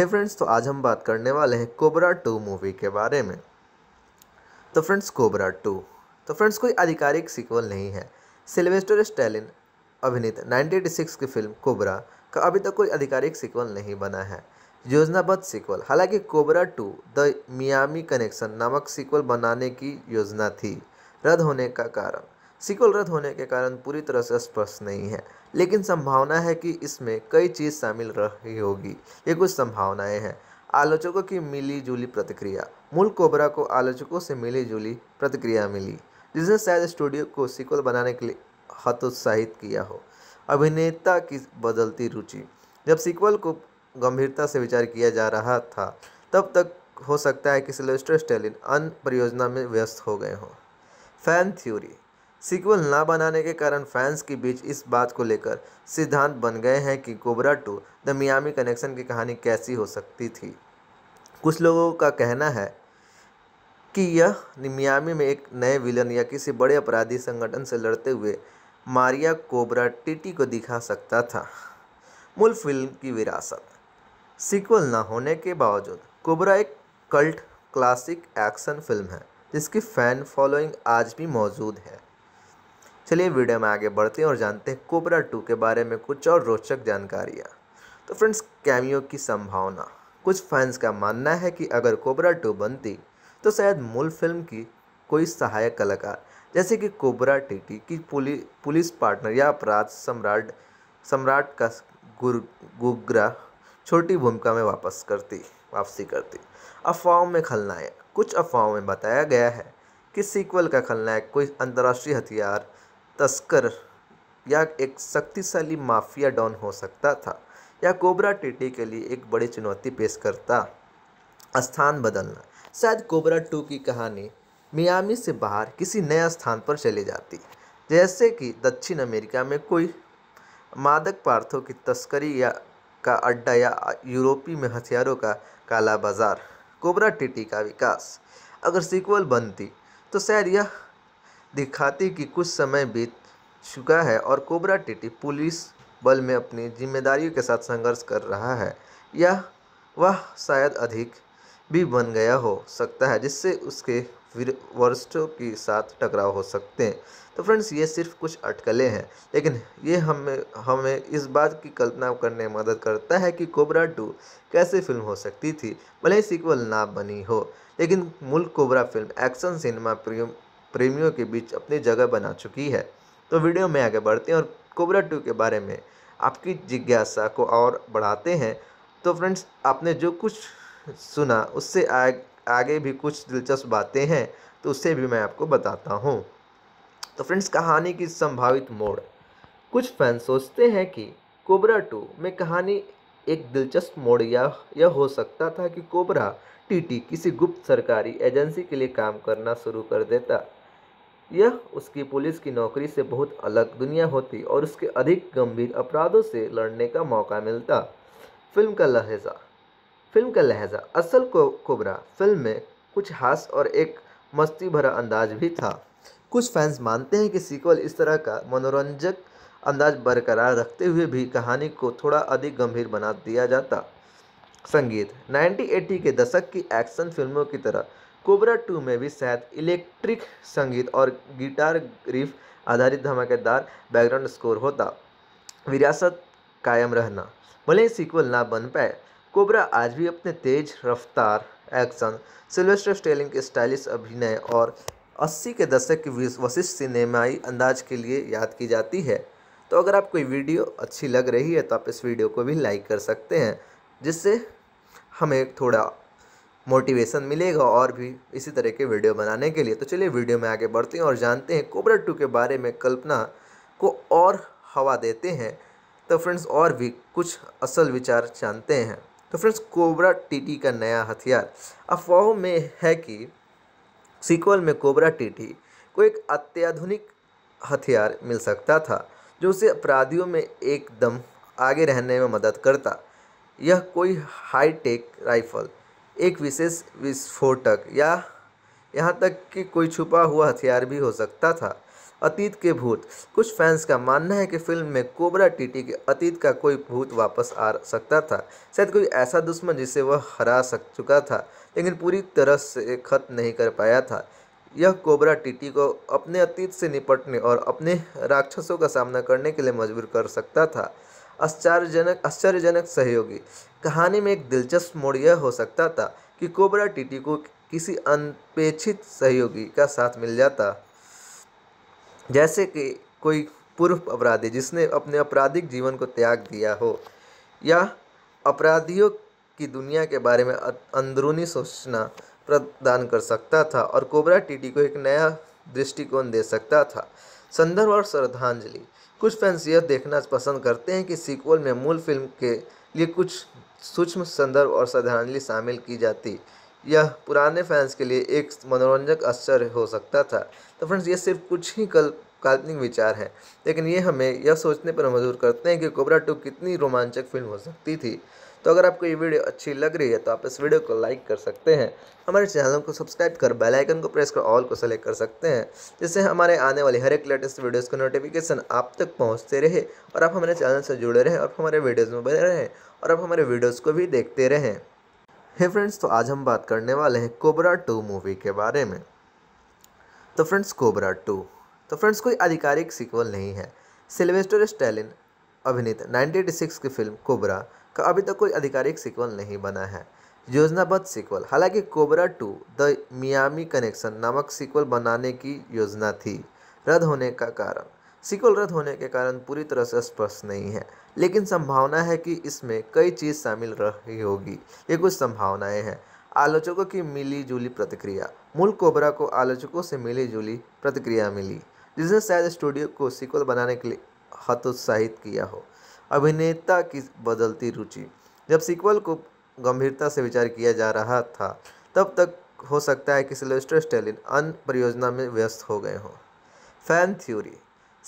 हे friends तो आज हम बात करने वाले हैं कोबरा टू मूवी के बारे में तो फ्रेंड्स कोबरा टू तो फ्रेंड्स कोई आधिकारिक सीक्वल नहीं है सिल्वेस्टर स्टैलिन अभिनीत 1986 की फिल्म कोबरा का अभी तक तो कोई आधिकारिक सीक्वल नहीं बना है योजनाबद्ध सीक्वल हालांकि Cobra two the Miami connection नामक सीक्वल बनाने की योजना थी रद्द होने का कारण सीक्वल रद्द होने के कारण पूरी तरह से स्पष्ट नहीं है लेकिन संभावना है कि इसमें कई चीज़ शामिल रही होगी ये कुछ संभावनाएं हैं आलोचकों की मिली जुली प्रतिक्रिया मूल कोबरा को आलोचकों से मिली जुली प्रतिक्रिया मिली जिसने शायद स्टूडियो को सीक्वल बनाने के लिए हतोत्साहित किया हो अभिनेता की बदलती रुचि जब सिक्वल को गंभीरता से विचार किया जा रहा था तब तक हो सकता है कि सिलेस्टर स्टेलिन अन्य परियोजना में व्यस्त हो गए हों फैन थ्योरी सीक्वल ना बनाने के कारण फैंस के बीच इस बात को लेकर सिद्धांत बन गए हैं कि Cobra two the Miami connection की कहानी कैसी हो सकती थी कुछ लोगों का कहना है कि यह मियामी में एक नए विलन या किसी बड़े अपराधी संगठन से लड़ते हुए मारिया कोबरा टीटी को दिखा सकता था मूल फिल्म की विरासत सीक्वल ना होने के बावजूद कोबरा एक कल्ट क्लासिक एक्शन फिल्म है जिसकी फ़ैन फॉलोइंग आज भी मौजूद है चलिए वीडियो में आगे बढ़ते हैं और जानते हैं कोबरा टू के बारे में कुछ और रोचक जानकारियाँ तो फ्रेंड्स कैमियो की संभावना कुछ फैंस का मानना है कि अगर कोबरा टू बनती तो शायद मूल फिल्म की कोई सहायक कलाकार जैसे कि कोबरा टीटी की पुलि, पुलिस पार्टनर या अपराध सम्राट सम्राट का गुग्रा छोटी भूमिका में वापस करती वापसी करती अफवाहों में खलनायक कुछ अफवाहों में बताया गया है कि सीक्वल का खलनायक कोई अंतर्राष्ट्रीय हथियार तस्कर या एक शक्तिशाली माफिया डॉन हो सकता था या कोबरा टीटी के लिए एक बड़ी चुनौती पेश करता स्थान बदलना शायद कोबरा टू की कहानी मियामी से बाहर किसी नए स्थान पर चली जाती जैसे कि दक्षिण अमेरिका में कोई मादक पार्थों की तस्करी या का अड्डा या यूरोपी में हथियारों का काला बाजार कोबरा टीटी का विकास अगर सीक्वल बनती तो शायद यह दिखाती कि कुछ समय बीत चुका है और कोबरा टिटी पुलिस बल में अपनी जिम्मेदारियों के साथ संघर्ष कर रहा है यह वह शायद अधिक भी बन गया हो सकता है जिससे उसके वरिष्ठों के साथ टकराव हो सकते हैं तो फ्रेंड्स ये सिर्फ कुछ अटकलें हैं लेकिन ये हमें हमें इस बात की कल्पना करने में मदद करता है कि कोबरा टू कैसे फिल्म हो सकती थी भले सीक्वल ना बनी हो लेकिन मूल कोबरा फिल्म एक्शन सिनेमा प्रियम प्रेमियों के बीच अपनी जगह बना चुकी है तो वीडियो में आगे बढ़ते हैं और कोबरा टू के बारे में आपकी जिज्ञासा को और बढ़ाते हैं तो फ्रेंड्स आपने जो कुछ सुना उससे आग, आगे भी कुछ दिलचस्प बातें हैं तो उससे भी मैं आपको बताता हूँ तो फ्रेंड्स कहानी की संभावित मोड़ कुछ फैंस सोचते हैं कि कोबरा टू में कहानी एक दिलचस्प मोड़ या यह हो सकता था कि कोबरा टीटी किसी गुप्त सरकारी एजेंसी के लिए काम करना शुरू कर देता यह उसकी पुलिस की नौकरी से बहुत अलग दुनिया होती और उसके अधिक गंभीर अपराधों से लड़ने का मौका मिलता फिल्म का लहजा फिल्म का लहजा असल को कोबरा फिल्म में कुछ हास और एक मस्ती भरा अंदाज भी था कुछ फैंस मानते हैं कि सीक्वल इस तरह का मनोरंजक अंदाज बरकरार रखते हुए भी कहानी को थोड़ा अधिक गंभीर बना दिया जाता संगीत 1980 के दशक की एक्शन फिल्मों की तरह कोबरा टू में भी शायद इलेक्ट्रिक संगीत और गिटार रिफ आधारित धमाकेदार बैकग्राउंड स्कोर होता विरासत कायम रहना भले ही सीक्वल ना बन पाए कोबरा आज भी अपने तेज रफ्तार एक्शन सिल्वेस्टर स्टेलिंग के स्टाइलिश अभिनय और 80 के दशक के वशिष्ठ सिनेमाई अंदाज के लिए याद की जाती है तो अगर आपको ये वीडियो अच्छी लग रही है तो आप इस वीडियो को भी लाइक कर सकते हैं जिससे हमें थोड़ा मोटिवेशन मिलेगा और भी इसी तरह के वीडियो बनाने के लिए तो चलिए वीडियो में आगे बढ़ते हैं और जानते हैं कोबरा टू के बारे में कल्पना को और हवा देते हैं तो फ्रेंड्स और भी कुछ असल विचार जानते हैं तो फ्रेंड्स कोबरा टीटी का नया हथियार अफवाहों में है कि सीक्वल में कोबरा टीटी को एक अत्याधुनिक हथियार मिल सकता था जो उसे अपराधियों में एकदम आगे रहने में मदद करता यह कोई हाई टेक राइफल एक विशेष विस्फोटक या यहाँ तक कि कोई छुपा हुआ हथियार भी हो सकता था अतीत के भूत कुछ फैंस का मानना है कि फिल्म में कोबरा टीटी के अतीत का कोई भूत वापस आ सकता था शायद कोई ऐसा दुश्मन जिसे वह हरा सक चुका था लेकिन पूरी तरह से खत्म नहीं कर पाया था यह कोबरा टीटी को अपने अतीत से निपटने और अपने राक्षसों का सामना करने के लिए मजबूर कर सकता था आश्चर्यजनक आश्चर्यजनक सहयोगी कहानी में एक दिलचस्प मोड़ यह हो सकता था कि कोबरा टीटी को किसी अनपेक्षित सहयोगी का साथ मिल जाता जैसे कि कोई पूर्व अपराधी जिसने अपने आपराधिक जीवन को त्याग दिया हो या अपराधियों की दुनिया के बारे में अंदरूनी सोचना प्रदान कर सकता था और कोबरा टीटी को एक नया दृष्टिकोण दे सकता था संदर्भ और श्रद्धांजलि कुछ फैंस यह देखना पसंद करते हैं कि सीक्वल में मूल फिल्म के लिए कुछ सूक्ष्म संदर्भ और श्रद्धांजलि शामिल की जाती यह पुराने फैंस के लिए एक मनोरंजक आश्चर्य हो सकता था तो फ्रेंड्स ये सिर्फ कुछ ही कल काल्पनिक विचार हैं लेकिन ये हमें यह सोचने पर मजबूर करते हैं कि कोबरा टू कितनी रोमांचक फिल्म हो सकती थी तो अगर आपको ये वीडियो अच्छी लग रही है तो आप इस वीडियो को लाइक कर सकते हैं हमारे चैनल को सब्सक्राइब कर बेल आइकन को प्रेस कर ऑल को सेलेक्ट कर सकते हैं जिससे हमारे आने वाली हर एक लेटेस्ट वीडियोस का नोटिफिकेशन आप तक पहुंचते रहे और आप हमारे चैनल से जुड़े रहें और हमारे वीडियोज़ में बने रहें और आप हमारे वीडियोज़ को भी देखते रहें हे फ्रेंड्स तो आज हम बात करने वाले हैं कोबरा टू मूवी के बारे में तो फ्रेंड्स कोबरा टू तो फ्रेंड्स कोई आधिकारिक सीक्वल नहीं है सिल्वेस्टर स्टैलिन अभिनीत 1986 की फिल्म कोबरा का अभी तक तो कोई आधिकारिक सिक्वल नहीं बना है योजनाबद्ध सिक्वल हालांकि Cobra two the Miami connection नामक सिक्वल बनाने की योजना थी रद्द होने का कारण सिक्वल रद्द होने के कारण पूरी तरह से स्पष्ट नहीं है लेकिन संभावना है कि इसमें कई चीज़ शामिल रही होगी ये कुछ संभावनाएं हैं आलोचकों की मिली जुली प्रतिक्रिया मूल कोबरा को आलोचकों से मिली जुली प्रतिक्रिया मिली जिसने शायद स्टूडियो को सिक्वल बनाने के लिए हतोत्साहित किया हो अभिनेता की बदलती रुचि जब सीक्वल को गंभीरता से विचार किया जा रहा था तब तक हो सकता है कि सिलेस्टर स्टेलिन अन्य परियोजना में व्यस्त हो गए हों फैन थ्योरी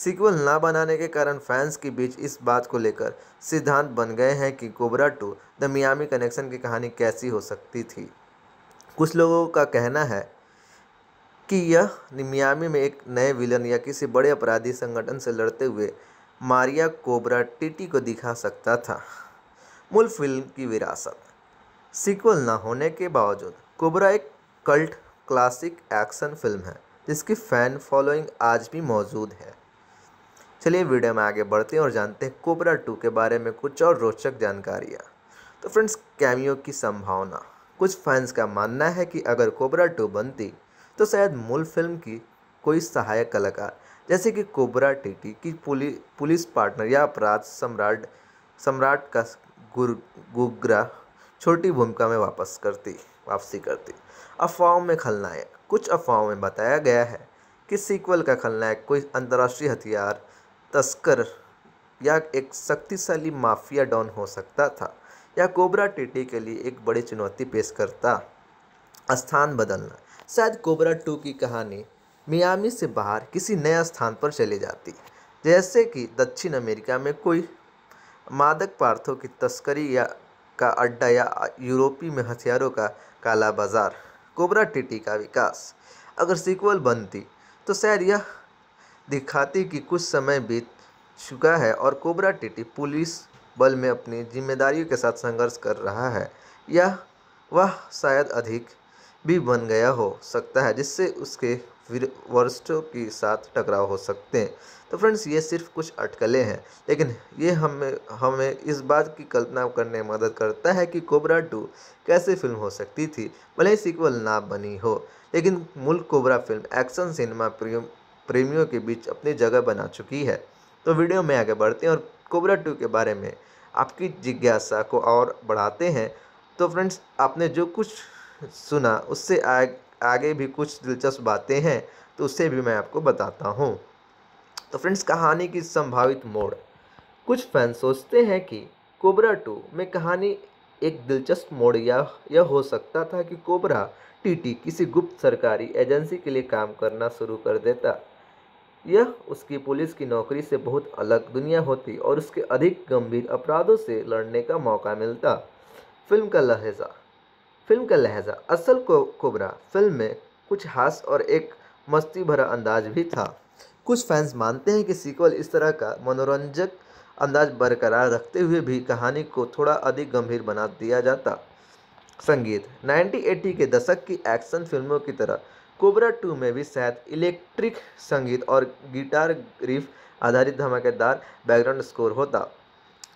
सीक्वल ना बनाने के कारण फैंस के बीच इस बात को लेकर सिद्धांत बन गए हैं कि Cobra two the Miami connection की कहानी कैसी हो सकती थी कुछ लोगों का कहना है कि यह मियामी में एक नए विलन या किसी बड़े अपराधी संगठन से लड़ते हुए मारिया कोबरा टीटी को दिखा सकता था मूल फिल्म की विरासत सीक्वल ना होने के बावजूद कोबरा एक कल्ट क्लासिक एक्शन फिल्म है जिसकी फ़ैन फॉलोइंग आज भी मौजूद है चलिए वीडियो में आगे बढ़ते हैं और जानते हैं कोबरा टू के बारे में कुछ और रोचक जानकारियाँ तो फ्रेंड्स कैमियो की संभावना कुछ फैंस का मानना है कि अगर कोबरा टू बनती तो शायद मूल फिल्म की कोई सहायक कलाकार जैसे कि कोबरा टीटी की पुलि, पुलिस पार्टनर या अपराध सम्राट सम्राट का गुग्रा छोटी भूमिका में वापस करती वापसी करती अफवाहों में खलनायक कुछ अफवाहों में बताया गया है कि सीक्वल का खलनायक कोई अंतर्राष्ट्रीय हथियार तस्कर या एक शक्तिशाली माफिया डॉन हो सकता था या कोबरा टीटी के लिए एक बड़ी चुनौती पेश करता स्थान बदलना शायद कोबरा टू की कहानी मियामी से बाहर किसी नए स्थान पर चली जाती जैसे कि दक्षिण अमेरिका में कोई मादक पार्थों की तस्करी या का अड्डा या यूरोपी में हथियारों का काला बाजार कोबरा टिटी का विकास अगर सीक्वल बनती तो शायद यह दिखाती कि कुछ समय बीत चुका है और कोबरा टिटी पुलिस बल में अपनी जिम्मेदारियों के साथ संघर्ष कर रहा है या वह शायद अधिक भी बन गया हो सकता है जिससे उसके वरिष्ठों के साथ टकराव हो सकते हैं तो फ्रेंड्स ये सिर्फ कुछ अटकलें हैं लेकिन ये हमें हमें इस बात की कल्पना करने में मदद करता है कि कोबरा टू कैसे फिल्म हो सकती थी भले ही सीक्वल ना बनी हो लेकिन मूल कोबरा फिल्म एक्शन सिनेमा प्रेमियों के बीच अपनी जगह बना चुकी है तो वीडियो में आगे बढ़ते हैं और कोबरा टू के बारे में आपकी जिज्ञासा को और बढ़ाते हैं तो फ्रेंड्स आपने जो कुछ सुना उससे आग आगे भी कुछ दिलचस्प बातें हैं तो उससे भी मैं आपको बताता हूँ तो फ्रेंड्स कहानी की संभावित मोड़ कुछ फैंस सोचते हैं कि कोबरा टू में कहानी एक दिलचस्प मोड़ या यह हो सकता था कि कोबरा टीटी किसी गुप्त सरकारी एजेंसी के लिए काम करना शुरू कर देता यह उसकी पुलिस की नौकरी से बहुत अलग दुनिया होती और उसके अधिक गंभीर अपराधों से लड़ने का मौका मिलता फिल्म का लहजा फिल्म का लहजा असल को कोबरा फिल्म में कुछ हास और एक मस्ती भरा अंदाज भी था कुछ फैंस मानते हैं कि सीक्वल इस तरह का मनोरंजक अंदाज बरकरार रखते हुए भी कहानी को थोड़ा अधिक गंभीर बना दिया जाता संगीत एटी के दशक की एक्शन फिल्मों की तरह कोबरा टू में भी शायद इलेक्ट्रिक संगीत और गिटार रिफ आधारित धमाकेदार बैकग्राउंड स्कोर होता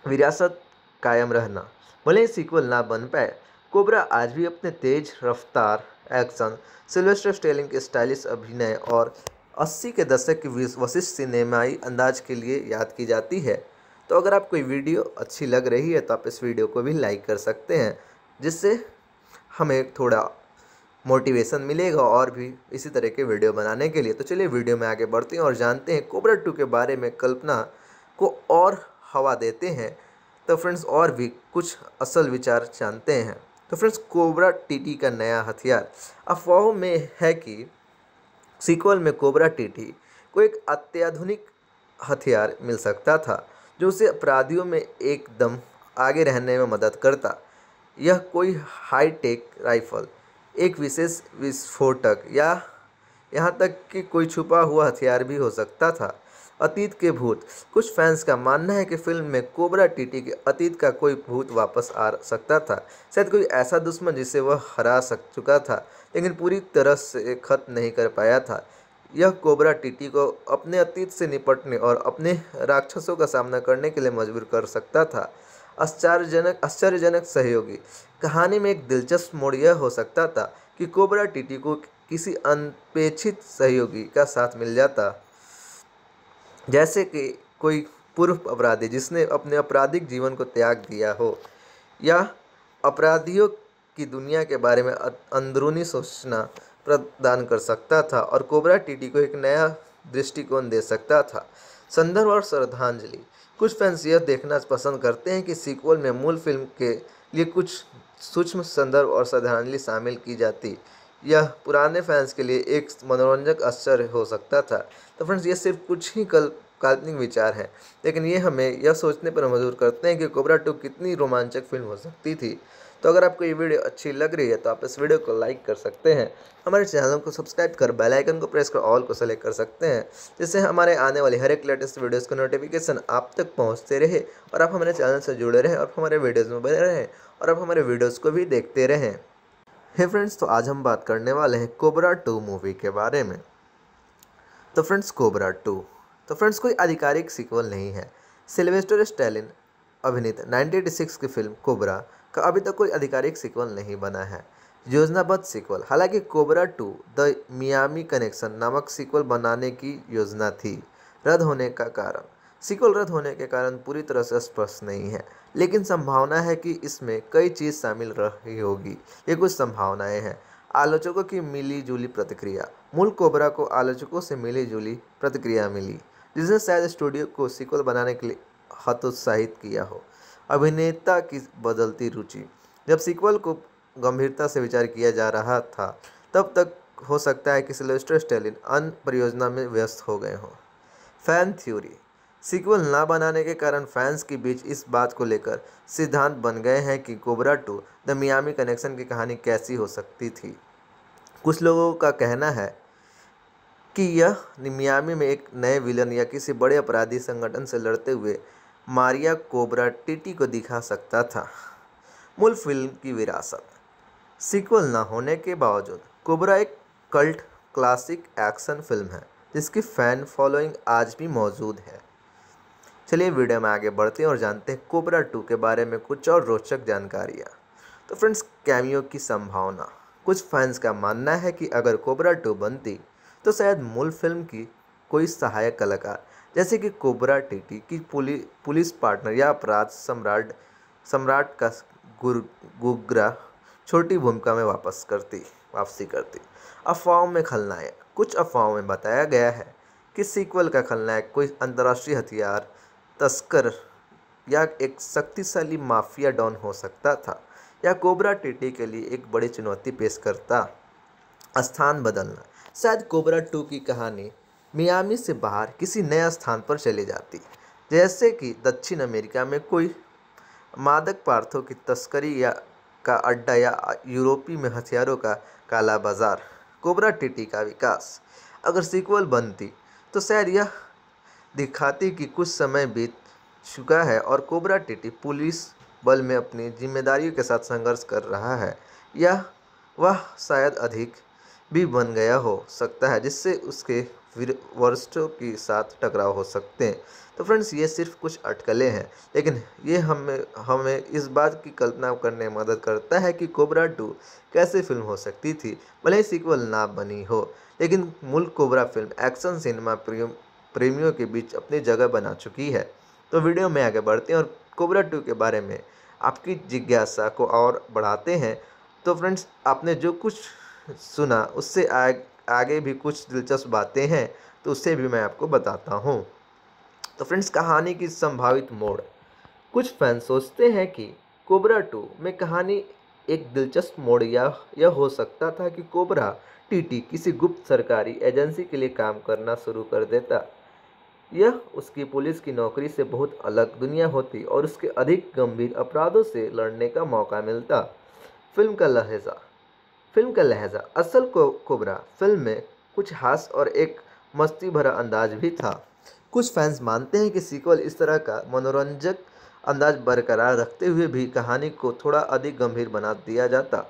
विरासत कायम रहना भले ही सीक्वल ना बन पाए कोबरा आज भी अपने तेज रफ्तार एक्शन सिल्वेस्टर स्टेलिंग के स्टाइलिश अभिनय और 80 के दशक की वशिष्ठ सिनेमाई अंदाज के लिए याद की जाती है तो अगर आपको वीडियो अच्छी लग रही है तो आप इस वीडियो को भी लाइक कर सकते हैं जिससे हमें थोड़ा मोटिवेशन मिलेगा और भी इसी तरह के वीडियो बनाने के लिए तो चलिए वीडियो में आगे बढ़ते हैं और जानते हैं कोबरा टू के बारे में कल्पना को और हवा देते हैं तो फ्रेंड्स और भी कुछ असल विचार जानते हैं तो फ्रेंड्स कोबरा टीटी का नया हथियार अफवाहों में है कि सीक्वल में कोबरा टीटी को एक अत्याधुनिक हथियार मिल सकता था जो उसे अपराधियों में एकदम आगे रहने में मदद करता यह कोई हाईटेक राइफल एक विशेष विस्फोटक या यहाँ तक कि कोई छुपा हुआ हथियार भी हो सकता था अतीत के भूत कुछ फैंस का मानना है कि फिल्म में कोबरा टीटी के अतीत का कोई भूत वापस आ सकता था शायद कोई ऐसा दुश्मन जिसे वह हरा सक चुका था लेकिन पूरी तरह से खत्म नहीं कर पाया था यह कोबरा टीटी को अपने अतीत से निपटने और अपने राक्षसों का सामना करने के लिए मजबूर कर सकता था आश्चर्यजनक आश्चर्यजनक सहयोगी कहानी में एक दिलचस्प मोड़ यह हो सकता था कि कोबरा टीटी को किसी अनपेक्षित सहयोगी का साथ मिल जाता जैसे कि कोई पूर्व अपराधी जिसने अपने आपराधिक जीवन को त्याग दिया हो या अपराधियों की दुनिया के बारे में अंदरूनी सोचना प्रदान कर सकता था और कोबरा टीटी को एक नया दृष्टिकोण दे सकता था संदर्भ और श्रद्धांजलि कुछ फैंस यह देखना पसंद करते हैं कि सीक्वल में मूल फिल्म के लिए कुछ सूक्ष्म संदर्भ और श्रद्धांजलि शामिल की जाती यह पुराने फैंस के लिए एक मनोरंजक आश्चर्य हो सकता था तो फ्रेंड्स ये सिर्फ कुछ ही कल काल्पनिक विचार हैं लेकिन ये हमें यह सोचने पर मजबूर करते हैं कि कोबरा टू कितनी रोमांचक फिल्म हो सकती थी तो अगर आपको ये वीडियो अच्छी लग रही है तो आप इस वीडियो को लाइक कर सकते हैं हमारे चैनल को सब्सक्राइब कर बेल आइकन को प्रेस कर ऑल को सेलेक्ट कर सकते हैं जिससे हमारे आने वाले हर एक लेटेस्ट वीडियोस का नोटिफिकेशन आप तक पहुंचते रहे और आप हमारे चैनल से जुड़े रहें और हमारे वीडियोज़ में बने रहें और आप हमारे वीडियोज़ को भी देखते रहें हे hey फ्रेंड्स तो आज हम बात करने वाले हैं कोबरा टू मूवी के बारे में तो फ्रेंड्स कोबरा टू तो फ्रेंड्स कोई आधिकारिक सीक्वल नहीं है सिल्वेस्टर स्टैलिन अभिनीत सिक्स की फिल्म कोबरा का अभी तक कोई आधिकारिक सीक्वल नहीं बना है योजनाबद्ध सीक्वल हालांकि Cobra two the Miami connection नामक सीक्वल बनाने की योजना थी रद्द होने का कारण रद्द होने के कारण पूरी तरह से स्पष्ट नहीं है लेकिन संभावना है कि इसमें कई चीज़ शामिल रही होगी ये कुछ संभावनाएं हैं आलोचकों की मिली जुली प्रतिक्रिया मूल कोबरा को आलोचकों से मिली जुली प्रतिक्रिया मिली जिसने शायद स्टूडियो को सिकल बनाने के लिए हतोत्साहित किया हो अभिनेता की बदलती रुचि जब सिक्वल को गंभीरता से विचार किया जा रहा था तब तक हो सकता है कि सिलेस्टर स्टेलिन अन्य परियोजना में व्यस्त हो गए हों फैन थ्योरी सीक्वल ना बनाने के कारण फैंस के बीच इस बात को लेकर सिद्धांत बन गए हैं कि Cobra two the Miami connection की कहानी कैसी हो सकती थी कुछ लोगों का कहना है कि यह मियामी में एक नए विलन या किसी बड़े अपराधी संगठन से लड़ते हुए मारिया कोबरा टिटी को दिखा सकता था मूल फिल्म की विरासत सीक्वल ना होने के बावजूद कोबरा एक कल्ट क्लासिक एक्शन फिल्म है जिसकी फ़ैन फॉलोइंग आज भी मौजूद है चलिए वीडियो में आगे बढ़ते हैं और जानते हैं कोबरा टू के बारे में कुछ और रोचक जानकारियाँ तो फ्रेंड्स कैमियो की संभावना कुछ फैंस का मानना है कि अगर कोबरा टू बनती तो शायद मूल फिल्म की कोई सहायक कलाकार जैसे कि कोबरा टीटी की पुलि, पुलिस पार्टनर या अपराध सम्राट सम्राट का गुग्रा छोटी भूमिका में वापस करती वापसी करती अफवाहों में खलनायक कुछ अफवाहों में बताया गया है कि सीक्वल का खलनायक कोई अंतर्राष्ट्रीय हथियार तस्कर या एक शक्तिशाली माफिया डॉन हो सकता था या कोबरा टेटी के लिए एक बड़ी चुनौती पेश करता स्थान बदलना शायद कोबरा टू की कहानी मियामी से बाहर किसी नया स्थान पर चली जाती जैसे कि दक्षिण अमेरिका में कोई मादक पार्थों की तस्करी या का अड्डा या यूरोपी में हथियारों का काला बाजार कोबरा टिटी का विकास अगर सीक्वल बनती तो शायद यह दिखाती कि कुछ समय बीत चुका है और कोबरा टिटी पुलिस बल में अपनी जिम्मेदारियों के साथ संघर्ष कर रहा है या वह शायद अधिक भी बन गया हो सकता है जिससे उसके वरिष्ठों के साथ टकराव हो सकते हैं तो फ्रेंड्स ये सिर्फ कुछ अटकलें हैं लेकिन ये हमें हमें इस बात की कल्पना करने में मदद करता है कि कोबरा टू कैसे फिल्म हो सकती थी भले सीक्वल ना बनी हो लेकिन मूल कोबरा फिल्म एक्शन सिनेमा प्रियम प्रेमियों के बीच अपनी जगह बना चुकी है तो वीडियो में आगे बढ़ते हैं और कोबरा टू के बारे में आपकी जिज्ञासा को और बढ़ाते हैं तो फ्रेंड्स आपने जो कुछ सुना उससे आग, आगे भी कुछ दिलचस्प बातें हैं तो उससे भी मैं आपको बताता हूँ तो फ्रेंड्स कहानी की संभावित मोड़ कुछ फैन सोचते हैं कि कोबरा टू में कहानी एक दिलचस्प मोड़ या यह हो सकता था कि कोबरा टीटी किसी गुप्त सरकारी एजेंसी के लिए काम करना शुरू कर देता यह उसकी पुलिस की नौकरी से बहुत अलग दुनिया होती और उसके अधिक गंभीर अपराधों से लड़ने का मौका मिलता फिल्म का लहजा फिल्म का लहजा असल को कोबरा फिल्म में कुछ हास और एक मस्ती भरा अंदाज भी था कुछ फैंस मानते हैं कि सीक्वल इस तरह का मनोरंजक अंदाज बरकरार रखते हुए भी कहानी को थोड़ा अधिक गंभीर बना दिया जाता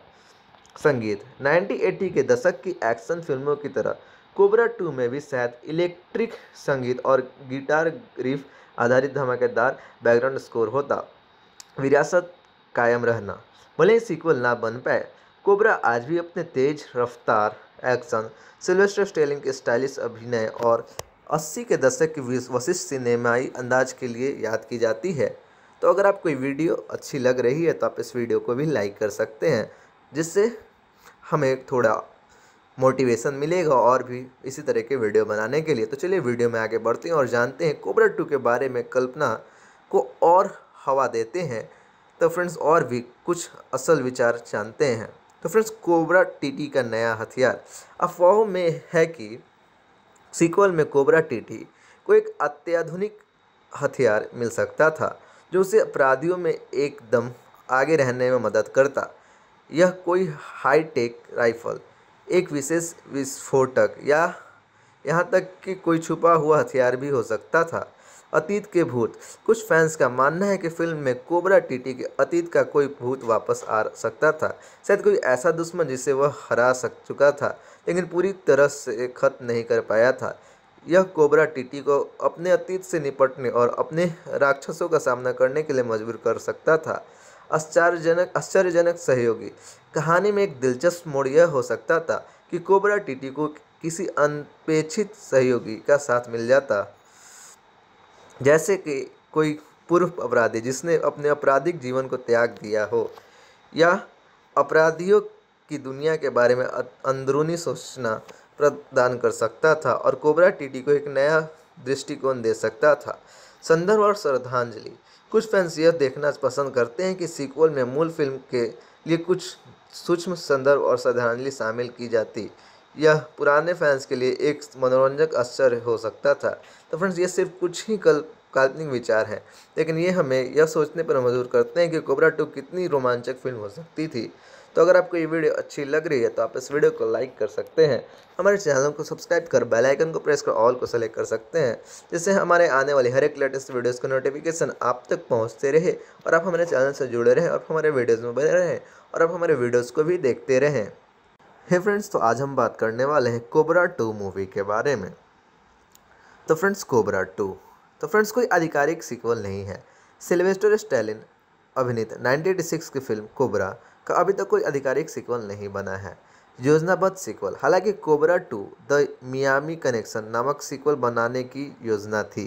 संगीत नाइनटीन के दशक की एक्शन फिल्मों की तरह कोबरा टू में भी शायद इलेक्ट्रिक संगीत और गिटार रिफ आधारित धमाकेदार बैकग्राउंड स्कोर होता विरासत कायम रहना भले ही सीक्वल ना बन पाए कोबरा आज भी अपने तेज रफ्तार एक्शन सिल्वेस्टर स्टेलिंग के स्टाइलिश अभिनय और 80 के दशक की वशिष्ठ सिनेमाई अंदाज के लिए याद की जाती है तो अगर आपको वीडियो अच्छी लग रही है तो आप इस वीडियो को भी लाइक कर सकते हैं जिससे हमें थोड़ा मोटिवेशन मिलेगा और भी इसी तरह के वीडियो बनाने के लिए तो चलिए वीडियो में आगे बढ़ते हैं और जानते हैं कोबरा टू के बारे में कल्पना को और हवा देते हैं तो फ्रेंड्स और भी कुछ असल विचार जानते हैं तो फ्रेंड्स कोबरा टीटी का नया हथियार अफवाहों में है कि सीक्वल में कोबरा टीटी को एक अत्याधुनिक हथियार मिल सकता था जो उसे अपराधियों में एकदम आगे रहने में मदद करता यह कोई हाई टेक राइफल एक विशेष विस्फोटक या यहाँ तक कि कोई छुपा हुआ हथियार भी हो सकता था अतीत के भूत कुछ फैंस का मानना है कि फिल्म में कोबरा टीटी के अतीत का कोई भूत वापस आ सकता था शायद कोई ऐसा दुश्मन जिसे वह हरा सक चुका था लेकिन पूरी तरह से खत्म नहीं कर पाया था यह कोबरा टीटी को अपने अतीत से निपटने और अपने राक्षसों का सामना करने के लिए मजबूर कर सकता था आश्चर्यजनक आश्चर्यजनक सहयोगी कहानी में एक दिलचस्प मोड़ यह हो सकता था कि कोबरा टीटी को किसी अनपेक्षित सहयोगी का साथ मिल जाता जैसे कि कोई पूर्व अपराधी जिसने अपने आपराधिक जीवन को त्याग दिया हो या अपराधियों की दुनिया के बारे में अंदरूनी सोचना प्रदान कर सकता था और कोबरा टीटी को एक नया दृष्टिकोण दे सकता था संदर्भ और श्रद्धांजलि कुछ फैंस यह देखना पसंद करते हैं कि सीक्वल में मूल फिल्म के लिए कुछ सूक्ष्म संदर्भ और श्रद्धांजलि शामिल की जाती यह पुराने फैंस के लिए एक मनोरंजक आश्चर्य हो सकता था तो फ्रेंड्स ये सिर्फ कुछ ही कल काल्पनिक विचार हैं लेकिन ये हमें यह सोचने पर मजबूर करते हैं कि कोबरा टू कितनी रोमांचक फिल्म हो सकती थी तो अगर आपको ये वीडियो अच्छी लग रही है तो आप इस वीडियो को लाइक कर सकते हैं हमारे चैनल को सब्सक्राइब कर बेल आइकन को प्रेस कर ऑल को सेलेक्ट कर सकते हैं जिससे हमारे आने वाली हर एक लेटेस्ट वीडियोज़ का नोटिफिकेशन आप तक पहुँचते रहे और आप हमारे चैनल से जुड़े रहें और हमारे वीडियोज़ में बने रहें और आप हमारे वीडियोज़ को भी देखते रहें हे फ्रेंड्स तो आज हम बात करने वाले हैं कोबरा टू मूवी के बारे में तो फ्रेंड्स कोबरा टू तो फ्रेंड्स कोई आधिकारिक सीक्वल नहीं है सिल्वेस्टर स्टैलिन अभिनीत 96 की फिल्म कोबरा का अभी तक तो कोई आधिकारिक सीक्वल नहीं बना है योजनाबद्ध सीक्वल हालांकि Cobra two the Miami connection नामक सीक्वल बनाने की योजना थी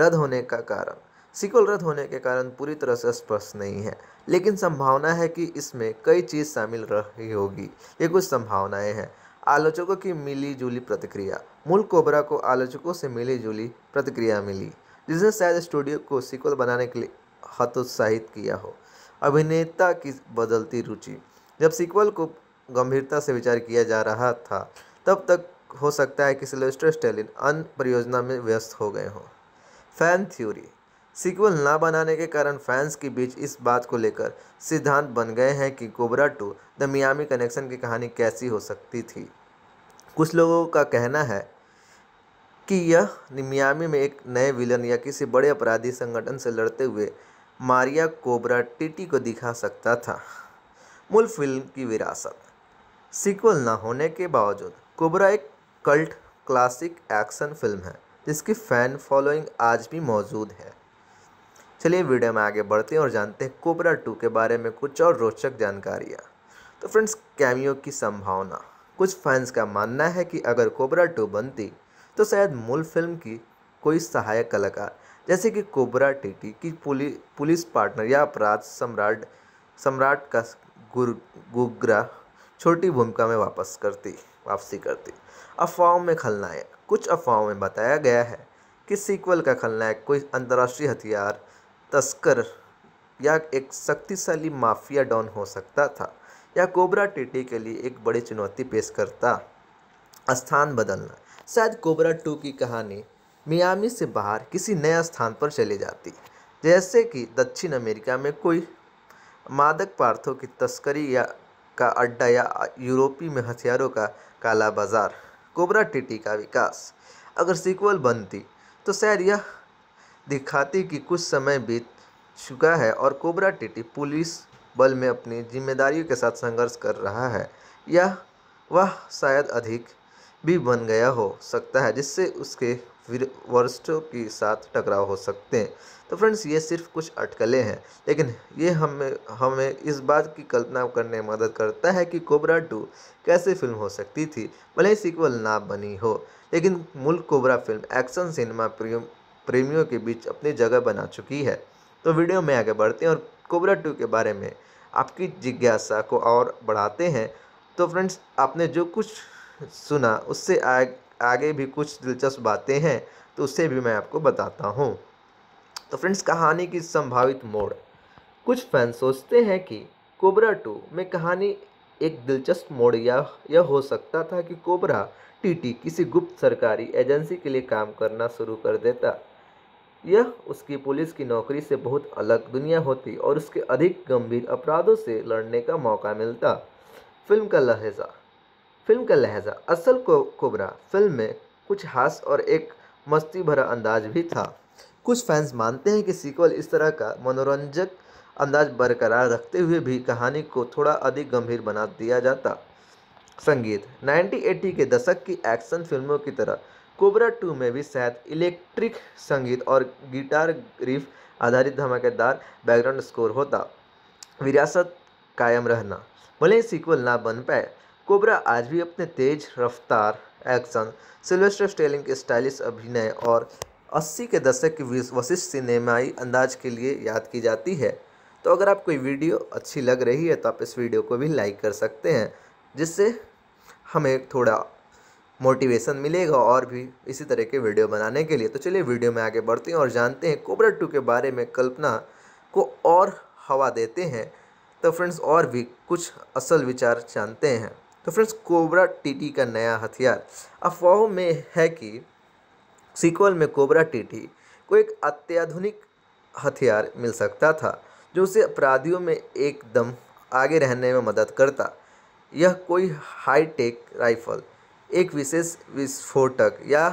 रद्द होने का कारण सीक्वल रद्द होने के कारण पूरी तरह से स्पष्ट नहीं है लेकिन संभावना है कि इसमें कई चीज़ शामिल रही होगी ये कुछ संभावनाएं हैं आलोचकों की मिली जुली प्रतिक्रिया मूल कोबरा को आलोचकों से मिली जुली प्रतिक्रिया मिली जिसने शायद स्टूडियो को सीक्वल बनाने के लिए हतोत्साहित किया हो अभिनेता की बदलती रुचि जब सीक्वल को गंभीरता से विचार किया जा रहा था तब तक हो सकता है कि सिलेस्टर स्टेलिन अन्य परियोजना में व्यस्त हो गए हों फैन थ्योरी सीक्वल ना बनाने के कारण फैंस के बीच इस बात को लेकर सिद्धांत बन गए हैं कि Cobra two the Miami connection की कहानी कैसी हो सकती थी कुछ लोगों का कहना है कि यह मियामी में एक नए विलन या किसी बड़े अपराधी संगठन से लड़ते हुए मारिया कोबरा टिटी को दिखा सकता था मूल फिल्म की विरासत सीक्वल ना होने के बावजूद कोबरा एक कल्ट क्लासिक एक्शन फिल्म है जिसकी फ़ैन फॉलोइंग आज भी मौजूद है चलिए वीडियो में आगे बढ़ते हैं और जानते हैं कोबरा टू के बारे में कुछ और रोचक जानकारियाँ तो फ्रेंड्स कैमियो की संभावना कुछ फैंस का मानना है कि अगर कोबरा टू बनती तो शायद मूल फिल्म की कोई सहायक कलाकार जैसे कि कोबरा टेटी की पुलि, पुलिस पार्टनर या अपराध सम्राट सम्राट का गुग्रा छोटी भूमिका में वापस करती वापसी करती अफवाहों में खलनायक कुछ अफवाहों में बताया गया है कि सीक्वल का खलनायक कोई अंतर्राष्ट्रीय हथियार तस्कर या एक शक्तिशाली माफिया डॉन हो सकता था या कोबरा टेटी के लिए एक बड़ी चुनौती पेश करता स्थान बदलना शायद कोबरा टू की कहानी मियामी से बाहर किसी नए स्थान पर चली जाती जैसे कि दक्षिण अमेरिका में कोई मादक पार्थों की तस्करी या का अड्डा या यूरोपी में हथियारों का काला बाजार कोबरा टिटी का विकास अगर सीक्वल बनती तो शायद यह दिखाती कि कुछ समय बीत चुका है और कोबरा टिटी पुलिस बल में अपनी जिम्मेदारियों के साथ संघर्ष कर रहा है या वह शायद अधिक भी बन गया हो सकता है जिससे उसके वरिष्ठों के साथ टकराव हो सकते हैं तो फ्रेंड्स ये सिर्फ कुछ अटकलें हैं लेकिन ये हमें हमें इस बात की कल्पना करने में मदद करता है कि कोबरा टू कैसे फिल्म हो सकती थी भले ही सीक्वल ना बनी हो लेकिन मूल कोबरा फिल्म एक्शन सिनेमा प्रेमियों के बीच अपनी जगह बना चुकी है तो वीडियो में आगे बढ़ते हैं और कोबरा टू के बारे में आपकी जिज्ञासा को और बढ़ाते हैं तो फ्रेंड्स आपने जो कुछ सुना उससे आग आगे भी कुछ दिलचस्प बातें हैं तो उससे भी मैं आपको बताता हूँ तो फ्रेंड्स कहानी की संभावित मोड़ कुछ फैंस सोचते हैं कि कोबरा टू में कहानी एक दिलचस्प मोड़ या यह हो सकता था कि कोबरा टीटी किसी गुप्त सरकारी एजेंसी के लिए काम करना शुरू कर देता यह उसकी पुलिस की नौकरी से बहुत अलग दुनिया होती और उसके अधिक गंभीर अपराधों से लड़ने का मौका मिलता फिल्म का लहजा फिल्म का लहजा असल को कोबरा फिल्म में कुछ हास और एक मस्ती भरा अंदाज भी था कुछ फैंस मानते हैं कि सीक्वल इस तरह का मनोरंजक अंदाज बरकरार रखते हुए भी कहानी को थोड़ा अधिक गंभीर बना दिया जाता संगीत 1980 के दशक की एक्शन फिल्मों की तरह कोबरा टू में भी शायद इलेक्ट्रिक संगीत और गिटार रिफ आधारित धमाकेदार बैकग्राउंड स्कोर होता विरासत कायम रहना भले ही सीक्वल ना बन पाए कोबरा आज भी अपने तेज रफ्तार एक्शन सिल्वेस्टर स्टेलिंग के स्टाइलिश अभिनय और 80 के दशक की वशिष्ठ सिनेमाई अंदाज के लिए याद की जाती है तो अगर आपको ये वीडियो अच्छी लग रही है तो आप इस वीडियो को भी लाइक कर सकते हैं जिससे हमें थोड़ा मोटिवेशन मिलेगा और भी इसी तरह के वीडियो बनाने के लिए तो चलिए वीडियो में आगे बढ़ते हैं और जानते हैं कोबरा टू के बारे में कल्पना को और हवा देते हैं तो फ्रेंड्स और भी कुछ असल विचार जानते हैं तो फ्रेंड्स कोबरा टीटी का नया हथियार अफवाहों में है कि सीक्वल में कोबरा टीटी को एक अत्याधुनिक हथियार मिल सकता था जो उसे अपराधियों में एकदम आगे रहने में मदद करता यह कोई हाईटेक राइफल एक विशेष विस्फोटक या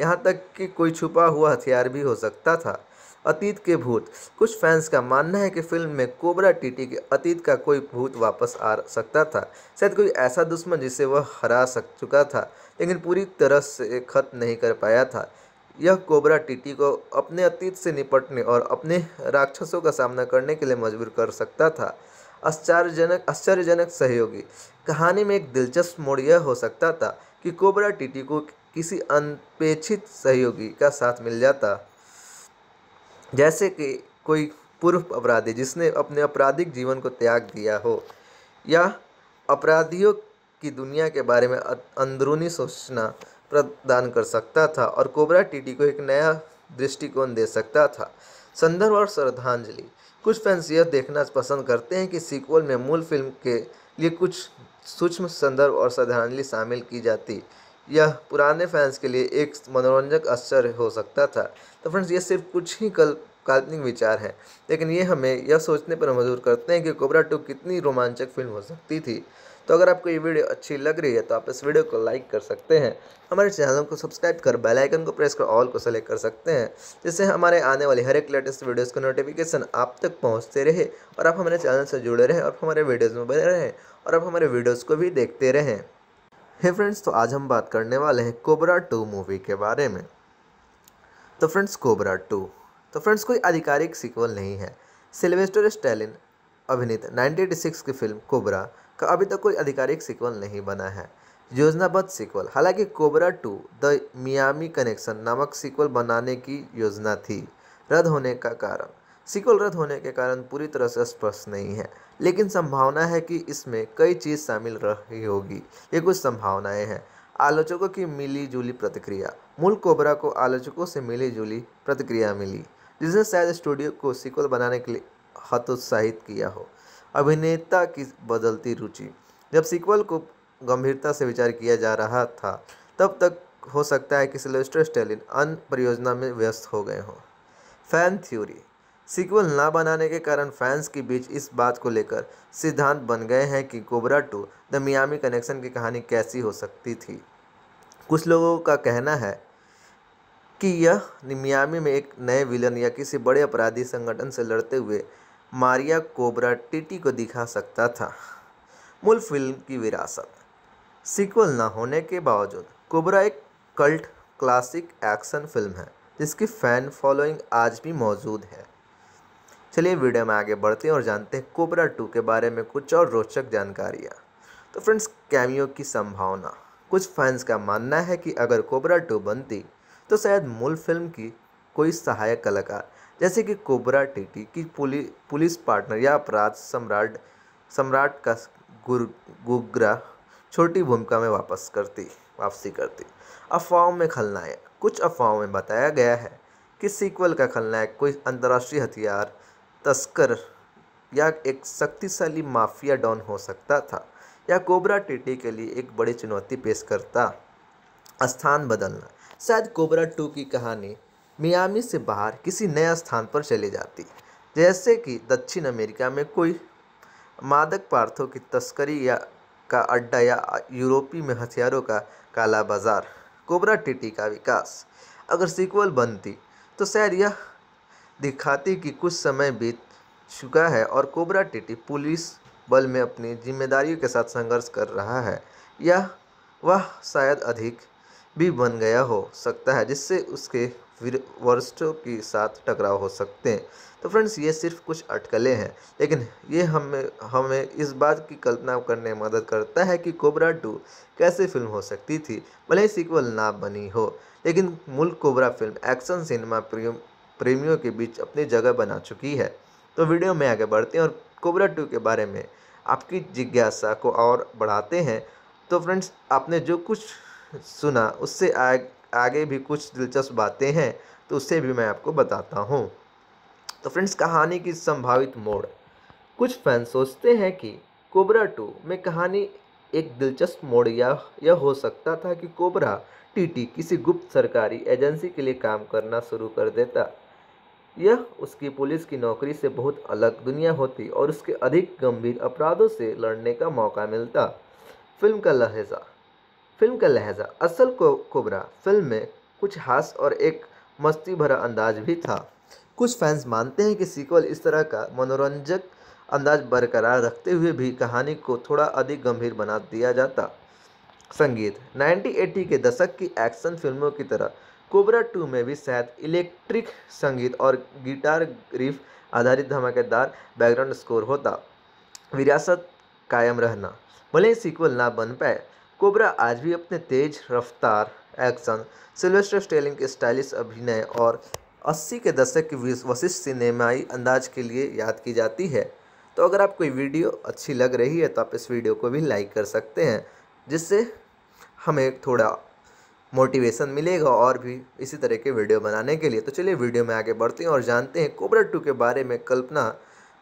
यहाँ तक कि कोई छुपा हुआ हथियार भी हो सकता था अतीत के भूत कुछ फैंस का मानना है कि फिल्म में कोबरा टीटी के अतीत का कोई भूत वापस आ सकता था शायद कोई ऐसा दुश्मन जिसे वह हरा सक चुका था लेकिन पूरी तरह से खत्म नहीं कर पाया था यह कोबरा टीटी को अपने अतीत से निपटने और अपने राक्षसों का सामना करने के लिए मजबूर कर सकता था आश्चर्यजनक आश्चर्यजनक सहयोगी कहानी में एक दिलचस्प मोड़ यह हो सकता था कि कोबरा टीटी को किसी अनपेक्षित सहयोगी का साथ मिल जाता जैसे कि कोई पूर्व अपराधी जिसने अपने आपराधिक जीवन को त्याग दिया हो या अपराधियों की दुनिया के बारे में अं-, अंदरूनी सोचना प्रदान कर सकता था और कोबरा टीटी को एक नया दृष्टिकोण दे सकता था संदर्भ और श्रद्धांजलि कुछ फैंस यह देखना पसंद करते हैं कि सीक्वल में मूल फिल्म के लिए कुछ सूक्ष्म संदर्भ और श्रद्धांजलि शामिल की जाती यह पुराने फैंस के लिए एक मनोरंजक आश्चर्य हो सकता था तो फ्रेंड्स ये सिर्फ कुछ ही कल काल्पनिक विचार है लेकिन ये हमें यह सोचने पर मजबूर करते हैं कि कोबरा टू कितनी रोमांचक फिल्म हो सकती थी तो अगर आपको ये वीडियो अच्छी लग रही है तो आप इस वीडियो को लाइक कर सकते हैं हमारे चैनल को सब्सक्राइब कर बेल आइकन को प्रेस कर ऑल को सेलेक्ट कर सकते हैं जिससे हमारे आने वाले हर एक लेटेस्ट वीडियोस का नोटिफिकेशन आप तक पहुंचते रहे और आप हमारे चैनल से जुड़े रहें और हमारे वीडियोज़ में बने रहें और आप हमारे वीडियोज़ को भी देखते रहें हे फ्रेंड्स तो आज हम बात करने वाले हैं कोबरा टू मूवी के बारे में तो फ्रेंड्स कोबरा टू तो फ्रेंड्स कोई आधिकारिक सिक्वल नहीं है सिल्वेस्टर स्टैलिन अभिनीत 1986 की फिल्म कोबरा का अभी तक तो कोई आधिकारिक सिक्वल नहीं बना है योजनाबद्ध सीक्वल हालांकि Cobra two the Miami connection नामक सीक्वल बनाने की योजना थी रद्द होने का कारण सिक्वल रद्द होने के कारण पूरी तरह से स्पष्ट नहीं है लेकिन संभावना है कि इसमें कई चीज़ शामिल रही होगी ये कुछ संभावनाएं हैं आलोचकों की मिली जुली प्रतिक्रिया मूल कोबरा को आलोचकों से मिली जुली प्रतिक्रिया मिली जिसने शायद स्टूडियो को सिक्वल बनाने के लिए हतोत्साहित किया हो अभिनेता की बदलती रुचि जब सिक्वल को गंभीरता से विचार किया जा रहा था तब तक हो सकता है कि सिलेस्टर स्टेलिन अन्य परियोजना में व्यस्त हो गए हों फैन थ्योरी सीक्वल ना बनाने के कारण फैंस के बीच इस बात को लेकर सिद्धांत बन गए हैं कि Cobra two the Miami connection की कहानी कैसी हो सकती थी कुछ लोगों का कहना है कि यह मियामी में एक नए विलन या किसी बड़े अपराधी संगठन से लड़ते हुए मारिया कोबरा टिटी को दिखा सकता था मूल फिल्म की विरासत सीक्वल ना होने के बावजूद कोबरा एक कल्ट क्लासिक एक्शन फिल्म है जिसकी फ़ैन फॉलोइंग आज भी मौजूद है चलिए वीडियो में आगे बढ़ते हैं और जानते हैं कोबरा टू के बारे में कुछ और रोचक जानकारियाँ तो फ्रेंड्स कैमियो की संभावना कुछ फैंस का मानना है कि अगर कोबरा टू बनती तो शायद मूल फिल्म की कोई सहायक कलाकार जैसे कि कोबरा टीटी की पुलि, पुलिस पार्टनर या अपराध सम्राट सम्राट का गुग्रा छोटी भूमिका में वापस करती वापसी करती अफवाहों में खलनायक कुछ अफवाहों में बताया गया है कि सीक्वल का खलनायक कोई अंतर्राष्ट्रीय हथियार तस्कर या एक शक्तिशाली माफिया डॉन हो सकता था या कोबरा टीटी के लिए एक बड़ी चुनौती पेश करता स्थान बदलना शायद कोबरा टू की कहानी मियामी से बाहर किसी नए स्थान पर चली जाती जैसे कि दक्षिण अमेरिका में कोई मादक पार्थों की तस्करी या का अड्डा या यूरोपी में हथियारों का काला बाजार कोबरा टिटी का विकास अगर सीक्वल बनती तो शायद यह दिखाती कि कुछ समय बीत चुका है और कोबरा टिटी पुलिस बल में अपनी जिम्मेदारियों के साथ संघर्ष कर रहा है यह वह शायद अधिक भी बन गया हो सकता है जिससे उसके वरिष्ठों के साथ टकराव हो सकते हैं तो फ्रेंड्स ये सिर्फ कुछ अटकलें हैं लेकिन ये हमें हमें इस बात की कल्पना करने में मदद करता है कि कोबरा टू कैसे फिल्म हो सकती थी भले सीक्वल ना बनी हो लेकिन मूल कोबरा फिल्म एक्शन सिनेमा प्रियम प्रेमियों के बीच अपनी जगह बना चुकी है तो वीडियो में आगे बढ़ते हैं और कोबरा टू के बारे में आपकी जिज्ञासा को और बढ़ाते हैं तो फ्रेंड्स आपने जो कुछ सुना उससे आग, आगे भी कुछ दिलचस्प बातें हैं तो उससे भी मैं आपको बताता हूँ तो फ्रेंड्स कहानी की संभावित मोड़ कुछ फैंस सोचते हैं कि कोबरा टू में कहानी एक दिलचस्प मोड़ या यह हो सकता था कि कोबरा टीटी किसी गुप्त सरकारी एजेंसी के लिए काम करना शुरू कर देता यह उसकी पुलिस की नौकरी से बहुत अलग दुनिया होती और उसके अधिक गंभीर अपराधों से लड़ने का मौका मिलता फिल्म का लहजा फिल्म का लहजा असल को कोबरा फिल्म में कुछ हास और एक मस्ती भरा अंदाज भी था कुछ फैंस मानते हैं कि सीक्वल इस तरह का मनोरंजक अंदाज बरकरार रखते हुए भी कहानी को थोड़ा अधिक गंभीर बना दिया जाता संगीत 1980 के दशक की एक्शन फिल्मों की तरह कोबरा टू में भी शायद इलेक्ट्रिक संगीत और गिटार रिफ आधारित धमाकेदार बैकग्राउंड स्कोर होता विरासत कायम रहना भले ही सीक्वल ना बन पाए कोबरा आज भी अपने तेज रफ्तार एक्शन सिल्वेस्टर स्टेलिंग के स्टाइलिश अभिनय और 80 के दशक की वशिष्ठ सिनेमाई अंदाज के लिए याद की जाती है तो अगर आपको ये वीडियो अच्छी लग रही है तो आप इस वीडियो को भी लाइक कर सकते हैं जिससे हमें थोड़ा मोटिवेशन मिलेगा और भी इसी तरह के वीडियो बनाने के लिए तो चलिए वीडियो में आगे बढ़ते हैं और जानते हैं कोबरा टू के बारे में कल्पना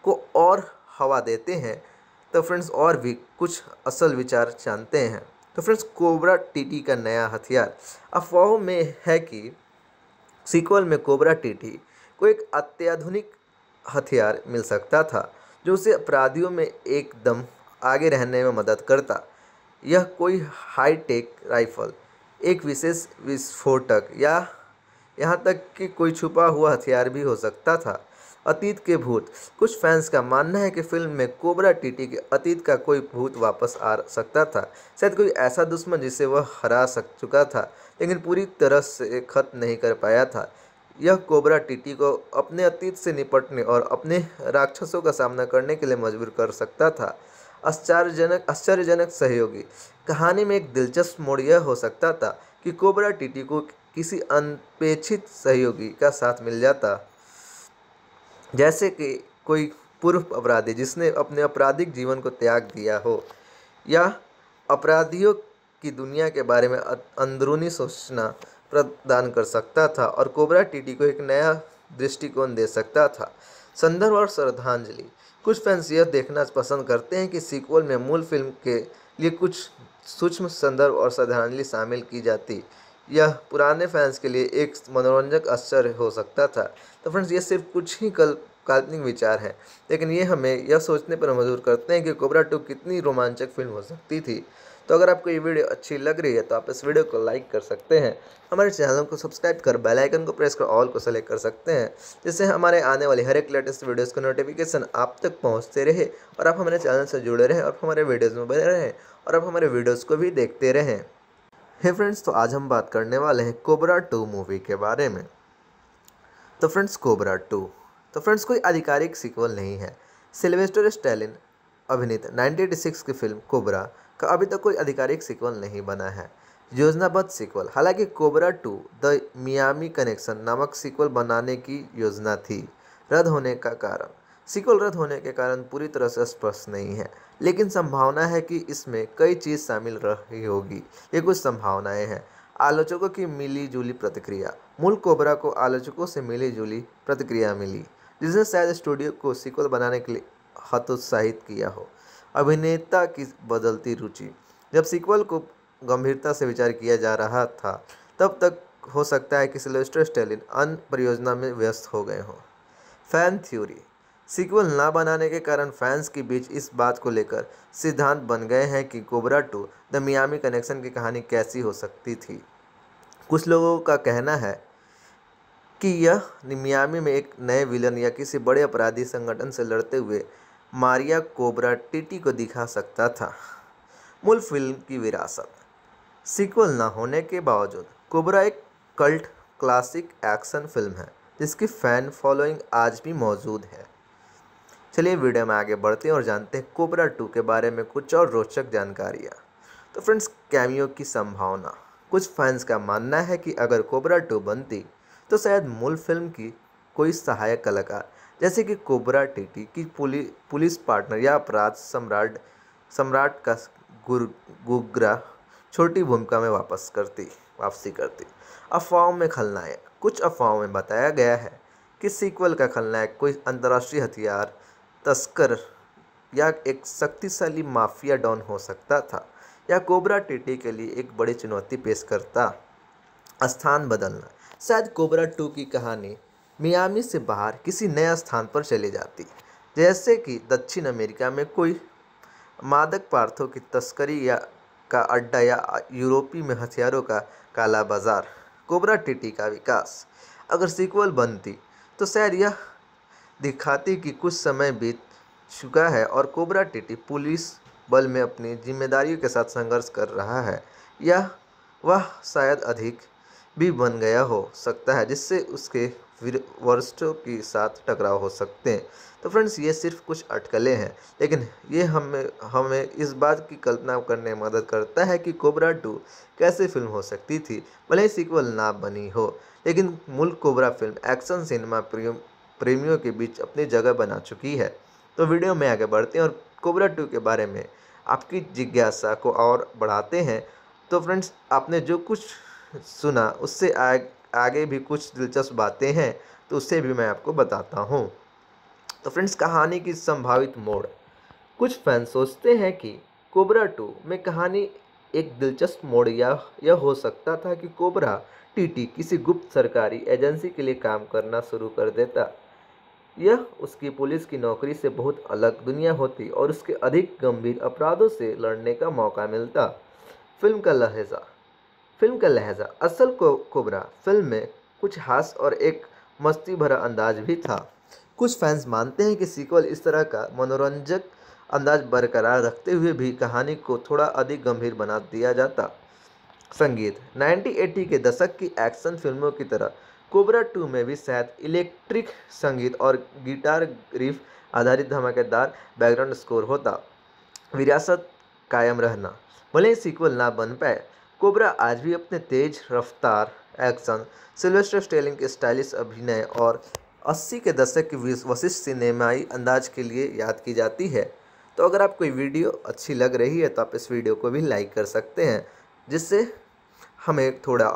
को और हवा देते हैं तो फ्रेंड्स और भी कुछ असल विचार जानते हैं तो फ्रेंड्स कोबरा टीटी का नया हथियार अफवाहों में है कि सीक्वल में कोबरा टीटी को एक अत्याधुनिक हथियार मिल सकता था जो उसे अपराधियों में एकदम आगे रहने में मदद करता यह कोई हाई टेक राइफल एक विशेष विस्फोटक या यहाँ तक कि कोई छुपा हुआ हथियार भी हो सकता था अतीत के भूत कुछ फैंस का मानना है कि फिल्म में कोबरा टीटी के अतीत का कोई भूत वापस आ सकता था शायद कोई ऐसा दुश्मन जिसे वह हरा सक चुका था लेकिन पूरी तरह से खत्म नहीं कर पाया था यह कोबरा टीटी को अपने अतीत से निपटने और अपने राक्षसों का सामना करने के लिए मजबूर कर सकता था आश्चर्यजनक आश्चर्यजनक सहयोगी कहानी में एक दिलचस्प मोड़ यह हो सकता था कि कोबरा टीटी को किसी अनपेक्षित सहयोगी का साथ मिल जाता जैसे कि कोई पूर्व अपराधी जिसने अपने आपराधिक जीवन को त्याग दिया हो या अपराधियों की दुनिया के बारे में अंदरूनी सोचना प्रदान कर सकता था और कोबरा टीटी को एक नया दृष्टिकोण दे सकता था संदर्भ और श्रद्धांजलि कुछ फैंस यह देखना पसंद करते हैं कि सीक्वल में मूल फिल्म के लिए कुछ सूक्ष्म संदर्भ और श्रद्धांजलि शामिल की जाती यह पुराने फैंस के लिए एक मनोरंजक आश्चर्य हो सकता था तो फ्रेंड्स ये सिर्फ कुछ ही कल काल्पनिक विचार हैं लेकिन ये हमें यह सोचने पर मजबूर करते हैं कि कोबरा टू कितनी रोमांचक फिल्म हो सकती थी तो अगर आपको ये वीडियो अच्छी लग रही है तो आप इस वीडियो को लाइक कर सकते हैं हमारे चैनल को सब्सक्राइब कर बेल आइकन को प्रेस कर ऑल को सेलेक्ट कर सकते हैं जिससे हमारे आने वाली हर एक लेटेस्ट वीडियोस का नोटिफिकेशन आप तक पहुंचते रहे और आप हमारे चैनल से जुड़े रहें और हमारे वीडियोज़ में बने रहें और आप हमारे वीडियोज़ को भी देखते रहें हे फ्रेंड्स तो आज हम बात करने वाले हैं कोबरा टू मूवी के बारे में तो फ्रेंड्स कोबरा टू तो फ्रेंड्स कोई आधिकारिक सीक्वल नहीं है सिल्वेस्टर स्टैलिन अभिनीत 1986 की फिल्म कोबरा का अभी तक तो कोई आधिकारिक सिक्वल नहीं बना है योजनाबद्ध सिक्वल हालांकि Cobra two the Miami connection नामक सिक्वल बनाने की योजना थी रद्द होने का कारण सिक्वल रद्द होने के कारण पूरी तरह से स्पष्ट नहीं है लेकिन संभावना है कि इसमें कई चीज़ शामिल रही होगी ये कुछ संभावनाएं हैं आलोचकों की मिली जुली प्रतिक्रिया मूल कोबरा को आलोचकों से मिली जुली प्रतिक्रिया मिली जिसने शायद स्टूडियो को सिक्वल बनाने के लिए हतोत्साहित किया हो अभिनेता की बदलती रुचि जब सीक्वल को गंभीरता से विचार किया जा रहा था तब तक हो सकता है कि सिलेस्टर स्टेलिन अन्य परियोजना में व्यस्त हो गए हों फैन थ्योरी सीक्वल ना बनाने के कारण फैंस के बीच इस बात को लेकर सिद्धांत बन गए हैं कि Cobra two the Miami connection की कहानी कैसी हो सकती थी कुछ लोगों का कहना है कि यह मियामी में एक नए विलन या किसी बड़े अपराधी संगठन से लड़ते हुए मारिया कोबरा टीटी को दिखा सकता था मूल फिल्म की विरासत सीक्वल ना होने के बावजूद कोबरा एक कल्ट क्लासिक एक्शन फिल्म है जिसकी फ़ैन फॉलोइंग आज भी मौजूद है चलिए वीडियो में आगे बढ़ते हैं और जानते हैं कोबरा टू के बारे में कुछ और रोचक जानकारियाँ तो फ्रेंड्स कैमियो की संभावना कुछ फैंस का मानना है कि अगर कोबरा टू बनती तो शायद मूल फिल्म की कोई सहायक कलाकार जैसे कि कोबरा टीटी की पुलि, पुलिस पार्टनर या अपराध सम्राट सम्राट का गुग्रा छोटी भूमिका में वापस करती वापसी करती अफवाहों में खलनायक कुछ अफवाहों में बताया गया है कि सीक्वल का खलनायक कोई अंतर्राष्ट्रीय हथियार तस्कर या एक शक्तिशाली माफिया डॉन हो सकता था या कोबरा टीटी के लिए एक बड़ी चुनौती पेश करता स्थान बदलना शायद कोबरा टू की कहानी मियामी से बाहर किसी नए स्थान पर चली जाती जैसे कि दक्षिण अमेरिका में कोई मादक पार्थों की तस्करी या का अड्डा या यूरोपी में हथियारों का काला बाजार कोबरा टिटी का विकास अगर सीक्वल बनती तो शायद यह दिखाती कि कुछ समय बीत चुका है और कोबरा टिटी पुलिस बल में अपनी जिम्मेदारियों के साथ संघर्ष कर रहा है या वह शायद अधिक भी बन गया हो सकता है जिससे उसके फिर वरिष्ठों के साथ टकराव हो सकते हैं तो फ्रेंड्स ये सिर्फ कुछ अटकलें हैं लेकिन ये हमें हमें इस बात की कल्पना करने में मदद करता है कि कोबरा टू कैसे फिल्म हो सकती थी भले ही सीक्वल ना बनी हो लेकिन मूल कोबरा फिल्म एक्शन सिनेमा प्रेमियों के बीच अपनी जगह बना चुकी है तो वीडियो में आगे बढ़ते हैं और कोबरा टू के बारे में आपकी जिज्ञासा को और बढ़ाते हैं तो फ्रेंड्स आपने जो कुछ सुना उससे आग आगे भी कुछ दिलचस्प बातें हैं तो उससे भी मैं आपको बताता हूँ तो फ्रेंड्स कहानी की संभावित मोड़ कुछ फैंस सोचते हैं कि कोबरा टू में कहानी एक दिलचस्प मोड़ या यह हो सकता था कि कोबरा टीटी किसी गुप्त सरकारी एजेंसी के लिए काम करना शुरू कर देता यह उसकी पुलिस की नौकरी से बहुत अलग दुनिया होती और उसके अधिक गंभीर अपराधों से लड़ने का मौका मिलता फिल्म का लहजा फिल्म का लहजा असल को कोबरा फिल्म में कुछ हास और एक मस्ती भरा अंदाज भी था कुछ फैंस मानते हैं कि सीक्वल इस तरह का मनोरंजक अंदाज बरकरार रखते हुए भी कहानी को थोड़ा अधिक गंभीर बना दिया जाता संगीत 1980 के दशक की एक्शन फिल्मों की तरह कोबरा टू में भी शायद इलेक्ट्रिक संगीत और गिटार रिफ आधारित धमाकेदार बैकग्राउंड स्कोर होता विरासत कायम रहना भले ही सीक्वल ना बन पाए कोबरा आज भी अपने तेज रफ्तार एक्शन सिल्वेस्टर स्टेलिंग के स्टाइलिश अभिनय और 80 के दशक की वशिष्ठ सिनेमाई अंदाज के लिए याद की जाती है तो अगर आपको वीडियो अच्छी लग रही है तो आप इस वीडियो को भी लाइक कर सकते हैं जिससे हमें थोड़ा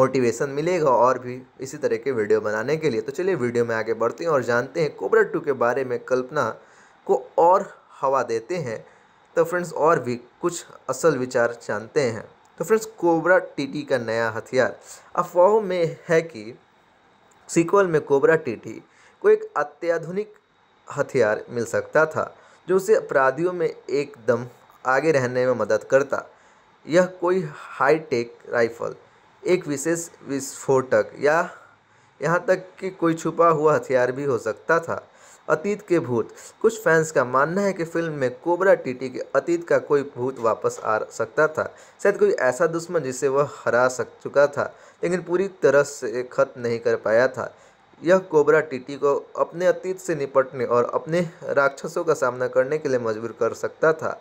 मोटिवेशन मिलेगा और भी इसी तरह के वीडियो बनाने के लिए तो चलिए वीडियो में आगे बढ़ते हैं और जानते हैं कोबरा टू के बारे में कल्पना को और हवा देते हैं तो फ्रेंड्स और भी कुछ असल विचार जानते हैं तो फ्रेंड्स कोबरा टीटी का नया हथियार अफवाहों में है कि सीक्वल में कोबरा टीटी को एक अत्याधुनिक हथियार मिल सकता था जो उसे अपराधियों में एकदम आगे रहने में मदद करता यह कोई हाईटेक राइफल एक विशेष विस्फोटक या यहाँ तक कि कोई छुपा हुआ हथियार भी हो सकता था अतीत के भूत कुछ फैंस का मानना है कि फिल्म में कोबरा टीटी के अतीत का कोई भूत वापस आ सकता था शायद कोई ऐसा दुश्मन जिसे वह हरा सक चुका था लेकिन पूरी तरह से खत्म नहीं कर पाया था यह कोबरा टीटी को अपने अतीत से निपटने और अपने राक्षसों का सामना करने के लिए मजबूर कर सकता था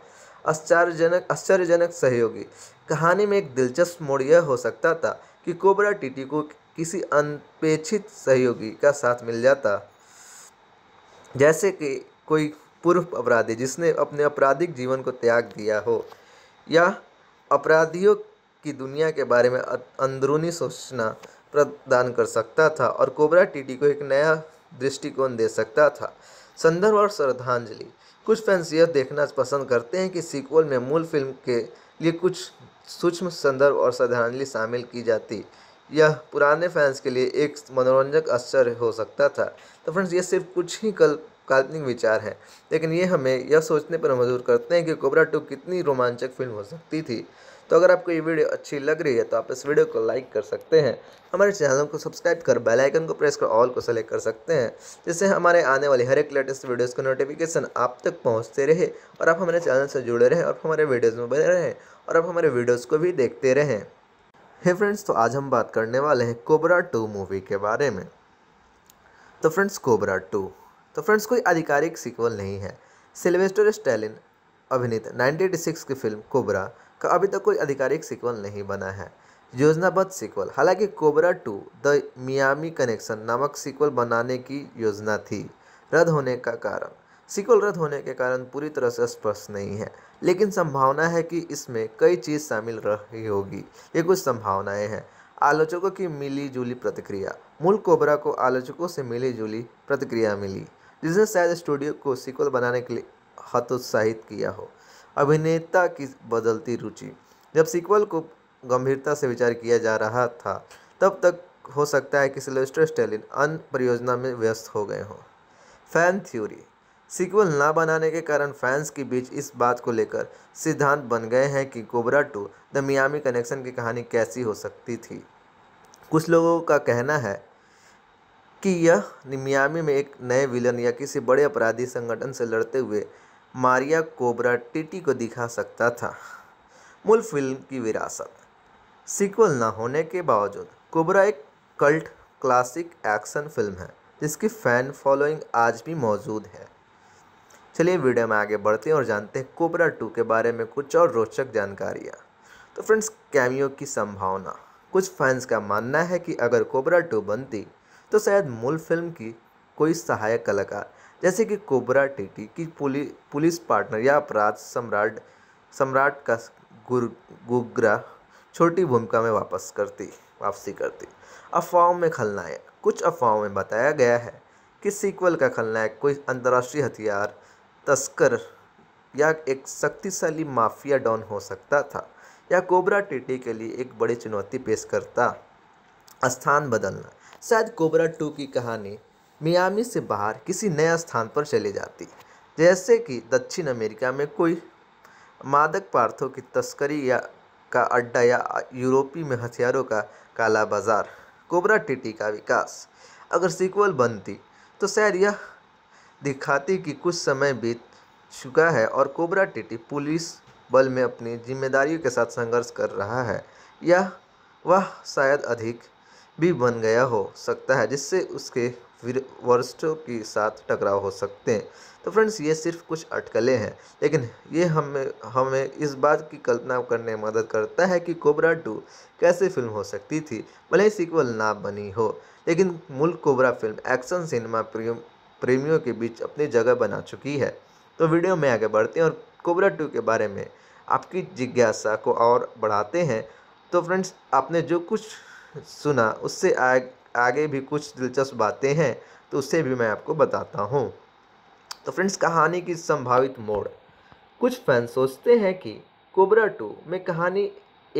आश्चर्यजनक आश्चर्यजनक सहयोगी कहानी में एक दिलचस्प मोड़ यह हो सकता था कि कोबरा टीटी को किसी अनपेक्षित सहयोगी का साथ मिल जाता जैसे कि कोई पूर्व अपराधी जिसने अपने आपराधिक जीवन को त्याग दिया हो या अपराधियों की दुनिया के बारे में अंदरूनी सोचना प्रदान कर सकता था और कोबरा टीटी को एक नया दृष्टिकोण दे सकता था संदर्भ और श्रद्धांजलि कुछ फैंस यह देखना पसंद करते हैं कि सीक्वल में मूल फिल्म के लिए कुछ सूक्ष्म संदर्भ और श्रद्धांजलि शामिल की जाती यह पुराने फैंस के लिए एक मनोरंजक आश्चर्य हो सकता था तो फ्रेंड्स ये सिर्फ कुछ ही कल काल्पनिक विचार हैं लेकिन ये हमें यह सोचने पर मजबूर करते हैं कि कोबरा टू कितनी रोमांचक फिल्म हो सकती थी तो अगर आपको ये वीडियो अच्छी लग रही है तो आप इस वीडियो को लाइक कर सकते हैं हमारे चैनल को सब्सक्राइब कर बेल आइकन को प्रेस कर ऑल को सेलेक्ट कर सकते हैं जिससे हमारे आने वाले हर एक लेटेस्ट वीडियोस का नोटिफिकेशन आप तक पहुंचते रहे और आप हमारे चैनल से जुड़े रहें और हमारे वीडियोज़ में बने रहें और आप हमारे वीडियोज़ को भी देखते रहें हे hey फ्रेंड्स तो आज हम बात करने वाले हैं कोबरा टू मूवी के बारे में तो फ्रेंड्स कोबरा टू तो फ्रेंड्स कोई आधिकारिक सीक्वल नहीं है सिल्वेस्टर स्टैलिन अभिनीत 1986 की फिल्म कोबरा का अभी तक कोई आधिकारिक सीक्वल नहीं बना है योजनाबद्ध सीक्वल हालांकि Cobra two the Miami connection नामक सीक्वल बनाने की योजना थी रद्द होने का कारण रद्द होने के कारण पूरी तरह से स्पष्ट नहीं है लेकिन संभावना है कि इसमें कई चीज़ शामिल रही होगी ये कुछ संभावनाएं हैं आलोचकों की मिली जुली प्रतिक्रिया मूल कोबरा को आलोचकों से मिली जुली प्रतिक्रिया मिली जिसने शायद स्टूडियो को सिकल बनाने के लिए हतोत्साहित किया हो अभिनेता की बदलती रुचि जब सिक्वल को गंभीरता से विचार किया जा रहा था तब तक हो सकता है कि सिलेस्टर स्टेलिन अन्य परियोजना में व्यस्त हो गए हों फैन थ्योरी सीक्वल ना बनाने के कारण फैंस के बीच इस बात को लेकर सिद्धांत बन गए हैं कि Cobra two the Miami connection की कहानी कैसी हो सकती थी कुछ लोगों का कहना है कि यह मियामी में एक नए विलन या किसी बड़े अपराधी संगठन से लड़ते हुए मारिया कोबरा टिटी को दिखा सकता था मूल फिल्म की विरासत सीक्वल ना होने के बावजूद कोबरा एक कल्ट क्लासिक एक्शन फिल्म है जिसकी फ़ैन फॉलोइंग आज भी मौजूद है चलिए वीडियो में आगे बढ़ते हैं और जानते हैं कोबरा टू के बारे में कुछ और रोचक जानकारियाँ तो फ्रेंड्स कैमियो की संभावना कुछ फैंस का मानना है कि अगर कोबरा टू बनती तो शायद मूल फिल्म की कोई सहायक कलाकार जैसे कि कोबरा टीटी की पुलि, पुलिस पार्टनर या अपराध सम्राट सम्राट का गुग्रा छोटी भूमिका में वापस करती वापसी करती अफवाहों में खलनायक कुछ अफवाहों में बताया गया है कि सीक्वल का खलनायक कोई अंतर्राष्ट्रीय हथियार तस्कर या एक शक्तिशाली माफिया डॉन हो सकता था या कोबरा टीटी के लिए एक बड़ी चुनौती पेश करता स्थान बदलना शायद कोबरा टू की कहानी मियामी से बाहर किसी नया स्थान पर चली जाती जैसे कि दक्षिण अमेरिका में कोई मादक पार्थों की तस्करी या का अड्डा या यूरोपी में हथियारों का काला बाजार कोबरा टीटी का विकास अगर सीक्वल बनती तो शायद यह दिखाती कि कुछ समय बीत चुका है और कोबरा टिटी पुलिस बल में अपनी जिम्मेदारियों के साथ संघर्ष कर रहा है या वह शायद अधिक भी बन गया हो सकता है जिससे उसके वरिष्ठों के साथ टकराव हो सकते हैं तो फ्रेंड्स ये सिर्फ कुछ अटकलें हैं लेकिन ये हमें हमें इस बात की कल्पना करने में मदद करता है कि कोबरा टू कैसे फिल्म हो सकती थी भले सीक्वल ना बनी हो लेकिन मूल कोबरा फिल्म एक्शन सिनेमा प्रियम प्रेमियों के बीच अपनी जगह बना चुकी है तो वीडियो में आगे बढ़ते हैं और कोबरा टू के बारे में आपकी जिज्ञासा को और बढ़ाते हैं तो फ्रेंड्स आपने जो कुछ सुना उससे आग, आगे भी कुछ दिलचस्प बातें हैं तो उससे भी मैं आपको बताता हूँ तो फ्रेंड्स कहानी की संभावित मोड़ कुछ फैन सोचते हैं कि कोबरा टू में कहानी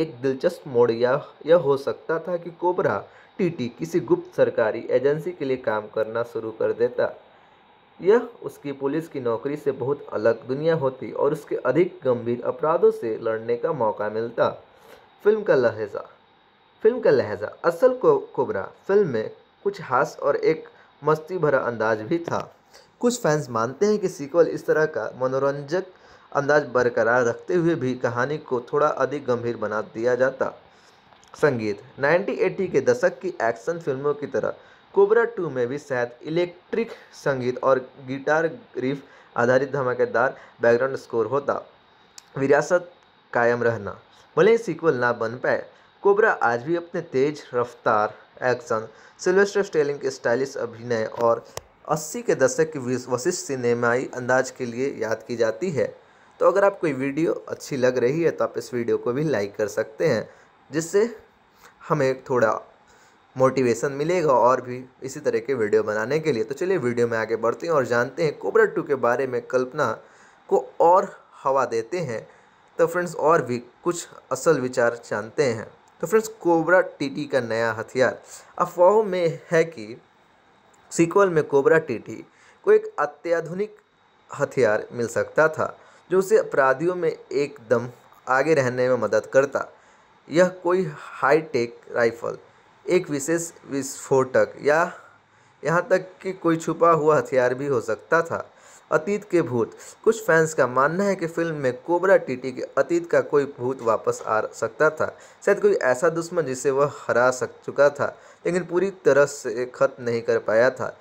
एक दिलचस्प मोड़ या यह हो सकता था कि कोबरा टीटी किसी गुप्त सरकारी एजेंसी के लिए काम करना शुरू कर देता यह उसकी पुलिस की नौकरी से बहुत अलग दुनिया होती और उसके अधिक गंभीर अपराधों से लड़ने का मौका मिलता फिल्म का लहजा फिल्म का लहजा असल को कोबरा फिल्म में कुछ हास और एक मस्ती भरा अंदाज भी था कुछ फैंस मानते हैं कि सीक्वल इस तरह का मनोरंजक अंदाज बरकरार रखते हुए भी कहानी को थोड़ा अधिक गंभीर बना दिया जाता संगीत नाइनटीन के दशक की एक्शन फिल्मों की तरह कोबरा टू में भी शायद इलेक्ट्रिक संगीत और गिटार रिफ आधारित धमाकेदार बैकग्राउंड स्कोर होता विरासत कायम रहना भले ही सीक्वल ना बन पाए कोबरा आज भी अपने तेज रफ्तार एक्शन सिल्वेस्टर स्टेलिंग के स्टाइलिश अभिनय और 80 के दशक की वशिष्ठ सिनेमाई अंदाज के लिए याद की जाती है तो अगर आपको वीडियो अच्छी लग रही है तो आप इस वीडियो को भी लाइक कर सकते हैं जिससे हमें थोड़ा मोटिवेशन मिलेगा और भी इसी तरह के वीडियो बनाने के लिए तो चलिए वीडियो में आगे बढ़ते हैं और जानते हैं कोबरा टू के बारे में कल्पना को और हवा देते हैं तो फ्रेंड्स और भी कुछ असल विचार जानते हैं तो फ्रेंड्स कोबरा टीटी का नया हथियार अफवाहों में है कि सीक्वल में कोबरा टीटी को एक अत्याधुनिक हथियार मिल सकता था जो उसे अपराधियों में एकदम आगे रहने में मदद करता यह कोई हाई टेक राइफल एक विशेष विस्फोटक या यहाँ तक कि कोई छुपा हुआ हथियार भी हो सकता था अतीत के भूत कुछ फैंस का मानना है कि फिल्म में कोबरा टीटी के अतीत का कोई भूत वापस आ सकता था शायद कोई ऐसा दुश्मन जिसे वह हरा सक चुका था लेकिन पूरी तरह से खत्म नहीं कर पाया था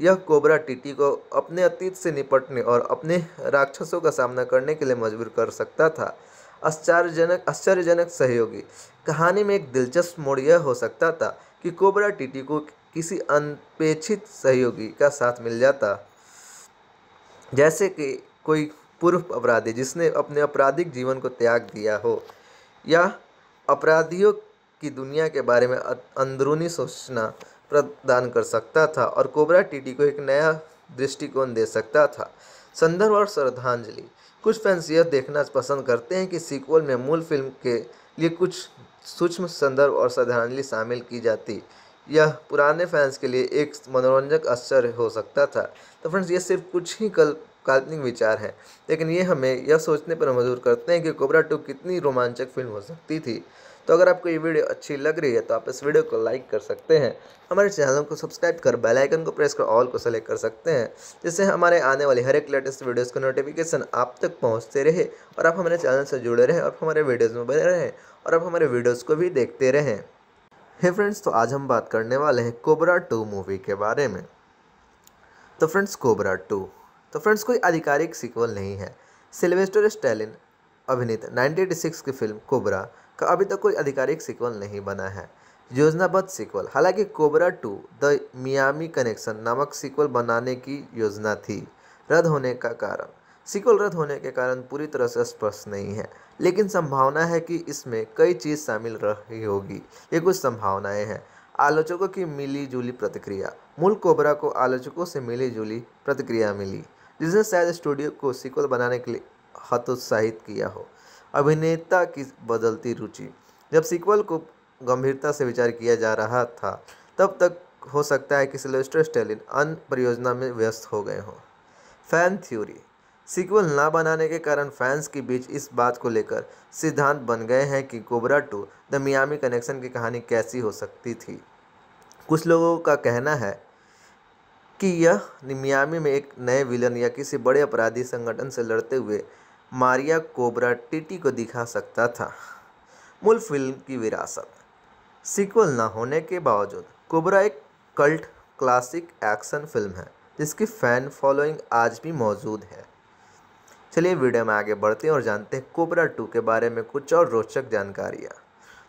यह कोबरा टीटी को अपने अतीत से निपटने और अपने राक्षसों का सामना करने के लिए मजबूर कर सकता था आश्चर्यजनक आश्चर्यजनक सहयोगी कहानी में एक दिलचस्प मोड़ यह हो सकता था कि कोबरा टीटी को किसी अनपेक्षित सहयोगी का साथ मिल जाता जैसे कि कोई पूर्व अपराधी जिसने अपने आपराधिक जीवन को त्याग दिया हो या अपराधियों की दुनिया के बारे में अंदरूनी सोचना प्रदान कर सकता था और कोबरा टीटी को एक नया दृष्टिकोण दे सकता था संदर्भ और श्रद्धांजलि कुछ फैंस यह देखना पसंद करते हैं कि सीक्वल में मूल फिल्म के लिए कुछ सूक्ष्म संदर्भ और श्रद्धांजलि शामिल की जाती यह पुराने फैंस के लिए एक मनोरंजक आश्चर्य हो सकता था तो फ्रेंड्स ये सिर्फ कुछ ही कल काल्पनिक विचार हैं लेकिन ये हमें यह सोचने पर मजबूर करते हैं कि कोबरा टू कितनी रोमांचक फिल्म हो सकती थी तो अगर आपको ये वीडियो अच्छी लग रही है तो आप इस वीडियो को लाइक कर सकते हैं हमारे चैनल को सब्सक्राइब कर बेल आइकन को प्रेस कर ऑल को सेलेक्ट कर सकते हैं जिससे हमारे आने वाली हर एक लेटेस्ट वीडियोज़ का नोटिफिकेशन आप तक पहुँचते रहे और आप हमारे चैनल से जुड़े रहें और हमारे वीडियोज में बने रहें और आप हमारे वीडियोज़ को भी देखते रहें हे फ्रेंड्स तो आज हम बात करने वाले हैं कोबरा टू मूवी के बारे में तो फ्रेंड्स कोबरा टू तो फ्रेंड्स कोई आधिकारिक सीक्वल नहीं है सिल्वेस्टर स्टैलिन अभिनीत 1986 की फिल्म कोबरा का अभी तक तो कोई आधिकारिक सिक्वल नहीं बना है योजनाबद्ध सिक्वल हालांकि Cobra two the Miami connection नामक सिक्वल बनाने की योजना थी रद्द होने का कारण सिक्वल रद्द होने के कारण पूरी तरह से स्पष्ट नहीं है लेकिन संभावना है कि इसमें कई चीज़ शामिल रही होगी ये कुछ संभावनाएं हैं आलोचकों की मिली जुली प्रतिक्रिया मूल कोबरा को आलोचकों से मिली जुली प्रतिक्रिया मिली जिसने शायद स्टूडियो को सिक्वल बनाने के लिए हतोत्साहित किया हो अभिनेता की बदलती रुचि जब सीक्वल को गंभीरता से विचार किया जा रहा था तब तक हो सकता है कि सिलेस्टर स्टेलिन अन्य परियोजना में व्यस्त हो गए हों फैन थ्योरी सीक्वल ना बनाने के कारण फैंस के बीच इस बात को लेकर सिद्धांत बन गए हैं कि Cobra two the Miami connection की कहानी कैसी हो सकती थी कुछ लोगों का कहना है कि यह मियामी में एक नए विलन या किसी बड़े अपराधी संगठन से लड़ते हुए मारिया कोबरा टीटी को दिखा सकता था मूल फिल्म की विरासत सीक्वल ना होने के बावजूद कोबरा एक कल्ट क्लासिक एक्शन फिल्म है जिसकी फ़ैन फॉलोइंग आज भी मौजूद है चलिए वीडियो में आगे बढ़ते हैं और जानते हैं कोबरा टू के बारे में कुछ और रोचक जानकारियाँ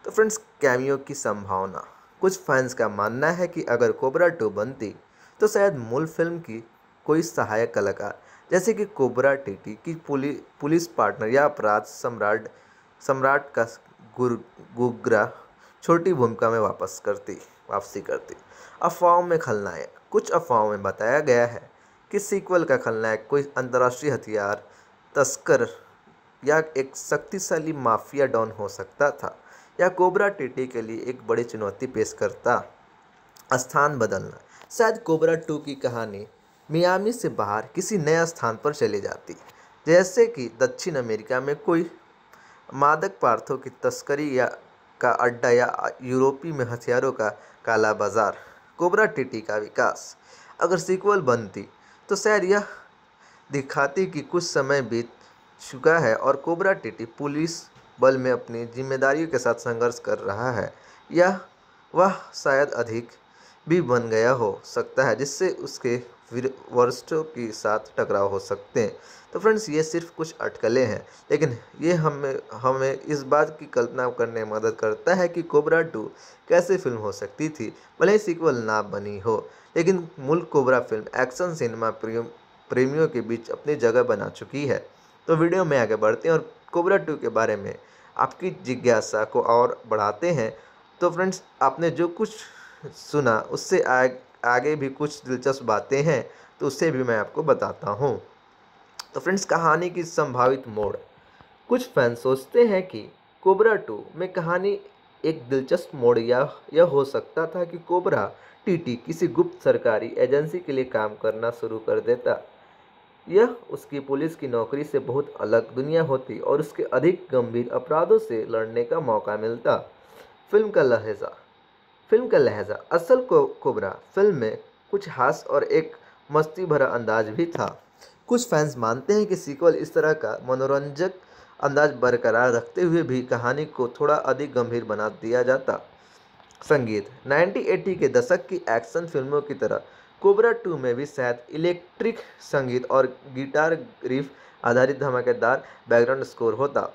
तो फ्रेंड्स कैमियो की संभावना कुछ फैंस का मानना है कि अगर कोबरा टू बनती तो शायद मूल फिल्म की कोई सहायक कलाकार जैसे कि कोबरा टेटी की पुलि, पुलिस पार्टनर या अपराध सम्राट सम्राट का गुग्रा छोटी भूमिका में वापस करती वापसी करती अफवाहों में खलनायक कुछ अफवाहों में बताया गया है कि सीक्वल का खलनायक कोई अंतर्राष्ट्रीय हथियार तस्कर या एक शक्तिशाली माफिया डॉन हो सकता था या कोबरा टेटी के लिए एक बड़ी चुनौती पेश करता स्थान बदलना शायद कोबरा टू की कहानी मियामी से बाहर किसी नए स्थान पर चली जाती जैसे कि दक्षिण अमेरिका में कोई मादक पार्थों की तस्करी या का अड्डा या यूरोपी में हथियारों का काला बाजार कोबरा टिटी का विकास अगर सीक्वल बनती तो शायद यह दिखाती कि कुछ समय बीत चुका है और कोबरा टिटी पुलिस बल में अपनी जिम्मेदारियों के साथ संघर्ष कर रहा है या वह शायद अधिक भी बन गया हो सकता है जिससे उसके वरिष्ठों के साथ टकराव हो सकते हैं तो फ्रेंड्स ये सिर्फ कुछ अटकलें हैं लेकिन ये हमें हमें इस बात की कल्पना करने में मदद करता है कि कोबरा टू कैसे फिल्म हो सकती थी भले सीक्वल ना बनी हो लेकिन मूल कोबरा फिल्म एक्शन सिनेमा प्रेमियों के बीच अपनी जगह बना चुकी है तो वीडियो में आगे बढ़ते हैं और कोबरा टू के बारे में आपकी जिज्ञासा को और बढ़ाते हैं तो फ्रेंड्स आपने जो कुछ सुना उससे आग आगे भी कुछ दिलचस्प बातें हैं तो उससे भी मैं आपको बताता हूँ तो फ्रेंड्स कहानी की संभावित मोड़ कुछ फैंस सोचते हैं कि कोबरा टू में कहानी एक दिलचस्प मोड़ या यह हो सकता था कि कोबरा टीटी किसी गुप्त सरकारी एजेंसी के लिए काम करना शुरू कर देता यह उसकी पुलिस की नौकरी से बहुत अलग दुनिया होती और उसके अधिक गंभीर अपराधों से लड़ने का मौका मिलता फिल्म का लहजा फिल्म का लहजा असल को कोबरा फिल्म में कुछ हास और एक मस्ती भरा अंदाज भी था कुछ फैंस मानते हैं कि सीक्वल इस तरह का मनोरंजक अंदाज बरकरार रखते हुए भी कहानी को थोड़ा अधिक गंभीर बना दिया जाता संगीत 1980 के दशक की एक्शन फिल्मों की तरह कोबरा टू में भी शायद इलेक्ट्रिक संगीत और गिटार रिफ आधारित धमाकेदार बैकग्राउंड स्कोर होता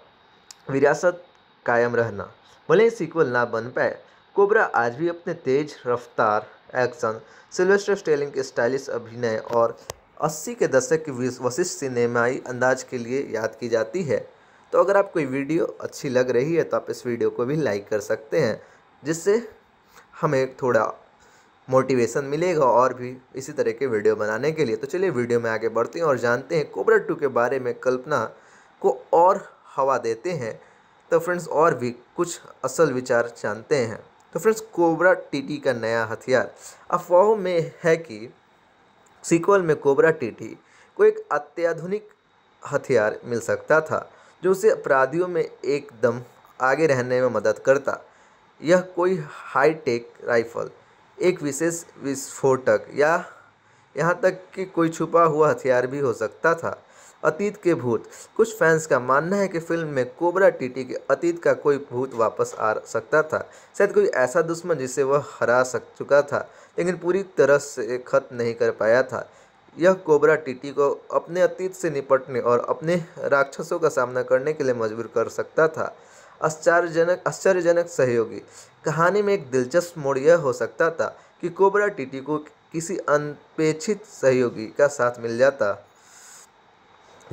विरासत कायम रहना भले ही सीक्वल ना बन पाए कोबरा आज भी अपने तेज रफ्तार एक्शन सिल्वेस्टर स्टेलिंग के स्टाइलिश अभिनय और 80 के दशक की वशिष्ठ सिनेमाई अंदाज के लिए याद की जाती है तो अगर आपको ये वीडियो अच्छी लग रही है तो आप इस वीडियो को भी लाइक कर सकते हैं जिससे हमें थोड़ा मोटिवेशन मिलेगा और भी इसी तरह के वीडियो बनाने के लिए तो चलिए वीडियो में आगे बढ़ते हैं और जानते हैं कोबरा टू के बारे में कल्पना को और हवा देते हैं तो फ्रेंड्स और भी कुछ असल विचार जानते हैं तो फ्रेंड्स कोबरा टीटी का नया हथियार अफवाहों में है कि सीक्वल में कोबरा टीटी को एक अत्याधुनिक हथियार मिल सकता था जो उसे अपराधियों में एकदम आगे रहने में मदद करता यह कोई हाईटेक राइफल एक विशेष विस्फोटक या यहाँ तक कि कोई छुपा हुआ हथियार भी हो सकता था अतीत के भूत कुछ फैंस का मानना है कि फिल्म में कोबरा टीटी के अतीत का कोई भूत वापस आ सकता था शायद कोई ऐसा दुश्मन जिसे वह हरा सक चुका था लेकिन पूरी तरह से खत्म नहीं कर पाया था यह कोबरा टीटी को अपने अतीत से निपटने और अपने राक्षसों का सामना करने के लिए मजबूर कर सकता था आश्चर्यजनक आश्चर्यजनक सहयोगी कहानी में एक दिलचस्प मोड़ यह हो सकता था कि कोबरा टीटी को किसी अनपेक्षित सहयोगी का साथ मिल जाता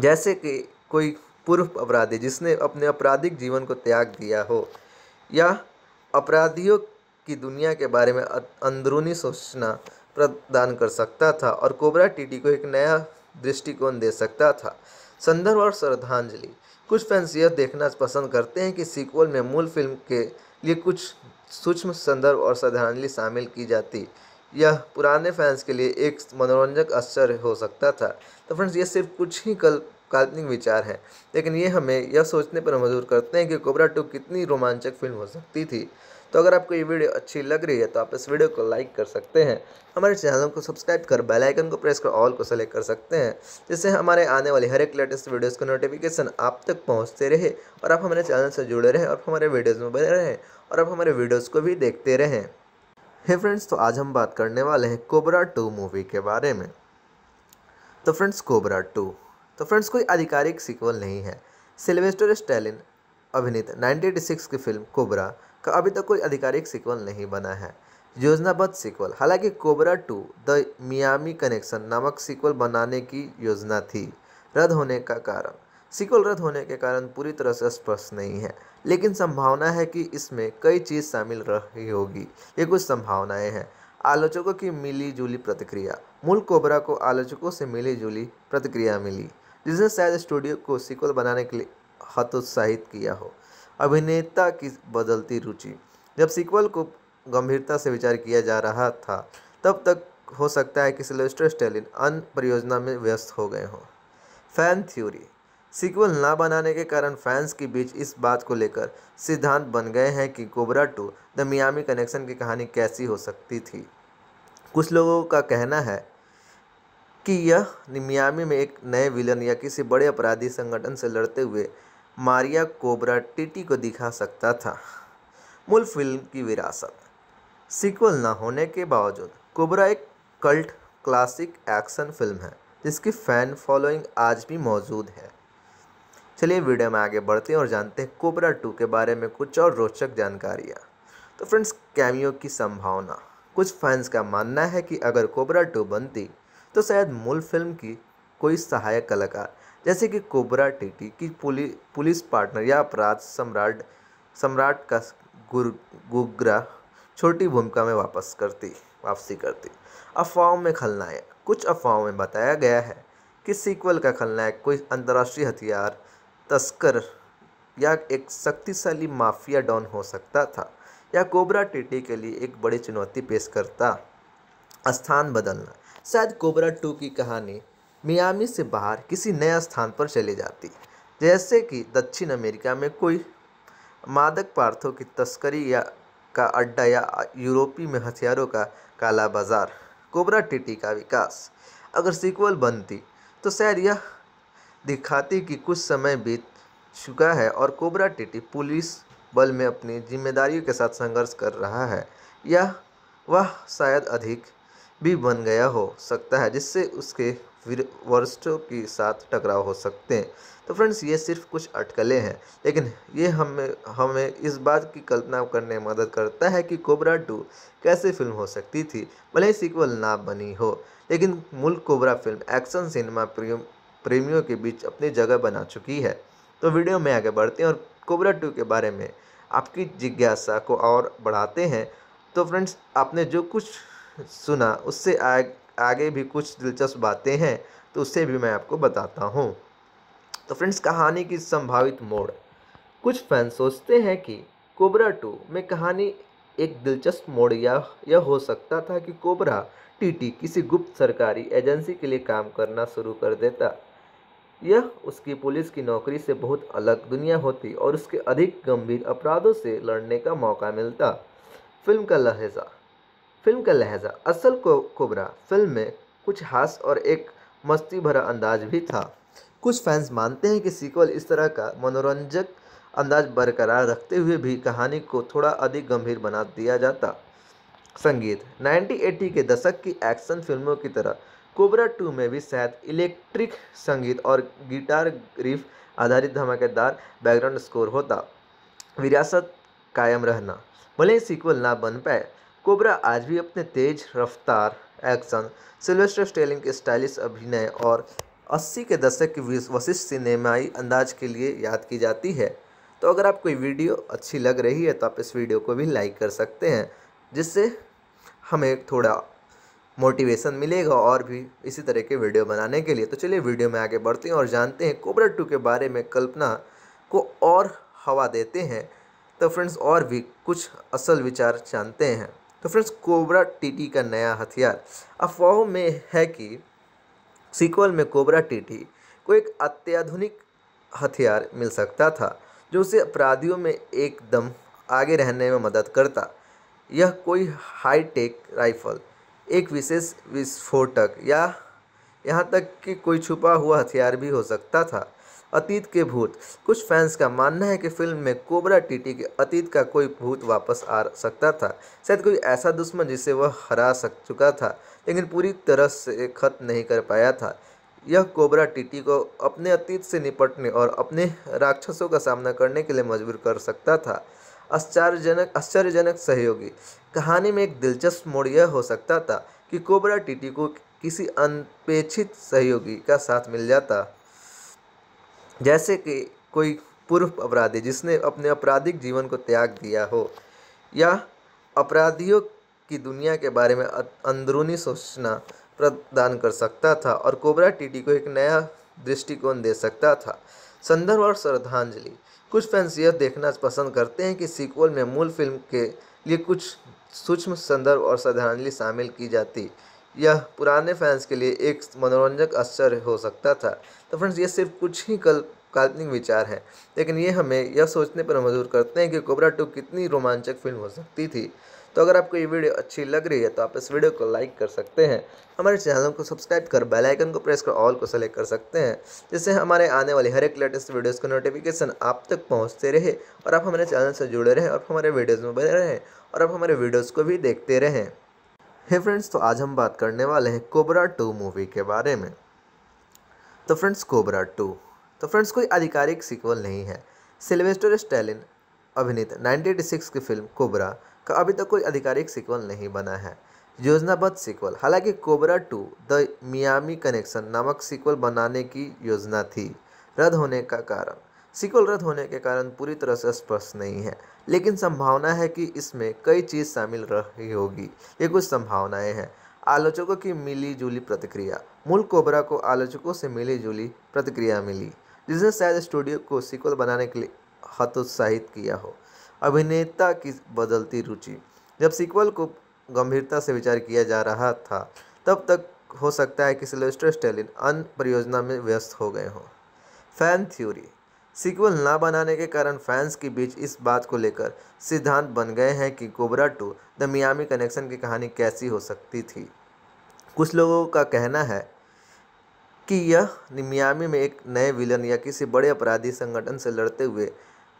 जैसे कि कोई पूर्व अपराधी जिसने अपने आपराधिक जीवन को त्याग दिया हो या अपराधियों की दुनिया के बारे में अं-, अंदरूनी सोचना प्रदान कर सकता था और कोबरा टीटी को एक नया दृष्टिकोण दे सकता था संदर्भ और श्रद्धांजलि कुछ फैंस यह देखना पसंद करते हैं कि सीक्वल में मूल फिल्म के लिए कुछ सूक्ष्म संदर्भ और श्रद्धांजलि शामिल की जाती यह पुराने फैंस के लिए एक मनोरंजक आश्चर्य हो सकता था तो फ्रेंड्स ये सिर्फ कुछ ही कल काल्पनिक विचार है लेकिन ये हमें यह सोचने पर मजबूर करते हैं कि कोबरा टू कितनी रोमांचक फिल्म हो सकती थी तो अगर आपको ये वीडियो अच्छी लग रही है तो आप इस वीडियो को लाइक कर सकते हैं हमारे चैनल को सब्सक्राइब कर बेल आइकन को प्रेस कर ऑल को सेलेक्ट कर सकते हैं जिससे हमारे आने वाले हर एक लेटेस्ट वीडियोस का नोटिफिकेशन आप तक पहुंचते रहे और आप हमारे चैनल से जुड़े रहें और हमारे वीडियोज़ में बने रहें और आप हमारे वीडियोज़ को भी देखते रहें हे फ्रेंड्स तो आज हम बात करने वाले हैं कोबरा टू मूवी के बारे में तो फ्रेंड्स कोबरा टू तो फ्रेंड्स कोई आधिकारिक सिक्वल नहीं है सिल्वेस्टर स्टैलिन अभिनीत 1986 की फिल्म कोबरा का अभी तक तो कोई आधिकारिक सिक्वल नहीं बना है योजनाबद्ध सीक्वल हालांकि Cobra two the Miami connection नामक सीक्वल बनाने की योजना थी रद्द होने का कारण सिक्वल रद्द होने के कारण पूरी तरह से स्पष्ट नहीं है लेकिन संभावना है कि इसमें कई चीज़ शामिल रही होगी ये कुछ संभावनाएं हैं आलोचकों की मिली जुली प्रतिक्रिया मूल कोबरा को आलोचकों से मिली जुली प्रतिक्रिया मिली जिसने शायद स्टूडियो को सिक्वल बनाने के लिए हतोत्साहित किया हो अभिनेता की बदलती रुचि जब सिक्वल को गंभीरता से विचार किया जा रहा था तब तक हो सकता है कि सिलेस्टर स्टेलिन अन्य परियोजना में व्यस्त हो गए हों फैन थ्योरी सीक्वल ना बनाने के कारण फैंस के बीच इस बात को लेकर सिद्धांत बन गए हैं कि Cobra two the Miami connection की कहानी कैसी हो सकती थी कुछ लोगों का कहना है कि यह मियामी में एक नए विलन या किसी बड़े अपराधी संगठन से लड़ते हुए मारिया कोबरा टिटी को दिखा सकता था मूल फिल्म की विरासत सीक्वल ना होने के बावजूद कोबरा एक कल्ट क्लासिक एक्शन फिल्म है जिसकी फ़ैन फॉलोइंग आज भी मौजूद है चलिए वीडियो में आगे बढ़ते हैं और जानते हैं कोबरा टू के बारे में कुछ और रोचक जानकारियाँ तो फ्रेंड्स कैमियो की संभावना कुछ फैंस का मानना है कि अगर कोबरा टू बनती तो शायद मूल फिल्म की कोई सहायक कलाकार जैसे कि कोबरा टीटी की पुलि, पुलिस पार्टनर या अपराध सम्राट सम्राट का गुग्रा छोटी भूमिका में वापस करती वापसी करती अफवाहों में खलनायक कुछ अफवाहों में बताया गया है कि सीक्वल का खलनायक कोई अंतर्राष्ट्रीय हथियार तस्कर या एक शक्तिशाली माफिया डॉन हो सकता था या कोबरा टीटी के लिए एक बड़ी चुनौती पेश करता स्थान बदलना शायद कोबरा टू की कहानी मियामी से बाहर किसी नए स्थान पर चली जाती जैसे कि दक्षिण अमेरिका में कोई मादक पार्थों की तस्करी या का अड्डा या यूरोपी में हथियारों का काला बाजार कोबरा टीटी का विकास अगर सीक्वल बनती तो शायद यह दिखाती कि कुछ समय बीत चुका है और कोबरा टिटी पुलिस बल में अपनी जिम्मेदारियों के साथ संघर्ष कर रहा है यह वह शायद अधिक भी बन गया हो सकता है जिससे उसके वरिष्ठों के साथ टकराव हो सकते हैं तो फ्रेंड्स ये सिर्फ कुछ अटकलें हैं लेकिन ये हमें हमें इस बात की कल्पना करने में मदद करता है कि कोबरा टू कैसे फिल्म हो सकती थी भले सीक्वल ना बनी हो लेकिन मूल कोबरा फिल्म एक्शन सिनेमा प्रियम प्रेमियों के बीच अपनी जगह बना चुकी है तो वीडियो में आगे बढ़ते हैं और कोबरा टू के बारे में आपकी जिज्ञासा को और बढ़ाते हैं तो फ्रेंड्स आपने जो कुछ सुना उससे आग, आगे भी कुछ दिलचस्प बातें हैं तो उससे भी मैं आपको बताता हूँ तो फ्रेंड्स कहानी की संभावित मोड़ कुछ फैंस सोचते हैं कि कोबरा टू में कहानी एक दिलचस्प मोड़ या यह हो सकता था कि कोबरा टीटी किसी गुप्त सरकारी एजेंसी के लिए काम करना शुरू कर देता यह उसकी पुलिस की नौकरी से बहुत अलग दुनिया होती और उसके अधिक गंभीर अपराधों से लड़ने का मौका मिलता फिल्म का लहजा फिल्म का लहजा असल को कोबरा फिल्म में कुछ हास और एक मस्ती भरा अंदाज भी था कुछ फैंस मानते हैं कि सीक्वल इस तरह का मनोरंजक अंदाज बरकरार रखते हुए भी कहानी को थोड़ा अधिक गंभीर बना दिया जाता संगीत 1980 के दशक की एक्शन फिल्मों की तरह कोबरा टू में भी शायद इलेक्ट्रिक संगीत और गिटार ग्रीफ आधारित धमाकेदार बैकग्राउंड स्कोर होता विरासत कायम रहना भले ही सीक्वल ना बन पाए कोबरा आज भी अपने तेज रफ्तार एक्शन सिल्वेस्टर स्टेलिंग के स्टाइलिश अभिनय और 80 के दशक की वशिष्ठ सिनेमाई अंदाज के लिए याद की जाती है तो अगर आपको ये वीडियो अच्छी लग रही है तो आप इस वीडियो को भी लाइक कर सकते हैं जिससे हमें थोड़ा मोटिवेशन मिलेगा और भी इसी तरह के वीडियो बनाने के लिए तो चलिए वीडियो में आगे बढ़ते हैं और जानते हैं कोबरा टू के बारे में कल्पना को और हवा देते हैं तो फ्रेंड्स और भी कुछ असल विचार जानते हैं तो फ्रेंड्स कोबरा टीटी का नया हथियार अफवाहों में है कि सीक्वल में कोबरा टीटी को एक अत्याधुनिक हथियार मिल सकता था जो उसे अपराधियों में एकदम आगे रहने में मदद करता यह कोई हाई टेक राइफल एक विशेष विस्फोटक या यहाँ तक कि कोई छुपा हुआ हथियार भी हो सकता था अतीत के भूत कुछ फैंस का मानना है कि फिल्म में कोबरा टीटी के अतीत का कोई भूत वापस आ सकता था शायद कोई ऐसा दुश्मन जिसे वह हरा सक चुका था लेकिन पूरी तरह से खत्म नहीं कर पाया था यह कोबरा टीटी को अपने अतीत से निपटने और अपने राक्षसों का सामना करने के लिए मजबूर कर सकता था आश्चर्यजनक आश्चर्यजनक सहयोगी कहानी में एक दिलचस्प मोड़ यह हो सकता था कि कोबरा टीटी को किसी अनपेक्षित सहयोगी का साथ मिल जाता जैसे कि कोई पूर्व अपराधी जिसने अपने आपराधिक जीवन को त्याग दिया हो या अपराधियों की दुनिया के बारे में अंदरूनी सोचना प्रदान कर सकता था और कोबरा टीटी को एक नया दृष्टिकोण दे सकता था संदर्भ और श्रद्धांजलि कुछ फैंस यह देखना पसंद करते हैं कि सीक्वल में मूल फिल्म के लिए कुछ सूक्ष्म संदर्भ और श्रद्धांजलि शामिल की जाती यह पुराने फैंस के लिए एक मनोरंजक आश्चर्य हो सकता था तो फ्रेंड्स ये सिर्फ कुछ ही कल काल्पनिक विचार हैं लेकिन ये हमें यह सोचने पर मजबूर करते हैं कि कोबरा टू कितनी रोमांचक फिल्म हो सकती थी तो अगर आपको ये वीडियो अच्छी लग रही है तो आप इस वीडियो को लाइक कर सकते हैं हमारे चैनल को सब्सक्राइब कर बेल आइकन को प्रेस कर ऑल को सेलेक्ट कर सकते हैं जिससे हमारे आने वाली हर एक लेटेस्ट वीडियोस का नोटिफिकेशन आप तक पहुंचते रहे और आप हमारे चैनल से जुड़े रहें और हमारे वीडियोज़ में बने रहें और आप हमारे वीडियोज़ को भी देखते रहें हे फ्रेंड्स तो आज हम बात करने वाले हैं कोबरा टू मूवी के बारे में तो फ्रेंड्स कोबरा टू तो फ्रेंड्स कोई आधिकारिक सीक्वल नहीं है सिल्वेस्टर स्टैलिन अभिनीत 1986 की फिल्म कोबरा का अभी तक तो कोई आधिकारिक सिक्वल नहीं बना है योजनाबद्ध सिक्वल हालांकि Cobra two the Miami connection नामक सिक्वल बनाने की योजना थी रद्द होने का कारण सिक्वल रद्द होने के कारण पूरी तरह से स्पष्ट नहीं है लेकिन संभावना है कि इसमें कई चीज़ शामिल रही होगी ये कुछ संभावनाएं हैं आलोचकों की मिली जुली प्रतिक्रिया मूल कोबरा को आलोचकों से मिली जुली प्रतिक्रिया मिली जिसने शायद स्टूडियो को सिक्वल बनाने के लिए हतोत्साहित किया हो अभिनेता की बदलती रुचि जब सीक्वल को गंभीरता से विचार किया जा रहा था तब तक हो सकता है कि सिलेस्टर स्टेलिन अन्य परियोजना में व्यस्त हो गए हों फैन थ्योरी सीक्वल ना बनाने के कारण फैंस के बीच इस बात को लेकर सिद्धांत बन गए हैं कि Cobra two the Miami connection की कहानी कैसी हो सकती थी कुछ लोगों का कहना है कि यह मियामी में एक नए विलन या किसी बड़े अपराधी संगठन से लड़ते हुए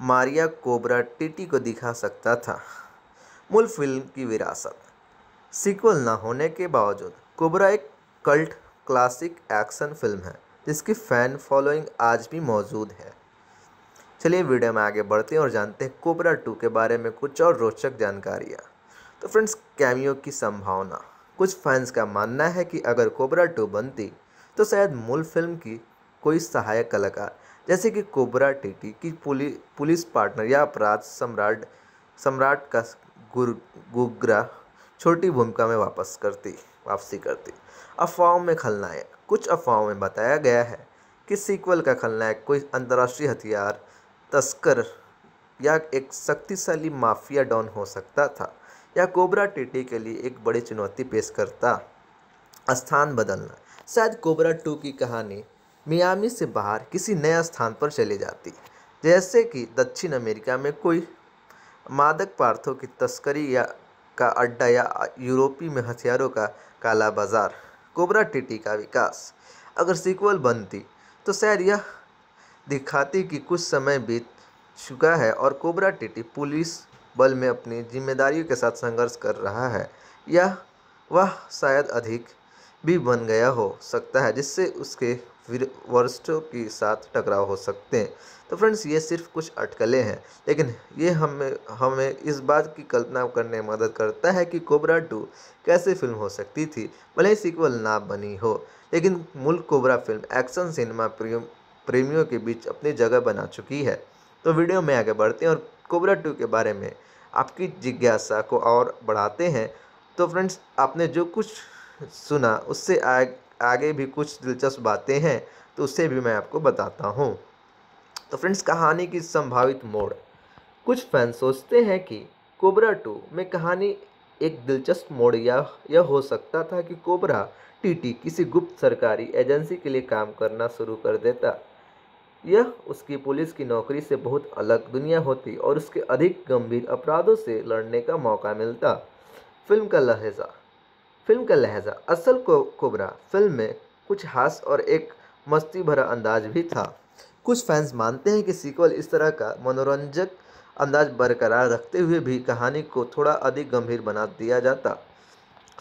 मारिया कोबरा टीटी को दिखा सकता था मूल फिल्म की विरासत सीक्वल ना होने के बावजूद कोबरा एक कल्ट क्लासिक एक्शन फिल्म है जिसकी फ़ैन फॉलोइंग आज भी मौजूद है चलिए वीडियो में आगे बढ़ते हैं और जानते हैं कोबरा टू के बारे में कुछ और रोचक जानकारियाँ तो फ्रेंड्स कैमियो की संभावना कुछ फैंस का मानना है कि अगर कोबरा टू बनती तो शायद मूल फिल्म की कोई सहायक कलाकार जैसे कि कोबरा टीटी की पुलि, पुलिस पार्टनर या अपराध सम्राट सम्राट का गुग्रा छोटी भूमिका में वापस करती वापसी करती अफवाहों में खलनायक कुछ अफवाहों में बताया गया है कि सीक्वल का खलनायक कोई अंतर्राष्ट्रीय हथियार तस्कर या एक शक्तिशाली माफिया डॉन हो सकता था या कोबरा टीटी के लिए एक बड़ी चुनौती पेश करता स्थान बदलना शायद कोबरा टू की कहानी मियामी से बाहर किसी नए स्थान पर चली जाती जैसे कि दक्षिण अमेरिका में कोई मादक पार्थों की तस्करी या का अड्डा या यूरोपी में हथियारों का काला बाजार कोबरा टिटी का विकास अगर सीक्वल बनती तो शायद यह दिखाती कि कुछ समय बीत चुका है और कोबरा टिटी पुलिस बल में अपनी जिम्मेदारियों के साथ संघर्ष कर रहा है या वह शायद अधिक भी बन गया हो सकता है जिससे उसके फिर वरिष्ठों के साथ टकराव हो सकते हैं तो फ्रेंड्स ये सिर्फ कुछ अटकलें हैं लेकिन ये हमें हमें इस बात की कल्पना करने में मदद करता है कि कोबरा टू कैसे फिल्म हो सकती थी भले ही सीक्वल ना बनी हो लेकिन मूल कोबरा फिल्म एक्शन सिनेमा प्रेमियों के बीच अपनी जगह बना चुकी है तो वीडियो में आगे बढ़ते हैं और कोबरा टू के बारे में आपकी जिज्ञासा को और बढ़ाते हैं तो फ्रेंड्स आपने जो कुछ सुना उससे आग आगे भी कुछ दिलचस्प बातें हैं तो उससे भी मैं आपको बताता हूँ तो फ्रेंड्स कहानी की संभावित मोड़ कुछ फैंस सोचते हैं कि कोबरा टू में कहानी एक दिलचस्प मोड़ या यह हो सकता था कि कोबरा टीटी किसी गुप्त सरकारी एजेंसी के लिए काम करना शुरू कर देता यह उसकी पुलिस की नौकरी से बहुत अलग दुनिया होती और उसके अधिक गंभीर अपराधों से लड़ने का मौका मिलता फिल्म का लहजा फिल्म का लहजा असल को कोबरा फिल्म में कुछ हास और एक मस्ती भरा अंदाज भी था कुछ फैंस मानते हैं कि सीक्वल इस तरह का मनोरंजक अंदाज बरकरार रखते हुए भी कहानी को थोड़ा अधिक गंभीर बना दिया जाता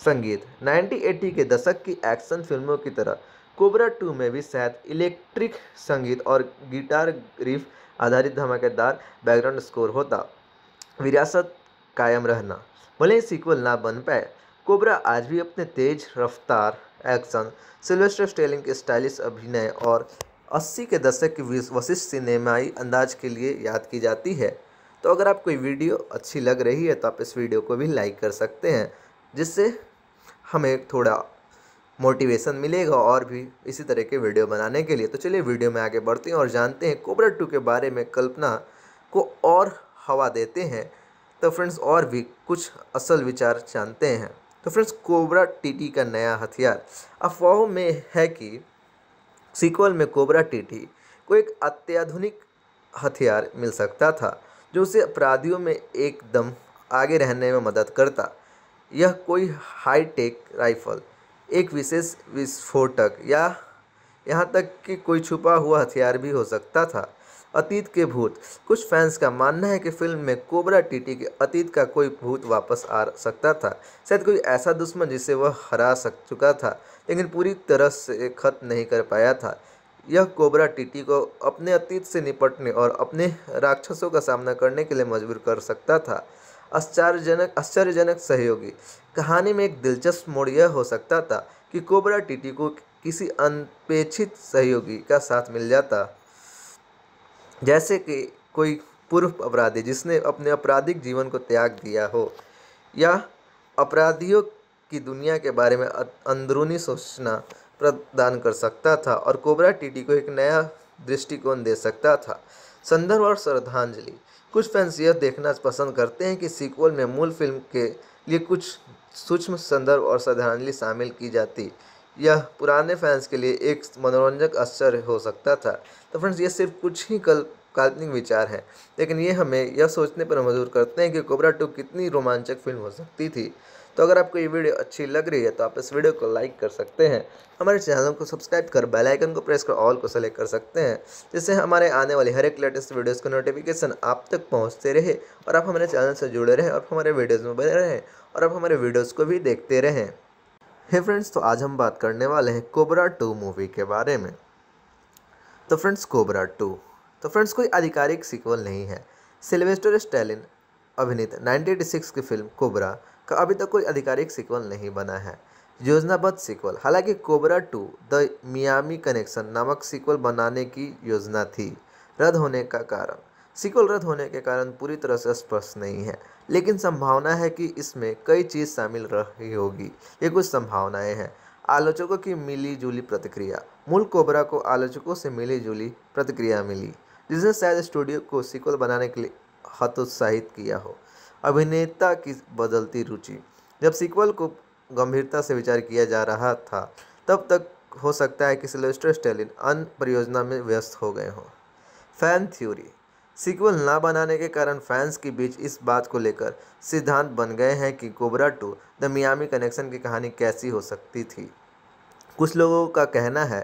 संगीत 1980 के दशक की एक्शन फिल्मों की तरह कोबरा टू में भी शायद इलेक्ट्रिक संगीत और गिटार रिफ आधारित धमाकेदार बैकग्राउंड स्कोर होता विरासत कायम रहना भले ही सीक्वल ना बन पाए कोबरा आज भी अपने तेज रफ्तार एक्शन सिल्वेस्टर स्टेलिंग के स्टाइलिश अभिनय और 80 के दशक की वशिष्ठ सिनेमाई अंदाज के लिए याद की जाती है तो अगर आपको वीडियो अच्छी लग रही है तो आप इस वीडियो को भी लाइक कर सकते हैं जिससे हमें थोड़ा मोटिवेशन मिलेगा और भी इसी तरह के वीडियो बनाने के लिए तो चलिए वीडियो में आगे बढ़ते हैं और जानते हैं कोबरा टू के बारे में कल्पना को और हवा देते हैं तो फ्रेंड्स और भी कुछ असल विचार जानते हैं तो फ्रेंड्स कोबरा टीटी का नया हथियार अफवाहों में है कि सीक्वल में कोबरा टीटी को एक अत्याधुनिक हथियार मिल सकता था जो उसे अपराधियों में एकदम आगे रहने में मदद करता यह कोई हाईटेक राइफल एक विशेष विस्फोटक या यहाँ तक कि कोई छुपा हुआ हथियार भी हो सकता था अतीत के भूत कुछ फैंस का मानना है कि फिल्म में कोबरा टीटी के अतीत का कोई भूत वापस आ सकता था शायद कोई ऐसा दुश्मन जिसे वह हरा सक चुका था लेकिन पूरी तरह से खत्म नहीं कर पाया था यह कोबरा टीटी को अपने अतीत से निपटने और अपने राक्षसों का सामना करने के लिए मजबूर कर सकता था आश्चर्यजनक आश्चर्यजनक सहयोगी कहानी में एक दिलचस्प मोड़ यह हो सकता था कि कोबरा टीटी को किसी अनपेक्षित सहयोगी का साथ मिल जाता जैसे कि कोई पूर्व अपराधी जिसने अपने आपराधिक जीवन को त्याग दिया हो या अपराधियों की दुनिया के बारे में अंदरूनी सोचना प्रदान कर सकता था और कोबरा टीटी को एक नया दृष्टिकोण दे सकता था संदर्भ और श्रद्धांजलि कुछ फैंस यह देखना पसंद करते हैं कि सीक्वल में मूल फिल्म के लिए कुछ सूक्ष्म संदर्भ और श्रद्धांजलि शामिल की जाती यह पुराने फैंस के लिए एक मनोरंजक आश्चर्य हो सकता था तो फ्रेंड्स ये सिर्फ कुछ ही कल काल्पनिक विचार हैं लेकिन ये हमें यह सोचने पर मजबूर करते हैं कि कोबरा टू कितनी रोमांचक फिल्म हो सकती थी तो अगर आपको ये वीडियो अच्छी लग रही है तो आप इस वीडियो को लाइक कर सकते हैं हमारे चैनल को सब्सक्राइब कर बेल आइकन को प्रेस कर ऑल को सेलेक्ट कर सकते हैं जिससे हमारे आने वाले हर एक लेटेस्ट वीडियोस का नोटिफिकेशन आप तक पहुंचते रहे और आप हमारे चैनल से जुड़े रहें और हमारे वीडियोज़ में बने रहें और आप हमारे वीडियोज़ को भी देखते रहें हे फ्रेंड्स तो आज हम बात करने वाले हैं कोबरा टू मूवी के बारे में तो फ्रेंड्स कोबरा टू तो फ्रेंड्स कोई आधिकारिक सीक्वल नहीं है सिल्वेस्टर स्टैलिन अभिनीत 1986 की फिल्म कोबरा का अभी तक कोई आधिकारिक सीक्वल नहीं बना है योजनाबद्ध सीक्वल हालांकि Cobra two the Miami connection नामक सीक्वल बनाने की योजना थी रद्द होने का कारण रथ होने के कारण पूरी तरह से स्पष्ट नहीं है लेकिन संभावना है कि इसमें कई चीज़ शामिल रही होगी ये कुछ संभावनाएं हैं आलोचकों की मिली जुली प्रतिक्रिया मूल कोबरा को आलोचकों से मिली जुली प्रतिक्रिया मिली जिसने शायद स्टूडियो को सिकल बनाने के लिए हतोत्साहित किया हो अभिनेता की बदलती रुचि जब सिक्वल को गंभीरता से विचार किया जा रहा था तब तक हो सकता है कि सिलेस्टर स्टेलिन अन्य परियोजना में व्यस्त हो गए हों फैन थ्योरी सीक्वल ना बनाने के कारण फैंस के बीच इस बात को लेकर सिद्धांत बन गए हैं कि Cobra two the Miami connection की कहानी कैसी हो सकती थी कुछ लोगों का कहना है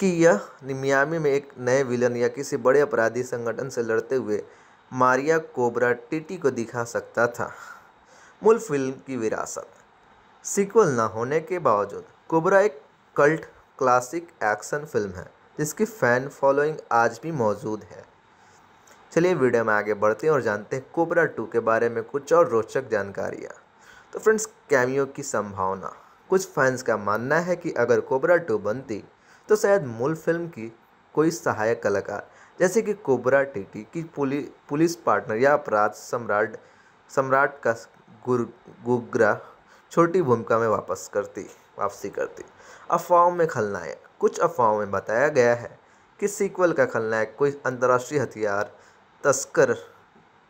कि यह मियामी में एक नए विलन या किसी बड़े अपराधी संगठन से लड़ते हुए मारिया कोबरा टिटी को दिखा सकता था मूल फिल्म की विरासत सीक्वल ना होने के बावजूद कोबरा एक कल्ट क्लासिक एक्शन फिल्म है जिसकी फ़ैन फॉलोइंग आज भी मौजूद है चलिए वीडियो में आगे बढ़ते हैं और जानते हैं कोबरा टू के बारे में कुछ और रोचक जानकारियाँ तो फ्रेंड्स कैमियो की संभावना कुछ फैंस का मानना है कि अगर कोबरा टू बनती तो शायद मूल फिल्म की कोई सहायक कलाकार जैसे कि कोबरा टीटी की पुलि, पुलिस पार्टनर या अपराध सम्राट सम्राट का गुग्रा छोटी भूमिका में वापस करती वापसी करती अफवाहों में खलनायक कुछ अफवाहों में बताया गया है कि सीक्वल का खलनायक कोई अंतर्राष्ट्रीय हथियार तस्कर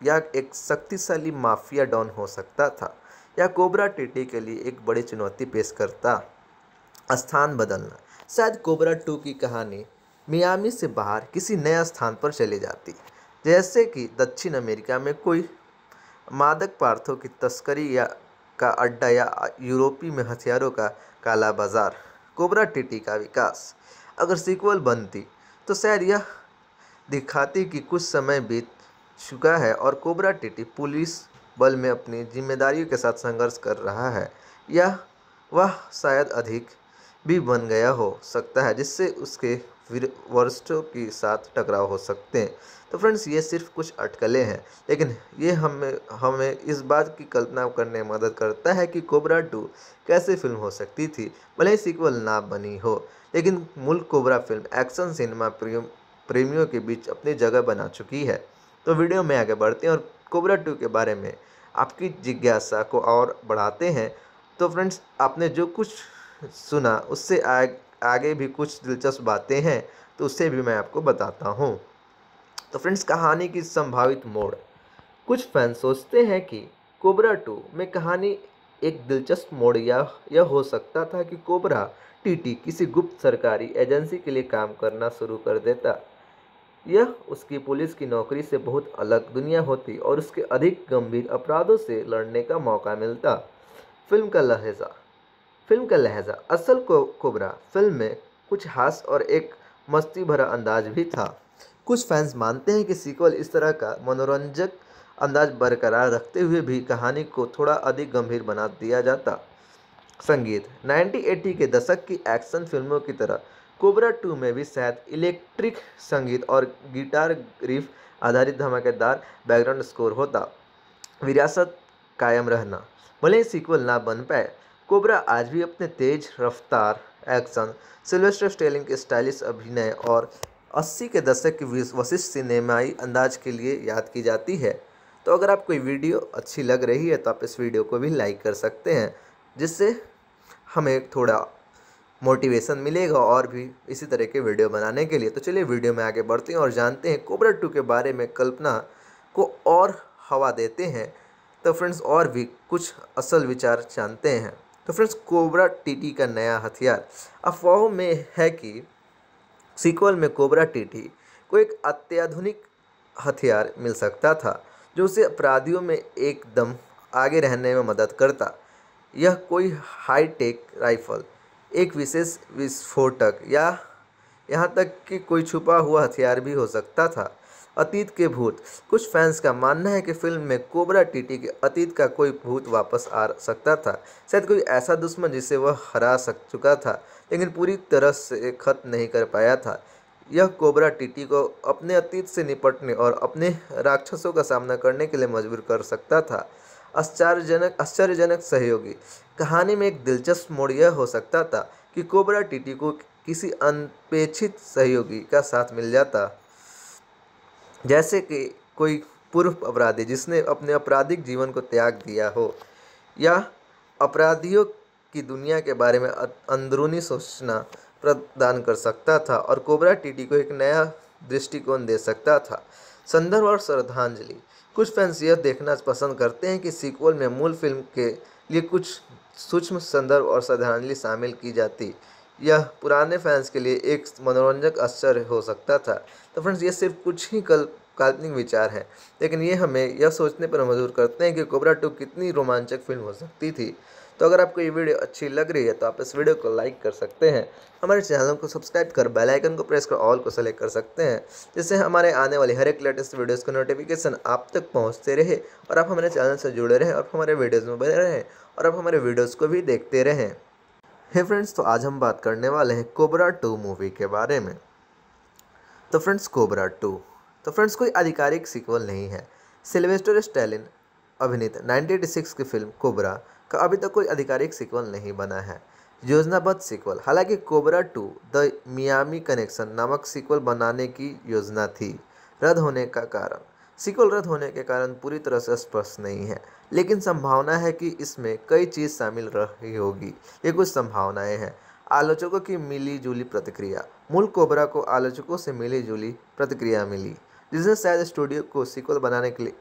या एक शक्तिशाली माफिया डॉन हो सकता था या कोबरा टीटी के लिए एक बड़ी चुनौती पेश करता स्थान बदलना शायद कोबरा टू की कहानी मियामी से बाहर किसी नया स्थान पर चली जाती जैसे कि दक्षिण अमेरिका में कोई मादक पार्थों की तस्करी या का अड्डा या यूरोपी में हथियारों का काला बाजार कोबरा टीटी का विकास अगर सीक्वल बनती तो शायद यह दिखाती कि कुछ समय बीत चुका है और कोबरा टिटी पुलिस बल में अपनी जिम्मेदारियों के साथ संघर्ष कर रहा है या वह शायद अधिक भी बन गया हो सकता है जिससे उसके वरिष्ठों के साथ टकराव हो सकते हैं तो फ्रेंड्स ये सिर्फ कुछ अटकलें हैं लेकिन ये हमें हमें इस बात की कल्पना करने में मदद करता है कि कोबरा टू कैसे फिल्म हो सकती थी भले सीक्वल ना बनी हो लेकिन मूल कोबरा फिल्म एक्शन सिनेमा प्रियम प्रेमियों के बीच अपनी जगह बना चुकी है तो वीडियो में आगे बढ़ते हैं और कोबरा टू के बारे में आपकी जिज्ञासा को और बढ़ाते हैं तो फ्रेंड्स आपने जो कुछ सुना उससे आग, आगे भी कुछ दिलचस्प बातें हैं तो उससे भी मैं आपको बताता हूँ तो फ्रेंड्स कहानी की संभावित मोड़ कुछ फैन सोचते हैं कि कोबरा टू में कहानी एक दिलचस्प मोड़ या यह हो सकता था कि कोबरा टीटी किसी गुप्त सरकारी एजेंसी के लिए काम करना शुरू कर देता यह उसकी पुलिस की नौकरी से बहुत अलग दुनिया होती और उसके अधिक गंभीर अपराधों से लड़ने का मौका मिलता फिल्म का लहजा फिल्म का लहजा असल को कोबरा फिल्म में कुछ हास और एक मस्ती भरा अंदाज भी था कुछ फैंस मानते हैं कि सीक्वल इस तरह का मनोरंजक अंदाज बरकरार रखते हुए भी कहानी को थोड़ा अधिक गंभीर बना दिया जाता संगीत नाइनटीन के दशक की एक्शन फिल्मों की तरह कोबरा टू में भी शायद इलेक्ट्रिक संगीत और गिटार रिफ आधारित धमाकेदार बैकग्राउंड स्कोर होता विरासत कायम रहना भले ही सीक्वल ना बन पाए कोबरा आज भी अपने तेज रफ्तार एक्शन सिल्वेस्टर स्टेलिंग के स्टाइलिश अभिनय और 80 के दशक की वशिष्ठ सिनेमाई अंदाज के लिए याद की जाती है तो अगर आपको वीडियो अच्छी लग रही है तो आप इस वीडियो को भी लाइक कर सकते हैं जिससे हमें थोड़ा मोटिवेशन मिलेगा और भी इसी तरह के वीडियो बनाने के लिए तो चलिए वीडियो में आगे बढ़ते हैं और जानते हैं कोबरा टू के बारे में कल्पना को और हवा देते हैं तो फ्रेंड्स और भी कुछ असल विचार जानते हैं तो फ्रेंड्स कोबरा टीटी का नया हथियार अफवाहों में है कि सीक्वल में कोबरा टीटी को एक अत्याधुनिक हथियार मिल सकता था जो उसे अपराधियों में एकदम आगे रहने में मदद करता यह कोई हाई टेक राइफल एक विशेष विस्फोटक या यहाँ तक कि कोई छुपा हुआ हथियार भी हो सकता था अतीत के भूत कुछ फैंस का मानना है कि फिल्म में कोबरा टीटी के अतीत का कोई भूत वापस आ सकता था शायद कोई ऐसा दुश्मन जिसे वह हरा सक चुका था लेकिन पूरी तरह से खत्म नहीं कर पाया था यह कोबरा टीटी को अपने अतीत से निपटने और अपने राक्षसों का सामना करने के लिए मजबूर कर सकता था आश्चर्यजनक आश्चर्यजनक सहयोगी कहानी में एक दिलचस्प मोड़ यह हो सकता था कि कोबरा टीटी को किसी अनपेक्षित सहयोगी का साथ मिल जाता जैसे कि कोई पूर्व अपराधी जिसने अपने आपराधिक जीवन को त्याग दिया हो या अपराधियों की दुनिया के बारे में अंदरूनी सोचना प्रदान कर सकता था और कोबरा टीटी को एक नया दृष्टिकोण दे सकता था संदर्भ और श्रद्धांजलि कुछ फैंस यह देखना पसंद करते हैं कि सीक्वल में मूल फिल्म के लिए कुछ सूक्ष्म संदर्भ और श्रद्धांजलि शामिल की जाती यह पुराने फैंस के लिए एक मनोरंजक आश्चर्य हो सकता था तो फ्रेंड्स ये सिर्फ कुछ ही कल काल्पनिक विचार हैं लेकिन ये हमें यह सोचने पर मजबूर करते हैं कि कोबरा टू कितनी रोमांचक फिल्म हो सकती थी तो अगर आपको ये वीडियो अच्छी लग रही है तो आप इस वीडियो को लाइक कर सकते हैं हमारे चैनल को सब्सक्राइब कर बेल आइकन को प्रेस कर ऑल को सेलेक्ट कर सकते हैं जिससे हमारे आने वाली हर एक लेटेस्ट वीडियोज़ का नोटिफिकेशन आप तक पहुँचते रहे और आप हमारे चैनल से जुड़े रहें और हमारे वीडियोज़ में बने रहें और आप हमारे वीडियोज़ को भी देखते रहें हे फ्रेंड्स तो आज हम बात करने वाले हैं कोबरा टू मूवी के बारे में तो फ्रेंड्स कोबरा टू तो फ्रेंड्स कोई आधिकारिक सीक्वल नहीं है सिल्वेस्टर स्टैलिन अभिनीत 1986 की फिल्म कोबरा का अभी तक तो कोई आधिकारिक सिक्वल नहीं बना है योजनाबद्ध सिक्वल हालांकि Cobra two the Miami connection नामक सिक्वल बनाने की योजना थी रद्द होने का कारण सिक्वल रद्द होने के कारण पूरी तरह से स्पष्ट नहीं है लेकिन संभावना है कि इसमें कई चीज़ शामिल रही होगी ये कुछ संभावनाएं हैं आलोचकों की मिली जुली प्रतिक्रिया मूल कोबरा को आलोचकों से मिली जुली प्रतिक्रिया मिली जिसने शायद स्टूडियो को सिक्वल बनाने के लिए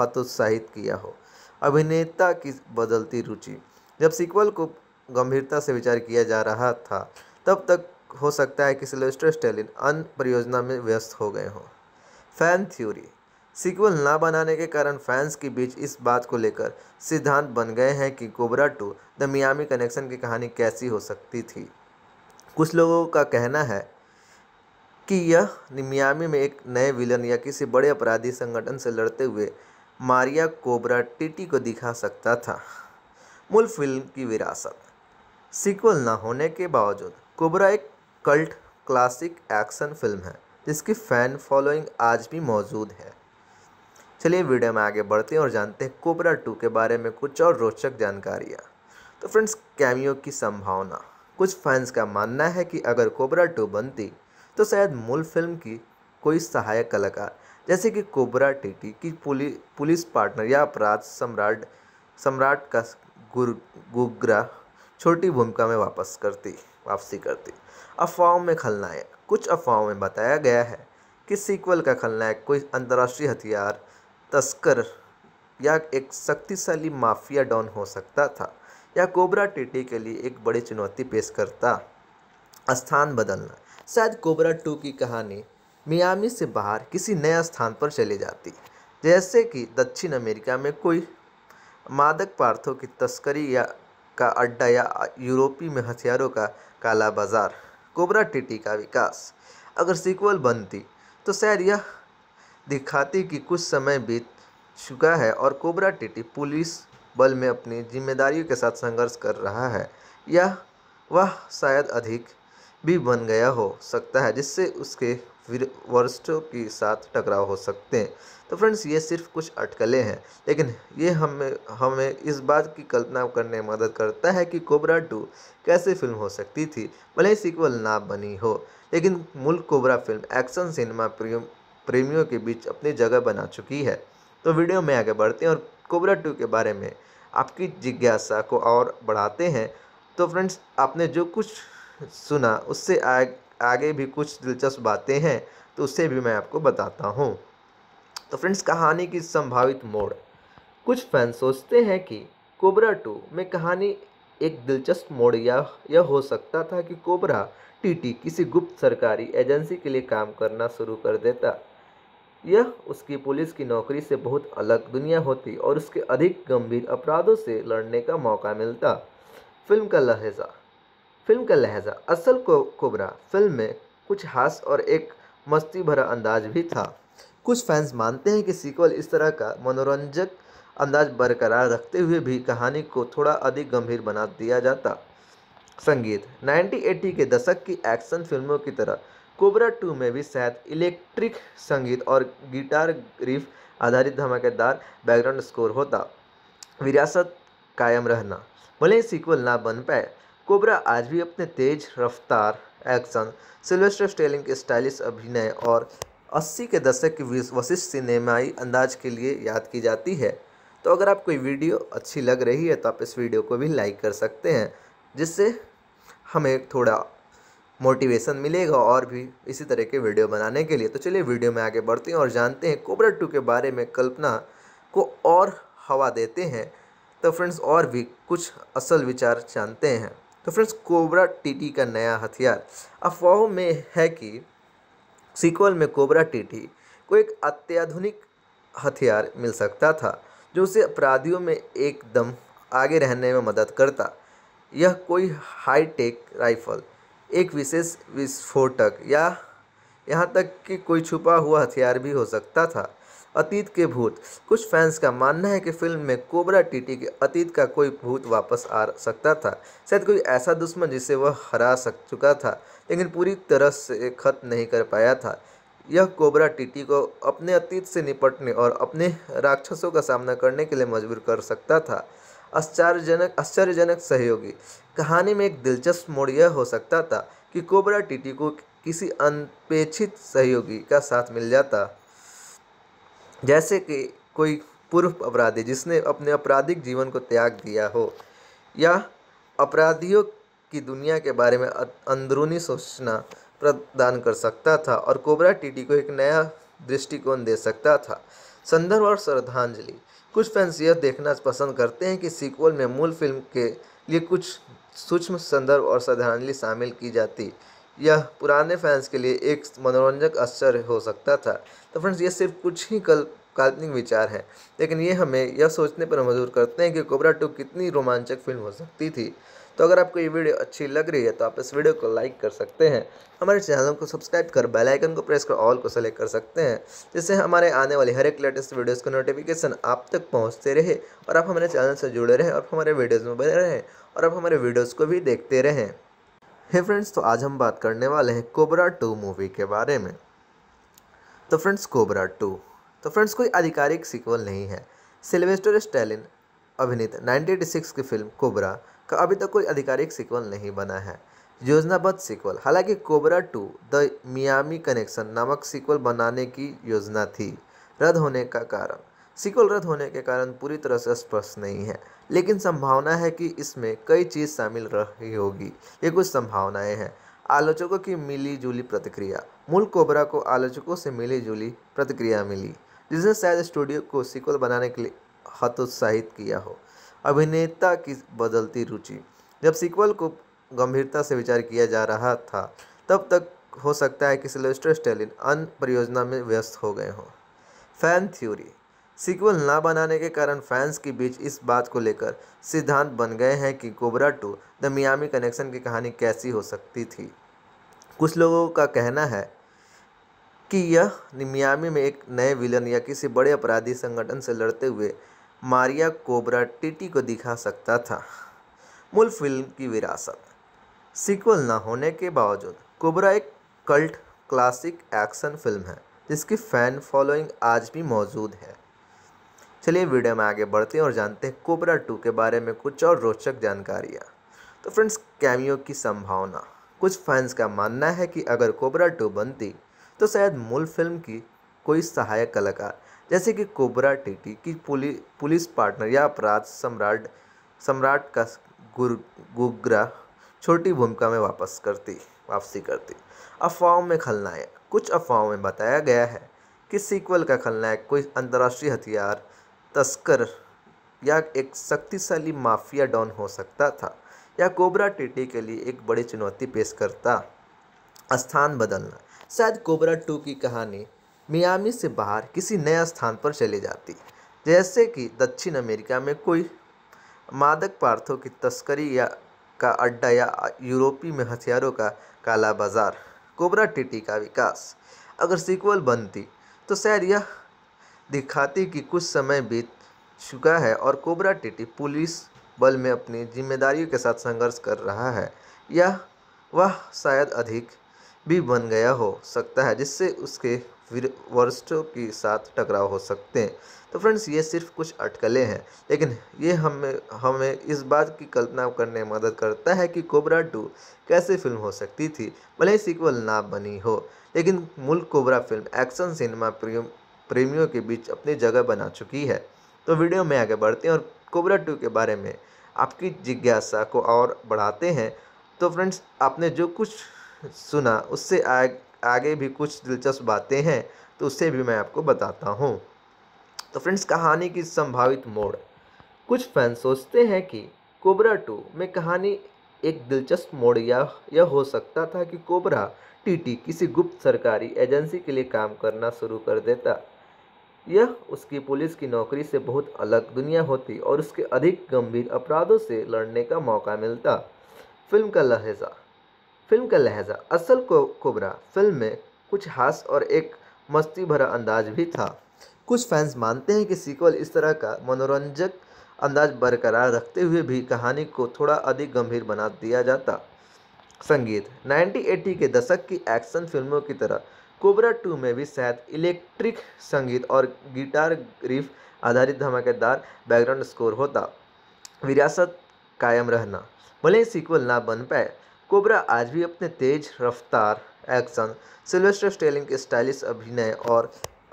हतोत्साहित किया हो अभिनेता की बदलती रुचि जब सीक्वल को गंभीरता से विचार किया जा रहा था तब तक हो सकता है कि सिलेस्टर स्टेलिन अन्य परियोजना में व्यस्त हो गए हों फैन थ्योरी सीक्वल ना बनाने के कारण फैंस के बीच इस बात को लेकर सिद्धांत बन गए हैं कि Cobra two the Miami connection की कहानी कैसी हो सकती थी कुछ लोगों का कहना है कि यह मियामी में एक नए विलन या किसी बड़े अपराधी संगठन से लड़ते हुए मारिया कोबरा टीटी को दिखा सकता था मूल फिल्म की विरासत सीक्वल ना होने के बावजूद कोबरा एक कल्ट क्लासिक एक्शन फिल्म है जिसकी फ़ैन फॉलोइंग आज भी मौजूद है चलिए वीडियो में आगे बढ़ते हैं और जानते हैं कोबरा टू के बारे में कुछ और रोचक जानकारियाँ तो फ्रेंड्स कैमियो की संभावना कुछ फैंस का मानना है कि अगर कोबरा टू बनती तो शायद मूल फिल्म की कोई सहायक कलाकार जैसे कि कोबरा टेटी की पुलि, पुलिस पार्टनर या अपराध सम्राट सम्राट का गुग्रा छोटी भूमिका में वापस करती वापसी करती अफवाहों में खलनायक कुछ अफवाहों में बताया गया है कि सीक्वल का खलनायक कोई अंतर्राष्ट्रीय हथियार तस्कर या एक शक्तिशाली माफिया डॉन हो सकता था या कोबरा टेटी के लिए एक बड़ी चुनौती पेश करता स्थान बदलना शायद कोबरा टू की कहानी मियामी से बाहर किसी नए स्थान पर चली जाती जैसे कि दक्षिण अमेरिका में कोई मादक पार्थों की तस्करी या का अड्डा या यूरोपी में हथियारों का काला बाजार कोबरा टिटी का विकास अगर सीक्वल बनती तो शायद यह दिखाती कि कुछ समय बीत चुका है और कोबरा टिटी पुलिस बल में अपनी जिम्मेदारियों के साथ संघर्ष कर रहा है या वह शायद अधिक भी बन गया हो सकता है जिससे उसके वरिष्ठों के साथ टकराव हो सकते हैं तो फ्रेंड्स ये सिर्फ कुछ अटकलें हैं लेकिन ये हमें हमें इस बात की कल्पना करने में मदद करता है कि कोबरा टू कैसे फिल्म हो सकती थी भले ही सीक्वल ना बनी हो लेकिन मूल कोबरा फिल्म एक्शन सिनेमा प्रेमियों के बीच अपनी जगह बना चुकी है तो वीडियो में आगे बढ़ते हैं और कोबरा टू के बारे में आपकी जिज्ञासा को और बढ़ाते हैं तो फ्रेंड्स आपने जो कुछ सुना उससे आग आगे भी कुछ दिलचस्प बातें हैं तो उससे भी मैं आपको बताता हूँ तो फ्रेंड्स कहानी की संभावित मोड़ कुछ फैंस सोचते हैं कि कोबरा टू में कहानी एक दिलचस्प मोड़ या यह हो सकता था कि कोबरा टीटी किसी गुप्त सरकारी एजेंसी के लिए काम करना शुरू कर देता यह उसकी पुलिस की नौकरी से बहुत अलग दुनिया होती और उसके अधिक गंभीर अपराधों से लड़ने का मौका मिलता फिल्म का लहजा फिल्म का लहजा असल को कोबरा फिल्म में कुछ हास और एक मस्ती भरा अंदाज भी था कुछ फैंस मानते हैं कि सीक्वल इस तरह का मनोरंजक अंदाज बरकरार रखते हुए भी कहानी को थोड़ा अधिक गंभीर बना दिया जाता संगीत 1980 के दशक की एक्शन फिल्मों की तरह कोबरा टू में भी शायद इलेक्ट्रिक संगीत और गिटार रिफ आधारित धमाकेदार बैकग्राउंड स्कोर होता विरासत कायम रहना भले ही सीक्वल ना बन पाए कोबरा आज भी अपने तेज रफ्तार एक्शन सिल्वेस्टर स्टेलिंग के स्टाइलिश अभिनय और 80 के दशक की वशिष्ठ सिनेमाई अंदाज के लिए याद की जाती है तो अगर आपको ये वीडियो अच्छी लग रही है तो आप इस वीडियो को भी लाइक कर सकते हैं जिससे हमें थोड़ा मोटिवेशन मिलेगा और भी इसी तरह के वीडियो बनाने के लिए तो चलिए वीडियो में आगे बढ़ते हैं और जानते हैं कोबरा टू के बारे में कल्पना को और हवा देते हैं तो फ्रेंड्स और भी कुछ असल विचार जानते हैं तो फ्रेंड्स कोबरा टीटी का नया हथियार अफवाहों में है कि सीक्वल में कोबरा टीटी को एक अत्याधुनिक हथियार मिल सकता था जो उसे अपराधियों में एकदम आगे रहने में मदद करता यह कोई हाईटेक राइफल एक विशेष विस्फोटक या यहाँ तक कि कोई छुपा हुआ हथियार भी हो सकता था अतीत के भूत कुछ फैंस का मानना है कि फिल्म में कोबरा टीटी के अतीत का कोई भूत वापस आ सकता था शायद कोई ऐसा दुश्मन जिसे वह हरा सक चुका था लेकिन पूरी तरह से खत्म नहीं कर पाया था यह कोबरा टीटी को अपने अतीत से निपटने और अपने राक्षसों का सामना करने के लिए मजबूर कर सकता था आश्चर्यजनक आश्चर्यजनक सहयोगी कहानी में एक दिलचस्प मोड़ यह हो सकता था कि कोबरा टीटी को किसी अनपेक्षित सहयोगी का साथ मिल जाता जैसे कि कोई पूर्व अपराधी जिसने अपने आपराधिक जीवन को त्याग दिया हो या अपराधियों की दुनिया के बारे में अं-, अंदरूनी सोचना प्रदान कर सकता था और कोबरा टीटी को एक नया दृष्टिकोण दे सकता था संदर्भ और श्रद्धांजलि कुछ फैंस यह देखना पसंद करते हैं कि सीक्वल में मूल फिल्म के लिए कुछ सूक्ष्म संदर्भ और श्रद्धांजलि शामिल की जाती यह पुराने फैंस के लिए एक मनोरंजक असर हो सकता था तो फ्रेंड्स ये सिर्फ कुछ ही कल काल्पनिक विचार हैं लेकिन ये हमें यह सोचने पर मजबूर करते हैं कि कोबरा टू कितनी रोमांचक फिल्म हो सकती थी तो अगर आपको ये वीडियो अच्छी लग रही है तो आप इस वीडियो को लाइक कर सकते हैं हमारे चैनल को सब्सक्राइब कर बेल आइकन को प्रेस कर ऑल को सेलेक्ट कर सकते हैं जिससे हमारे आने वाले हर एक लेटेस्ट वीडियोस का नोटिफिकेशन आप तक पहुंचते रहे और आप हमारे चैनल से जुड़े रहें और हमारे वीडियोज़ में बने रहें और आप हमारे वीडियोज़ को भी देखते रहें हे फ्रेंड्स तो आज हम बात करने वाले हैं कोबरा टू मूवी के बारे में तो फ्रेंड्स कोबरा टू तो फ्रेंड्स कोई आधिकारिक सीक्वल नहीं है सिल्वेस्टर स्टैलिन अभिनीत 1986 की फिल्म कोबरा का अभी तक तो कोई आधिकारिक सीक्वल नहीं बना है योजनाबद्ध सीक्वल हालांकि Cobra two the Miami connection नामक सीक्वल बनाने की योजना थी रद्द होने का कारण सीक्वल रद्द होने के कारण पूरी तरह से स्पष्ट नहीं है लेकिन संभावना है कि इसमें कई चीज़ शामिल रही होगी ये कुछ संभावनाएं हैं आलोचकों की मिली जुली प्रतिक्रिया मूल कोबरा को आलोचकों से मिली जुली प्रतिक्रिया मिली जिसने शायद स्टूडियो को सीक्वल बनाने के लिए हतोत्साहित किया हो अभिनेता की बदलती रुचि जब सीक्वल को गंभीरता से विचार किया जा रहा था तब तक हो सकता है कि सिलेस्टर स्टेलिन अन्य परियोजना में व्यस्त हो गए हों फैन थ्योरी सीक्वल ना बनाने के कारण फैंस के बीच इस बात को लेकर सिद्धांत बन गए हैं कि Cobra two the Miami connection की कहानी कैसी हो सकती थी कुछ लोगों का कहना है कि यह मियामी में एक नए विलन या किसी बड़े अपराधी संगठन से लड़ते हुए मारिया कोबरा टीटी को दिखा सकता था मूल फिल्म की विरासत सीक्वल ना होने के बावजूद कोबरा एक कल्ट क्लासिक एक्शन फिल्म है जिसकी फ़ैन फॉलोइंग आज भी मौजूद है चलिए वीडियो में आगे बढ़ते हैं और जानते हैं कोबरा टू के बारे में कुछ और रोचक जानकारियाँ तो फ्रेंड्स कैमियो की संभावना कुछ फैंस का मानना है कि अगर कोबरा टू बनती तो शायद मूल फिल्म की कोई सहायक कलाकार जैसे कि कोबरा टीटी की पुलि, पुलिस पार्टनर या अपराध सम्राट सम्राट का गुग्रा छोटी भूमिका में वापस करती वापसी करती अफवाहों में खलनायक कुछ अफवाहों में बताया गया है कि सीक्वल का खलनायक कोई अंतर्राष्ट्रीय हथियार तस्कर या एक शक्तिशाली माफिया डॉन हो सकता था या कोबरा टीटी के लिए एक बड़ी चुनौती पेश करता स्थान बदलना शायद कोबरा टू की कहानी मियामी से बाहर किसी नए स्थान पर चली जाती जैसे कि दक्षिण अमेरिका में कोई मादक पार्थों की तस्करी या का अड्डा या यूरोपी में हथियारों का काला बाजार कोबरा टीटी का विकास अगर सीक्वल बनती तो शायद यह दिखाती कि कुछ समय बीत चुका है और कोबरा टिटी पुलिस बल में अपनी जिम्मेदारियों के साथ संघर्ष कर रहा है यह वह शायद अधिक भी बन गया हो सकता है जिससे उसके वरिष्ठों के साथ टकराव हो सकते हैं तो फ्रेंड्स ये सिर्फ कुछ अटकलें हैं लेकिन ये हमें हमें इस बात की कल्पना करने में मदद करता है कि कोबरा टू कैसे फिल्म हो सकती थी भले सीक्वल ना बनी हो लेकिन मूल कोबरा फिल्म एक्शन सिनेमा प्रियम प्रेमियों के बीच अपनी जगह बना चुकी है तो वीडियो में आगे बढ़ते हैं और कोबरा टू के बारे में आपकी जिज्ञासा को और बढ़ाते हैं तो फ्रेंड्स आपने जो कुछ सुना उससे आग, आगे भी कुछ दिलचस्प बातें हैं तो उससे भी मैं आपको बताता हूँ तो फ्रेंड्स कहानी की संभावित मोड़ कुछ फैंस सोचते हैं कि कोबरा टू में कहानी एक दिलचस्प मोड़ या यह हो सकता था कि कोबरा टीटी किसी गुप्त सरकारी एजेंसी के लिए काम करना शुरू कर देता यह उसकी पुलिस की नौकरी से बहुत अलग दुनिया होती और उसके अधिक गंभीर अपराधों से लड़ने का मौका मिलता फिल्म का लहजा फिल्म का लहजा असल को कोबरा फिल्म में कुछ हास और एक मस्ती भरा अंदाज भी था कुछ फैंस मानते हैं कि सीक्वल इस तरह का मनोरंजक अंदाज बरकरार रखते हुए भी कहानी को थोड़ा अधिक गंभीर बना दिया जाता संगीत 1980 के दशक की एक्शन फिल्मों की तरह कोबरा टू में भी शायद इलेक्ट्रिक संगीत और गिटार रिफ आधारित धमाकेदार बैकग्राउंड स्कोर होता विरासत कायम रहना भले ही सीक्वल ना बन पाए कोबरा आज भी अपने तेज रफ्तार एक्शन सिल्वेस्टर स्टेलिंग के स्टाइलिश अभिनय और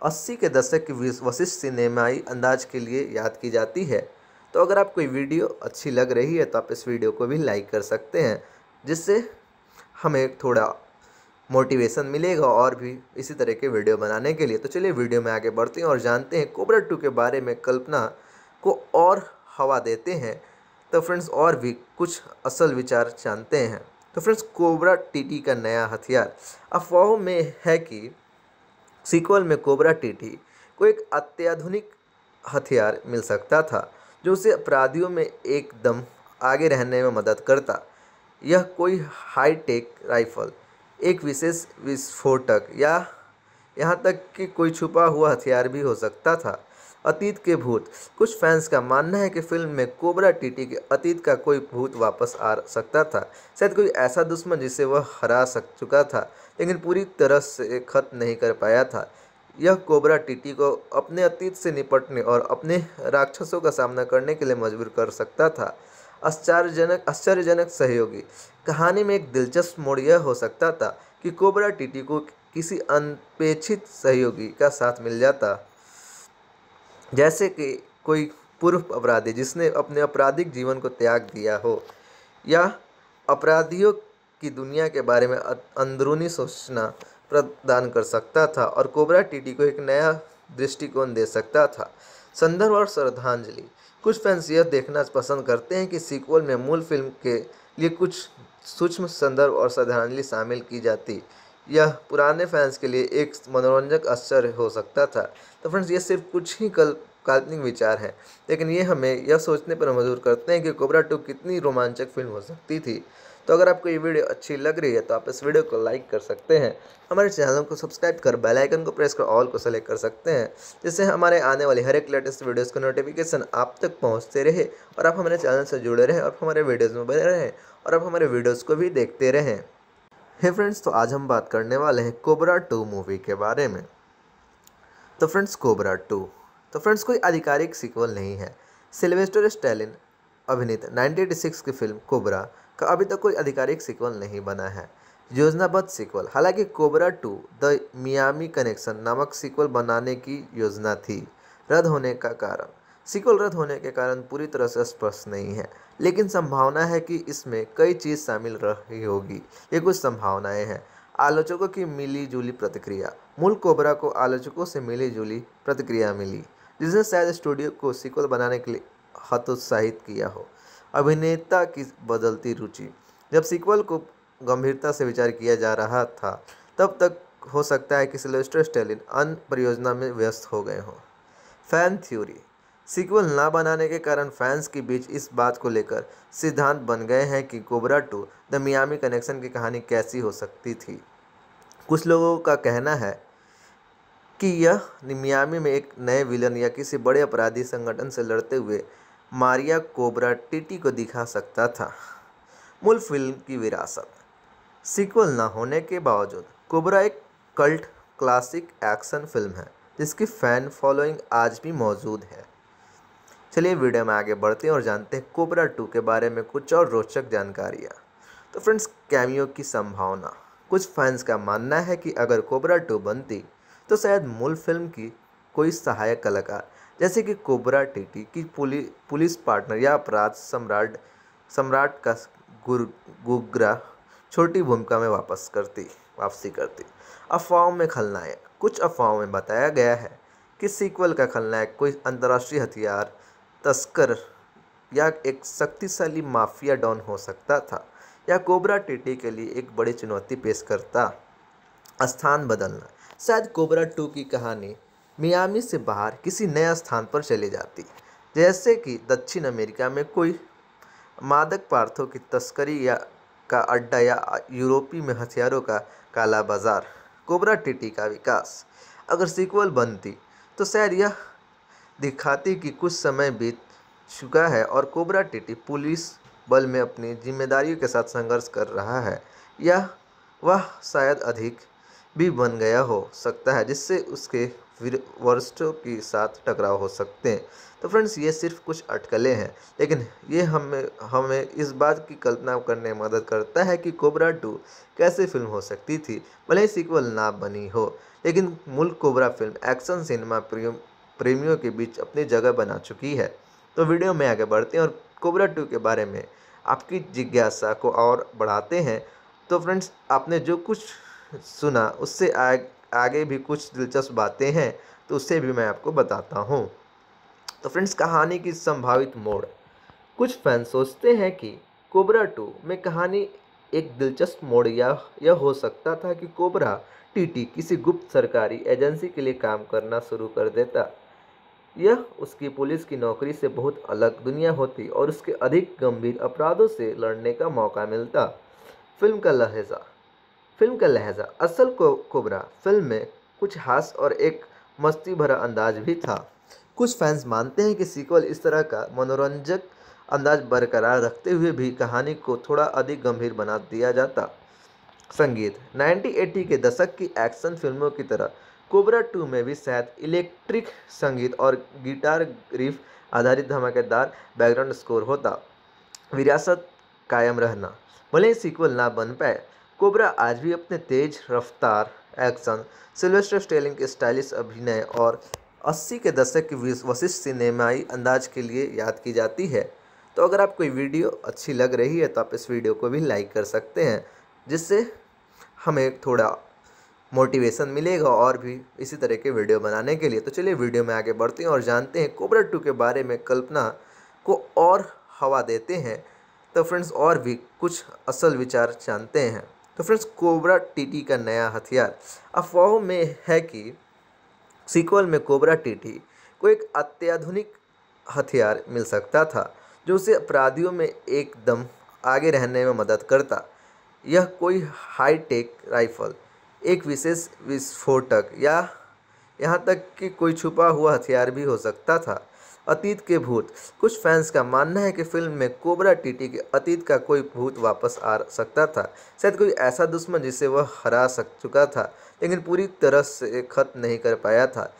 80 के दशक की वशिष्ठ सिनेमाई अंदाज के लिए याद की जाती है तो अगर आपको ये वीडियो अच्छी लग रही है तो आप इस वीडियो को भी लाइक कर सकते हैं जिससे हमें थोड़ा मोटिवेशन मिलेगा और भी इसी तरह के वीडियो बनाने के लिए तो चलिए वीडियो में आगे बढ़ते हैं और जानते हैं कोबरा टू के बारे में कल्पना को और हवा देते हैं तो फ्रेंड्स और भी कुछ असल विचार जानते हैं तो फ्रेंड्स कोबरा टीटी का नया हथियार अफवाहों में है कि सीक्वल में कोबरा टीटी को एक अत्याधुनिक हथियार मिल सकता था जो उसे अपराधियों में एकदम आगे रहने में मदद करता यह कोई हाई टेक राइफल एक विशेष विस्फोटक या यहाँ तक कि कोई छुपा हुआ हथियार भी हो सकता था अतीत के भूत कुछ फैंस का मानना है कि फिल्म में कोबरा टीटी के अतीत का कोई भूत वापस आ सकता था शायद कोई ऐसा दुश्मन जिसे वह हरा सक चुका था लेकिन पूरी तरह से खत्म नहीं कर पाया था यह कोबरा टीटी को अपने अतीत से निपटने और अपने राक्षसों का सामना करने के लिए मजबूर कर सकता था आश्चर्यजनक आश्चर्यजनक सहयोगी कहानी में एक दिलचस्प मोड़ यह हो सकता था कि कोबरा टीटी को किसी अनपेक्षित सहयोगी का साथ मिल जाता जैसे कि कोई पूर्व अपराधी जिसने अपने आपराधिक जीवन को त्याग दिया हो या अपराधियों की दुनिया के बारे में अंदरूनी सोचना प्रदान कर सकता था और कोबरा टीटी को एक नया दृष्टिकोण दे सकता था संदर्भ और श्रद्धांजलि कुछ फैंस यह देखना पसंद करते हैं कि सीक्वल में मूल फिल्म के लिए कुछ सूक्ष्म संदर्भ और श्रद्धांजलि शामिल की जाती यह पुराने फैंस के लिए एक मनोरंजक आश्चर्य हो सकता था तो फ्रेंड्स ये सिर्फ कुछ ही कल काल्पनिक विचार हैं लेकिन ये हमें यह सोचने पर मजबूर करते हैं कि कोबरा टू कितनी रोमांचक फिल्म हो सकती थी तो अगर आपको ये वीडियो अच्छी लग रही है तो आप इस वीडियो को लाइक कर सकते हैं हमारे चैनल को सब्सक्राइब कर बेल आइकन को प्रेस कर ऑल को सेलेक्ट कर सकते हैं जिससे हमारे आने वाली हर एक लेटेस्ट वीडियोस का नोटिफिकेशन आप तक पहुंचते रहे और आप हमारे चैनल से जुड़े रहें और हमारे वीडियोज़ में बने रहें और आप हमारे वीडियोज़ को भी देखते रहें हे फ्रेंड्स तो आज हम बात करने वाले हैं कोबरा टू मूवी के बारे में तो फ्रेंड्स कोबरा टू तो फ्रेंड्स कोई आधिकारिक सीक्वल नहीं है सिल्वेस्टर स्टैलिन अभिनीत 1986 की फिल्म कोबरा का अभी तक तो कोई आधिकारिक सिक्वल नहीं बना है योजनाबद्ध सिक्वल हालांकि Cobra two the Miami connection नामक सीक्वल बनाने की योजना थी रद्द होने का कारण सिक्वल रद्द होने के कारण पूरी तरह से स्पष्ट नहीं है लेकिन संभावना है कि इसमें कई चीज़ शामिल रही होगी ये कुछ संभावनाएं हैं आलोचकों की मिली जुली प्रतिक्रिया मूल कोबरा को आलोचकों से मिली जुली प्रतिक्रिया मिली जिसने शायद स्टूडियो को सिक्वल बनाने के लिए हतोत्साहित किया हो अभिनेता की बदलती रुचि जब सीक्वल को गंभीरता से विचार किया जा रहा था तब तक हो सकता है कि सिलेस्टर स्टेलिन अन्य परियोजना में व्यस्त हो गए हों फैन थ्योरी सीक्वल ना बनाने के कारण फैंस के बीच इस बात को लेकर सिद्धांत बन गए हैं कि Cobra two the Miami connection की कहानी कैसी हो सकती थी कुछ लोगों का कहना है कि यह मियामी में एक नए विलन या किसी बड़े अपराधी संगठन से लड़ते हुए मारिया कोबरा टीटी को दिखा सकता था मूल फिल्म की विरासत सीक्वल ना होने के बावजूद कोबरा एक कल्ट क्लासिक एक्शन फिल्म है जिसकी फ़ैन फॉलोइंग आज भी मौजूद है चलिए वीडियो में आगे बढ़ते हैं और जानते हैं कोबरा टू के बारे में कुछ और रोचक जानकारियाँ तो फ्रेंड्स कैमियो की संभावना कुछ फैंस का मानना है कि अगर कोबरा टू बनती तो शायद मूल फिल्म की कोई सहायक कलाकार जैसे कि कोबरा टीटी की पुलि, पुलिस पार्टनर या अपराध सम्राट सम्राट का गुग्रा छोटी भूमिका में वापस करती वापसी करती अफवाहों में खलनायक कुछ अफवाहों में बताया गया है कि सीक्वल का खलनायक कोई अंतर्राष्ट्रीय हथियार तस्कर या एक शक्तिशाली माफिया डॉन हो सकता था या कोबरा टीटी के लिए एक बड़ी चुनौती पेश करता स्थान बदलना शायद कोबरा टू की कहानी मियामी से बाहर किसी नए स्थान पर चली जाती जैसे कि दक्षिण अमेरिका में कोई मादक पार्थों की तस्करी या का अड्डा या यूरोपी में हथियारों का काला बाजार कोबरा टिटी का विकास अगर सीक्वल बनती तो शायद यह दिखाती कि कुछ समय बीत चुका है और कोबरा टिटी पुलिस बल में अपनी जिम्मेदारियों के साथ संघर्ष कर रहा है या वह शायद अधिक भी बन गया हो सकता है जिससे उसके फिर वरिष्ठों के साथ टकराव हो सकते हैं तो फ्रेंड्स ये सिर्फ कुछ अटकलें हैं लेकिन ये हमें हमें इस बात की कल्पना करने में मदद करता है कि कोबरा टू कैसे फिल्म हो सकती थी भले ही सीक्वल ना बनी हो लेकिन मूल कोबरा फिल्म एक्शन सिनेमा प्रेमियों के बीच अपनी जगह बना चुकी है तो वीडियो में आगे बढ़ते हैं और कोबरा टू के बारे में आपकी जिज्ञासा को और बढ़ाते हैं तो फ्रेंड्स आपने जो कुछ सुना उससे आग आगे भी कुछ दिलचस्प बातें हैं तो उससे भी मैं आपको बताता हूँ तो फ्रेंड्स कहानी की संभावित मोड़ कुछ फैंस सोचते हैं कि कोबरा टू में कहानी एक दिलचस्प मोड़ या यह हो सकता था कि कोबरा टीटी किसी गुप्त सरकारी एजेंसी के लिए काम करना शुरू कर देता यह उसकी पुलिस की नौकरी से बहुत अलग दुनिया होती और उसके अधिक गंभीर अपराधों से लड़ने का मौका मिलता फिल्म का लहजा फिल्म का लहजा असल को कोबरा फिल्म में कुछ हास और एक मस्ती भरा अंदाज भी था कुछ फैंस मानते हैं कि सीक्वल इस तरह का मनोरंजक अंदाज बरकरार रखते हुए भी कहानी को थोड़ा अधिक गंभीर बना दिया जाता संगीत 1980 के दशक की एक्शन फिल्मों की तरह कोबरा टू में भी शायद इलेक्ट्रिक संगीत और गिटार रिफ आधारित धमाकेदार बैकग्राउंड स्कोर होता विरासत कायम रहना भले ही सीक्वल ना बन पाए कोबरा आज भी अपने तेज रफ्तार एक्शन सिल्वेस्टर स्टेलिंग के स्टाइलिश अभिनय और 80 के दशक की वशिष्ठ सिनेमाई अंदाज के लिए याद की जाती है तो अगर आपको वीडियो अच्छी लग रही है तो आप इस वीडियो को भी लाइक कर सकते हैं जिससे हमें थोड़ा मोटिवेशन मिलेगा और भी इसी तरह के वीडियो बनाने के लिए तो चलिए वीडियो में आगे बढ़ते हैं और जानते हैं कोबरा टू के बारे में कल्पना को और हवा देते हैं तो फ्रेंड्स और भी कुछ असल विचार जानते हैं तो फ्रेंड्स कोबरा टीटी का नया हथियार अफवाहों में है कि सीक्वल में कोबरा टीटी को एक अत्याधुनिक हथियार मिल सकता था जो उसे अपराधियों में एकदम आगे रहने में मदद करता यह कोई हाईटेक राइफल एक विशेष विस्फोटक या यहाँ तक कि कोई छुपा हुआ हथियार भी हो सकता था अतीत के भूत कुछ फैंस का मानना है कि फिल्म में कोबरा टीटी के अतीत का कोई भूत वापस आ सकता था शायद कोई ऐसा दुश्मन जिसे वह हरा सक चुका था लेकिन पूरी तरह से खत्म नहीं कर पाया था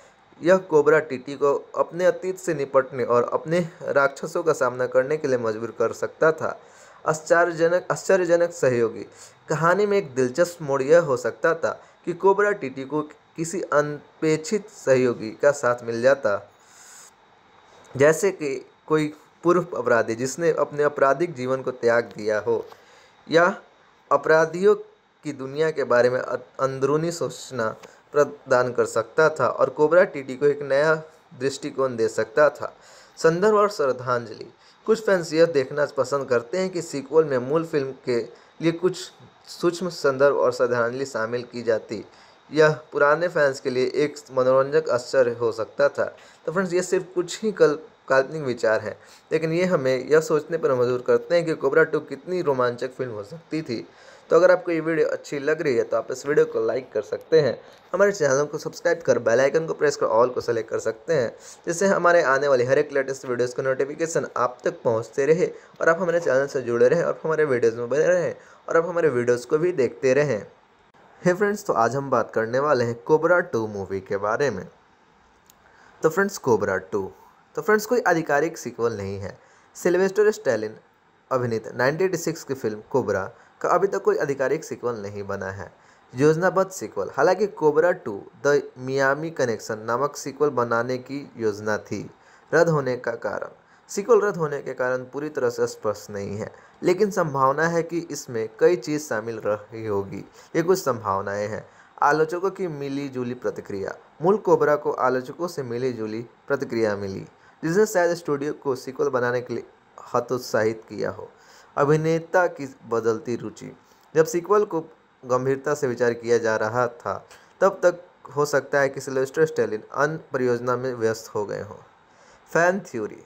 यह कोबरा टीटी को अपने अतीत से निपटने और अपने राक्षसों का सामना करने के लिए मजबूर कर सकता था आश्चर्यजनक आश्चर्यजनक सहयोगी कहानी में एक दिलचस्प मोड़ यह हो सकता था कि कोबरा टीटी को किसी अनपेक्षित सहयोगी का साथ मिल जाता जैसे कि कोई पूर्व अपराधी जिसने अपने आपराधिक जीवन को त्याग दिया हो या अपराधियों की दुनिया के बारे में अंदरूनी सोचना प्रदान कर सकता था और कोबरा टीटी को एक नया दृष्टिकोण दे सकता था संदर्भ और श्रद्धांजलि कुछ फैंस यह देखना पसंद करते हैं कि सीक्वल में मूल फिल्म के लिए कुछ सूक्ष्म संदर्भ और श्रद्धांजलि शामिल की जाती यह पुराने फैंस के लिए एक मनोरंजक आश्चर्य हो सकता था तो फ्रेंड्स ये सिर्फ कुछ ही कल काल्पनिक विचार है लेकिन ये हमें यह सोचने पर मजबूर करते हैं कि कोबरा टू कितनी रोमांचक फिल्म हो सकती थी तो अगर आपको ये वीडियो अच्छी लग रही है तो आप इस वीडियो को लाइक कर सकते हैं हमारे चैनल को सब्सक्राइब कर बेल आइकन को प्रेस कर ऑल को सेलेक्ट कर सकते हैं जिससे हमारे आने वाले हर एक लेटेस्ट वीडियोस का नोटिफिकेशन आप तक पहुंचते रहे और आप हमारे चैनल से जुड़े रहें और हमारे वीडियोज़ में बने रहें और आप हमारे वीडियोज़ को भी देखते रहें हे फ्रेंड्स तो आज हम बात करने वाले हैं कोबरा टू मूवी के बारे में तो फ्रेंड्स कोबरा टू तो फ्रेंड्स कोई आधिकारिक सीक्वल नहीं है सिल्वेस्टर स्टैलिन अभिनीत 1986 की फिल्म कोबरा का अभी तक कोई आधिकारिक सिक्वल नहीं बना है योजनाबद्ध सीक्वल हालांकि Cobra two the Miami connection नामक सीक्वल बनाने की योजना थी रद्द होने का कारण सिक्वल रद्द होने के कारण पूरी तरह से स्पष्ट नहीं है लेकिन संभावना है कि इसमें कई चीज़ शामिल रही होगी ये कुछ संभावनाएं हैं आलोचकों की मिली जुली प्रतिक्रिया मूल कोबरा को आलोचकों से मिली जुली प्रतिक्रिया मिली जिसने शायद स्टूडियो को सिक्वल बनाने के लिए हतोत्साहित किया हो अभिनेता की बदलती रुचि जब सिक्वल को गंभीरता से विचार किया जा रहा था तब तक हो सकता है कि सिलेस्टर स्टेलिन अन्य परियोजना में व्यस्त हो गए हों फैन थ्योरी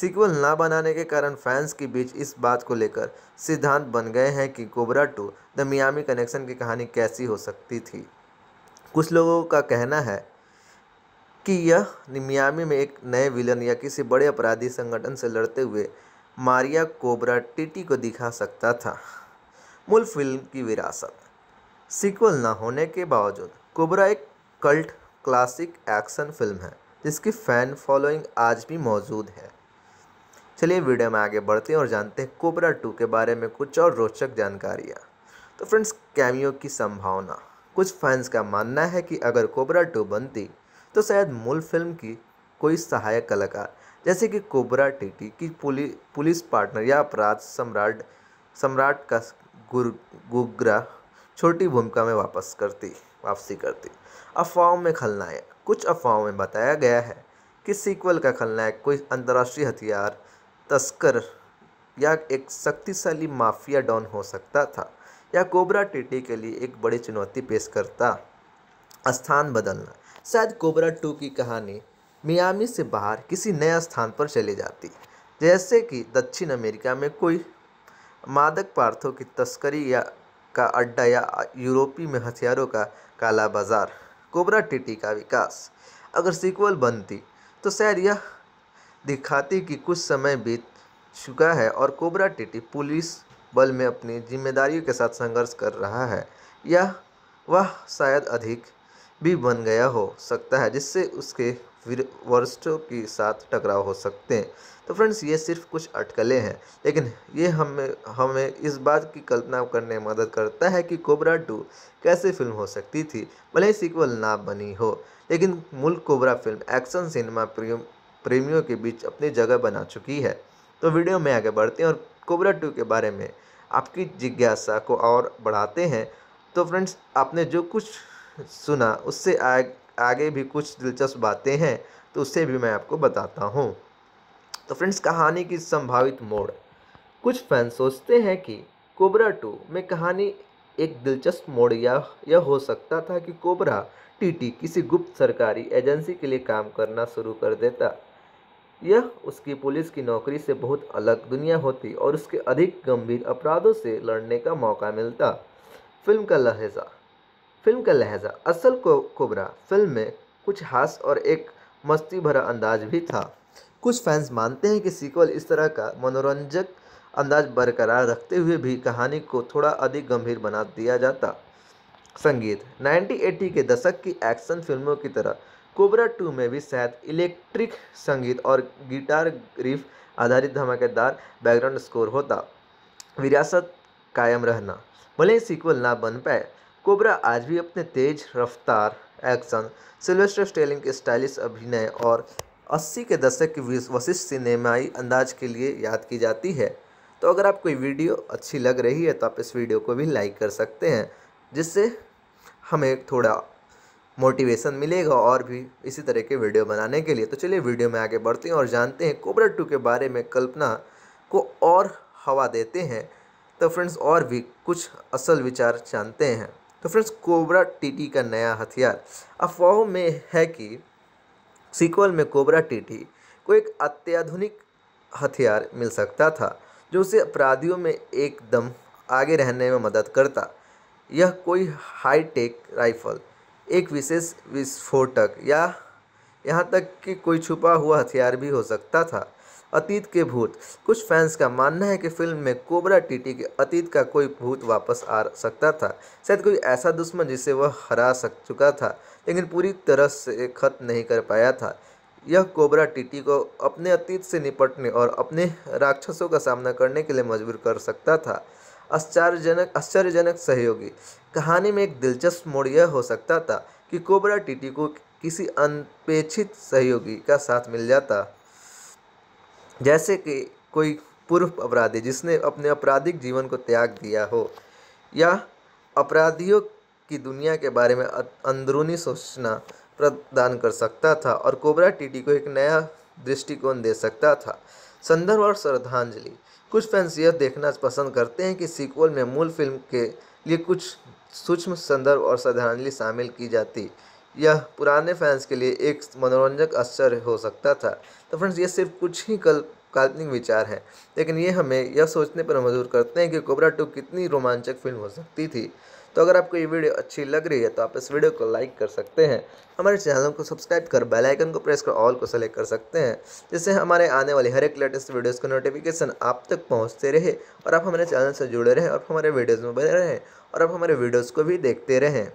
सीक्वल ना बनाने के कारण फैंस के बीच इस बात को लेकर सिद्धांत बन गए हैं कि Cobra two the Miami connection की कहानी कैसी हो सकती थी कुछ लोगों का कहना है कि यह निमियामी में एक नए विलन या किसी बड़े अपराधी संगठन से लड़ते हुए मारिया कोबरा टिटी को दिखा सकता था मूल फिल्म की विरासत सीक्वल ना होने के बावजूद कोबरा एक कल्ट क्लासिक एक्शन फिल्म है जिसकी फ़ैन फॉलोइंग आज भी मौजूद है चलिए वीडियो में आगे बढ़ते हैं और जानते हैं कोबरा टू के बारे में कुछ और रोचक जानकारियाँ तो फ्रेंड्स कैमियो की संभावना कुछ फैंस का मानना है कि अगर कोबरा टू बनती तो शायद मूल फिल्म की कोई सहायक कलाकार जैसे कि कोबरा टीटी की पुलि, पुलिस पार्टनर या अपराध सम्राट सम्राट का गुग्रा छोटी भूमिका में वापस करती वापसी करती अफवाहों में खलनायक कुछ अफवाहों में बताया गया है कि सीक्वल का खलनायक कोई अंतर्राष्ट्रीय हथियार तस्कर या एक शक्तिशाली माफिया डॉन हो सकता था या कोबरा टीटी के लिए एक बड़ी चुनौती पेश करता स्थान बदलना शायद कोबरा टू की कहानी मियामी से बाहर किसी नया स्थान पर चली जाती जैसे कि दक्षिण अमेरिका में कोई मादक पार्थों की तस्करी या का अड्डा या यूरोपी में हथियारों का काला बाजार कोबरा टिटी का विकास अगर सीक्वल बनती तो शायद यह दिखाती कि कुछ समय बीत चुका है और कोबरा टिटी पुलिस बल में अपनी जिम्मेदारियों के साथ संघर्ष कर रहा है यह वह शायद अधिक भी बन गया हो सकता है जिससे उसके वरिष्ठों के साथ टकराव हो सकते हैं तो फ्रेंड्स ये सिर्फ कुछ अटकलें हैं लेकिन ये हमें हमें इस बात की कल्पना करने में मदद करता है कि कोबरा टू कैसे फिल्म हो सकती थी भले सीक्वल ना बनी हो लेकिन मूल कोबरा फिल्म एक्शन सिनेमा प्रेमियों के बीच अपनी जगह बना चुकी है तो वीडियो में आगे बढ़ते हैं और कोबरा टू के बारे में आपकी जिज्ञासा को और बढ़ाते हैं तो फ्रेंड्स आपने जो कुछ सुना उससे आग, आगे भी कुछ दिलचस्प बातें हैं तो उसे भी मैं आपको बताता हूँ तो फ्रेंड्स कहानी की संभावित मोड़ कुछ फैन सोचते हैं कि कोबरा टू में कहानी एक दिलचस्प मोड़ या यह हो सकता था कि कोबरा टीटी किसी गुप्त सरकारी एजेंसी के लिए काम करना शुरू कर देता यह उसकी पुलिस की नौकरी से बहुत अलग दुनिया होती और उसके अधिक गंभीर अपराधों से लड़ने का मौका मिलता फिल्म का लहजा फिल्म का लहजा असल को कोबरा फिल्म में कुछ हास और एक मस्ती भरा अंदाज भी था कुछ फैंस मानते हैं कि सीक्वल इस तरह का मनोरंजक अंदाज बरकरार रखते हुए भी कहानी को थोड़ा अधिक गंभीर बना दिया जाता संगीत 1980 के दशक की एक्शन फिल्मों की तरह कोबरा 2 में भी शायद इलेक्ट्रिक संगीत और गिटार रिफ आधारित धमाकेदार बैकग्राउंड स्कोर होता विरासत कायम रहना भले ही सीक्वल ना बन पाए कोबरा आज भी अपने तेज रफ्तार एक्शन सिल्वेस्टर स्टेलिंग के स्टाइलिश अभिनय और 80 के दशक की वशिष्ठ सिनेमाई अंदाज के लिए याद की जाती है तो अगर आपको कोई वीडियो अच्छी लग रही है तो आप इस वीडियो को भी लाइक कर सकते हैं जिससे हमें थोड़ा मोटिवेशन मिलेगा और भी इसी तरह के वीडियो बनाने के लिए तो चलिए वीडियो में आगे बढ़ते हैं और जानते हैं कोबरा टू के बारे में कल्पना को और हवा देते हैं तो फ्रेंड्स और भी कुछ असल विचार जानते हैं तो फ्रेंड्स कोबरा टीटी का नया हथियार अफवाहों में है कि सीक्वल में कोबरा टीटी को एक अत्याधुनिक हथियार मिल सकता था जो उसे अपराधियों में एकदम आगे रहने में मदद करता यह कोई हाई टेक राइफल एक विशेष विस्फोटक या यहाँ तक कि कोई छुपा हुआ हथियार भी हो सकता था अतीत के भूत कुछ फैंस का मानना है कि फिल्म में कोबरा टीटी के अतीत का कोई भूत वापस आ सकता था शायद कोई ऐसा दुश्मन जिसे वह हरा सक चुका था लेकिन पूरी तरह से खत्म नहीं कर पाया था यह कोबरा टीटी को अपने अतीत से निपटने और अपने राक्षसों का सामना करने के लिए मजबूर कर सकता था आश्चर्यजनक आश्चर्यजनक सहयोगी कहानी में एक दिलचस्प मोड़ यह हो सकता था कि कोबरा टीटी को किसी अनपेक्षित सहयोगी का साथ मिल जाता जैसे कि कोई पूर्व अपराधी जिसने अपने आपराधिक जीवन को त्याग दिया हो या अपराधियों की दुनिया के बारे में अं-, अंदरूनी सोचना प्रदान कर सकता था और कोबरा टीटी को एक नया दृष्टिकोण दे सकता था संदर्भ और श्रद्धांजलि कुछ फैंस यह देखना पसंद करते हैं कि सीक्वल में मूल फिल्म के लिए कुछ सूक्ष्म संदर्भ और श्रद्धांजलि शामिल की जाती यह पुराने फैंस के लिए एक मनोरंजक आश्चर्य हो सकता था तो फ्रेंड्स ये सिर्फ कुछ ही कल काल्पनिक विचार हैं लेकिन ये हमें यह सोचने पर मजबूर करते हैं कि कोबरा टू कितनी रोमांचक फिल्म हो सकती थी तो अगर आपको ये वीडियो अच्छी लग रही है तो आप इस वीडियो को लाइक कर सकते हैं हमारे चैनल को सब्सक्राइब कर बेल आइकन को प्रेस कर ऑल को सेलेक्ट कर सकते हैं जिससे हमारे आने वाले हर एक लेटेस्ट वीडियोस का नोटिफिकेशन आप तक पहुंचते रहे और आप हमारे चैनल से जुड़े रहें और हमारे वीडियोज़ में बने रहें और आप हमारे वीडियोज़ को भी देखते रहें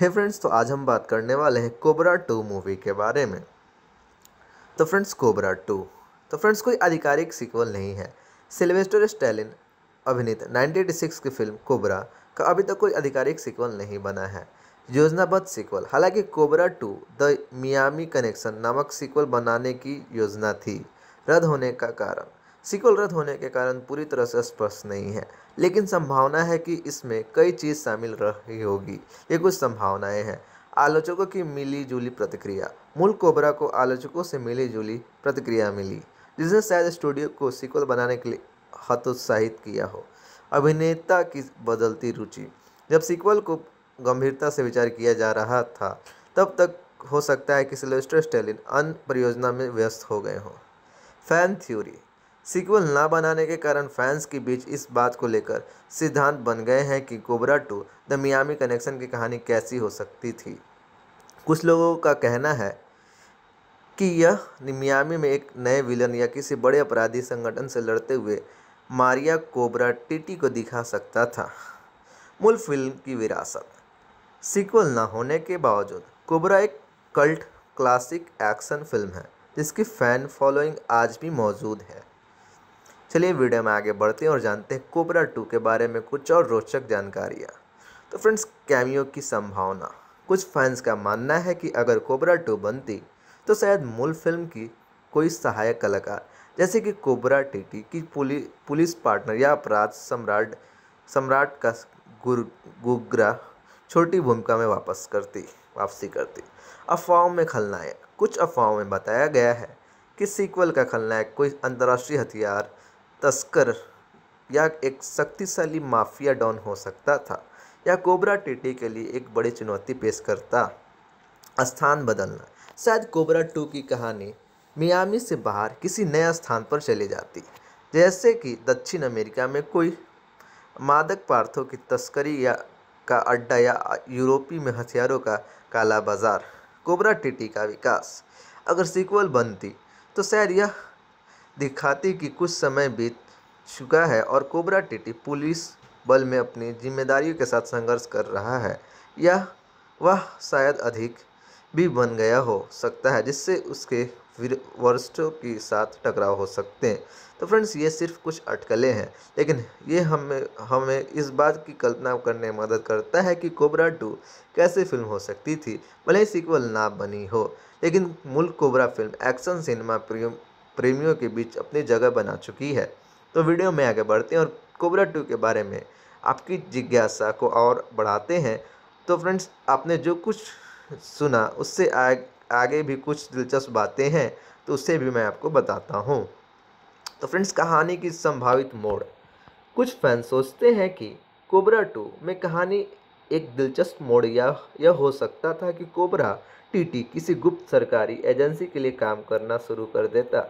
हे फ्रेंड्स तो आज हम बात करने वाले हैं कोबरा टू मूवी के बारे में तो फ्रेंड्स कोबरा टू तो फ्रेंड्स कोई आधिकारिक सीक्वल नहीं है सिल्वेस्टर स्टैलिन अभिनीत सिक्स की फिल्म कोबरा का अभी तक तो कोई आधिकारिक सिक्वल नहीं बना है योजनाबद्ध सीक्वल हालांकि Cobra two the Miami connection नामक सीक्वल बनाने की योजना थी रद्द होने का कारण सीक्वल रद्द होने के कारण पूरी तरह से स्पष्ट नहीं है लेकिन संभावना है कि इसमें कई चीज़ शामिल रही होगी ये कुछ संभावनाएं हैं आलोचकों की मिली जुली प्रतिक्रिया मूल कोबरा को आलोचकों से मिली जुली प्रतिक्रिया मिली जिसने शायद स्टूडियो को सीक्वल बनाने के लिए हतोत्साहित किया हो अभिनेता की बदलती रुचि जब सिक्वल को गंभीरता से विचार किया जा रहा था तब तक हो सकता है कि सिलेस्टर स्टेलिन अन्य परियोजना में व्यस्त हो गए हों फैन थ्योरी सीक्वल ना बनाने के कारण फैंस के बीच इस बात को लेकर सिद्धांत बन गए हैं कि Cobra two the Miami connection की कहानी कैसी हो सकती थी कुछ लोगों का कहना है कि यह मियामी में एक नए विलन या किसी बड़े अपराधी संगठन से लड़ते हुए मारिया कोबरा टिटी को दिखा सकता था मूल फिल्म की विरासत सीक्वल ना होने के बावजूद कोबरा एक कल्ट क्लासिक एक्शन फिल्म है जिसकी फ़ैन फॉलोइंग आज भी मौजूद है चलिए वीडियो में आगे बढ़ते हैं और जानते हैं कोबरा टू के बारे में कुछ और रोचक जानकारियाँ तो फ्रेंड्स कैमियो की संभावना कुछ फैंस का मानना है कि अगर कोबरा टू बनती तो शायद मूल फिल्म की कोई सहायक कलाकार जैसे कि कोबरा टीटी की पुलि, पुलिस पार्टनर या अपराध सम्राट सम्राट का गुग्रा छोटी भूमिका में वापस करती वापसी करती अफवाहों में खलनायक कुछ अफवाहों में बताया गया है कि सीक्वल का खलनायक कोई अंतर्राष्ट्रीय हथियार तस्कर या एक शक्तिशाली माफिया डॉन हो सकता था या कोबरा टीटी के लिए एक बड़ी चुनौती पेश करता स्थान बदलना शायद कोबरा टू की कहानी मियामी से बाहर किसी नए स्थान पर चली जाती जैसे कि दक्षिण अमेरिका में कोई मादक पार्थों की तस्करी या का अड्डा या यूरोपी में हथियारों का काला बाजार कोबरा टिटी का विकास अगर सीक्वल बनती तो शायद यह दिखाती कि कुछ समय बीत चुका है और कोबरा टीटी पुलिस बल में अपनी जिम्मेदारियों के साथ संघर्ष कर रहा है या वह शायद अधिक भी बन गया हो सकता है जिससे उसके वरिष्ठों के साथ टकराव हो सकते हैं तो फ्रेंड्स ये सिर्फ कुछ अटकलें हैं लेकिन ये हमें हमें इस बात की कल्पना करने में मदद करता है कि कोबरा टू कैसे फिल्म हो सकती थी भले सीक्वल ना बनी हो लेकिन मूल कोबरा फिल्म एक्शन सिनेमा प्रियम प्रेमियों के बीच अपनी जगह बना चुकी है तो वीडियो में आगे बढ़ते हैं और कोबरा टू के बारे में आपकी जिज्ञासा को और बढ़ाते हैं तो फ्रेंड्स आपने जो कुछ सुना उससे आग, आगे भी कुछ दिलचस्प बातें हैं तो उससे भी मैं आपको बताता हूँ तो फ्रेंड्स कहानी की संभावित मोड़ कुछ फैंस सोचते हैं कि कोबरा टू में कहानी एक दिलचस्प मोड़ या यह हो सकता था कि कोबरा टीटी किसी गुप्त सरकारी एजेंसी के लिए काम करना शुरू कर देता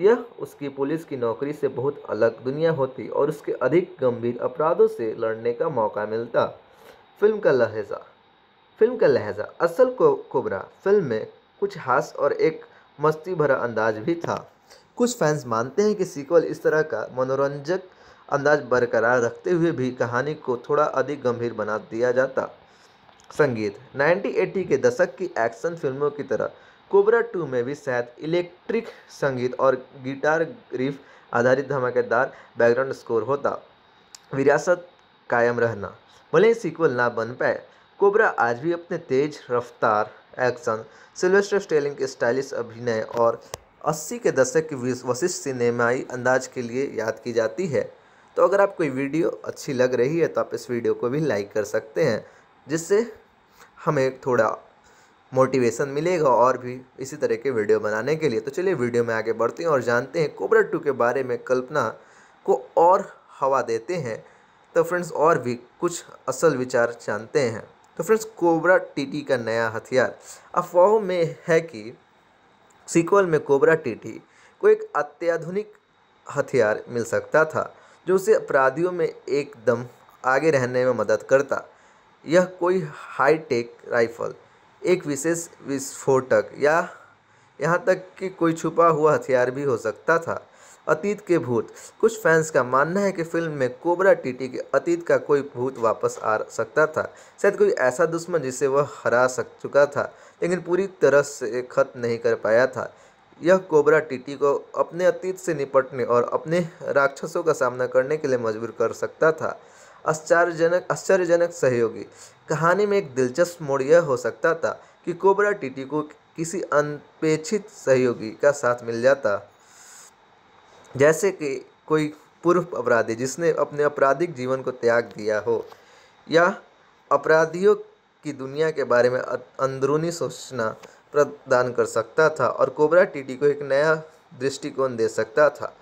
यह उसकी पुलिस की नौकरी से बहुत अलग दुनिया होती और उसके अधिक गंभीर अपराधों से लड़ने का मौका मिलता फिल्म का लहजा फिल्म का लहजा असल को कोबरा फिल्म में कुछ हास और एक मस्ती भरा अंदाज भी था कुछ फैंस मानते हैं कि सीक्वल इस तरह का मनोरंजक अंदाज बरकरार रखते हुए भी कहानी को थोड़ा अधिक गंभीर बना दिया जाता संगीत 1980 के दशक की एक्शन फिल्मों की तरह कोबरा टू में भी शायद इलेक्ट्रिक संगीत और गिटार रिफ आधारित धमाकेदार बैकग्राउंड स्कोर होता विरासत कायम रहना भले ही सीक्वल ना बन पाए कोबरा आज भी अपने तेज रफ्तार एक्शन सिल्वेस्टर स्टेलिंग के स्टाइलिश अभिनय और 80 के दशक की वशिष्ठ सिनेमाई अंदाज के लिए याद की जाती है तो अगर आपको ये वीडियो अच्छी लग रही है तो आप इस वीडियो को भी लाइक कर सकते हैं जिससे हमें थोड़ा मोटिवेशन मिलेगा और भी इसी तरह के वीडियो बनाने के लिए तो चलिए वीडियो में आगे बढ़ते हैं और जानते हैं कोबरा टू के बारे में कल्पना को और हवा देते हैं तो फ्रेंड्स और भी कुछ असल विचार जानते हैं तो फ्रेंड्स कोबरा टीटी का नया हथियार अफवाहों में है कि सीक्वल में कोबरा टीटी को एक अत्याधुनिक हथियार मिल सकता था जो उसे अपराधियों में एकदम आगे रहने में मदद करता यह कोई हाई टेक राइफल एक विशेष विस्फोटक या यहाँ तक कि कोई छुपा हुआ हथियार भी हो सकता था अतीत के भूत कुछ फैंस का मानना है कि फिल्म में कोबरा टीटी के अतीत का कोई भूत वापस आ सकता था शायद कोई ऐसा दुश्मन जिसे वह हरा सक चुका था लेकिन पूरी तरह से खत्म नहीं कर पाया था यह कोबरा टीटी को अपने अतीत से निपटने और अपने राक्षसों का सामना करने के लिए मजबूर कर सकता था आश्चर्यजनक आश्चर्यजनक सहयोगी कहानी में एक दिलचस्प मोड़ यह हो सकता था कि कोबरा टीटी को किसी अनपेक्षित सहयोगी का साथ मिल जाता जैसे कि कोई पूर्व अपराधी जिसने अपने आपराधिक जीवन को त्याग दिया हो या अपराधियों की दुनिया के बारे में अं-, अंदरूनी सोचना प्रदान कर सकता था और कोबरा टीटी को एक नया दृष्टिकोण दे सकता था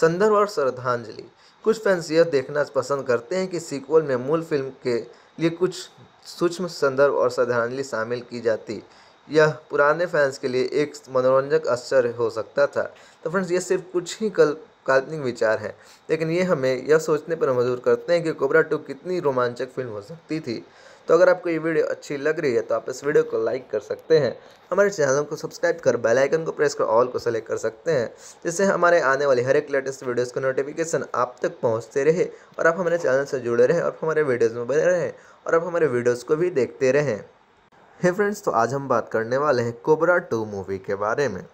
संदर्भ और श्रद्धांजलि कुछ फैंस यह देखना पसंद करते हैं कि सीक्वल में मूल फिल्म के लिए कुछ सूक्ष्म संदर्भ और श्रद्धांजलि शामिल की जाती यह पुराने फैंस के लिए एक मनोरंजक आश्चर्य हो सकता था तो फ्रेंड्स ये सिर्फ कुछ ही कल काल्पनिक विचार हैं लेकिन ये हमें यह सोचने पर मजबूर करते हैं कि कोबरा टू कितनी रोमांचक फिल्म हो सकती थी तो अगर आपको ये वीडियो अच्छी लग रही है तो आप इस वीडियो को लाइक कर सकते हैं हमारे चैनल को सब्सक्राइब कर बेल आइकन को प्रेस कर ऑल को सेलेक्ट कर सकते हैं जिससे हमारे आने वाले हर एक लेटेस्ट वीडियोस का नोटिफिकेशन आप तक पहुंचते रहे और आप हमारे चैनल से जुड़े रहें और हमारे वीडियोज में बने रहें और आप हमारे वीडियोज़ को भी देखते रहें हे फ्रेंड्स तो आज हम बात करने वाले हैं कोबरा टू मूवी के बारे में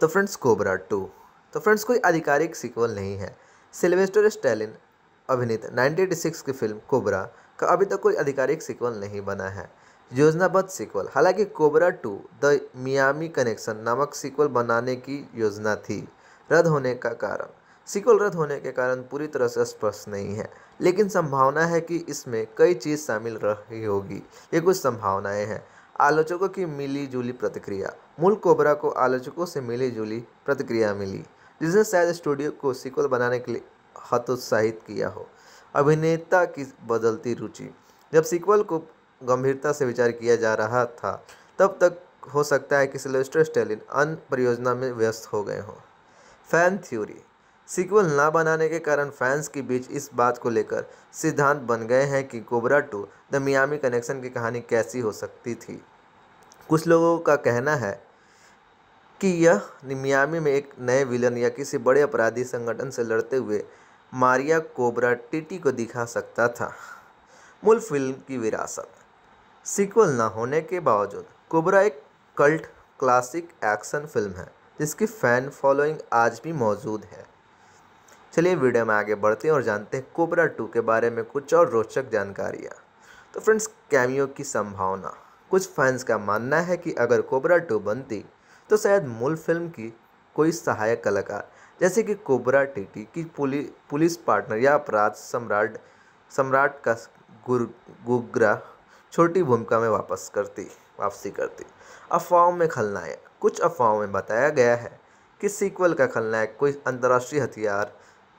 तो फ्रेंड्स कोबरा टू तो फ्रेंड्स कोई आधिकारिक सीक्वल नहीं है सिल्वेस्टर स्टैलिन अभिनीत 1986 की फिल्म कोबरा का अभी तक तो कोई आधिकारिक सिक्वल नहीं बना है योजनाबद्ध सिक्वल हालांकि Cobra two the Miami connection नामक सिक्वल बनाने की योजना थी रद्द होने का कारण सिक्वल रद्द होने के कारण पूरी तरह से स्पष्ट नहीं है लेकिन संभावना है कि इसमें कई चीज़ शामिल रही होगी ये कुछ संभावनाएं हैं आलोचकों की मिली जुली प्रतिक्रिया मूल कोबरा को आलोचकों से मिली जुली प्रतिक्रिया मिली जिसने शायद स्टूडियो को सिक्वल बनाने के लिए हतोत्साहित किया हो अभिनेता की बदलती रुचि जब सीक्वल को गंभीरता से विचार किया जा रहा था तब तक हो सकता है कि सिलेस्टर स्टेलिन अन्य परियोजना में व्यस्त हो गए हों फैन थ्योरी सीक्वल ना बनाने के कारण फैंस के बीच इस बात को लेकर सिद्धांत बन गए हैं कि Cobra two the Miami connection की कहानी कैसी हो सकती थी कुछ लोगों का कहना है कि यह मियामी में एक नए विलन या किसी बड़े अपराधी संगठन से लड़ते हुए मारिया कोबरा टिटी को दिखा सकता था मूल फिल्म की विरासत सीक्वल ना होने के बावजूद कोबरा एक कल्ट क्लासिक एक्शन फिल्म है जिसकी फ़ैन फॉलोइंग आज भी मौजूद है चलिए वीडियो में आगे बढ़ते हैं और जानते हैं कोबरा टू के बारे में कुछ और रोचक जानकारियाँ तो फ्रेंड्स कैमियो की संभावना कुछ फैंस का मानना है कि अगर कोबरा टू बनती तो शायद मूल फिल्म की कोई सहायक कलाकार जैसे कि कोबरा टीटी की पुलि, पुलिस पार्टनर या अपराध सम्राट सम्राट का गुग्रा छोटी भूमिका में वापस करती वापसी करती अफवाहों में खलनायक कुछ अफवाहों में बताया गया है कि सीक्वल का खलनायक कोई अंतर्राष्ट्रीय हथियार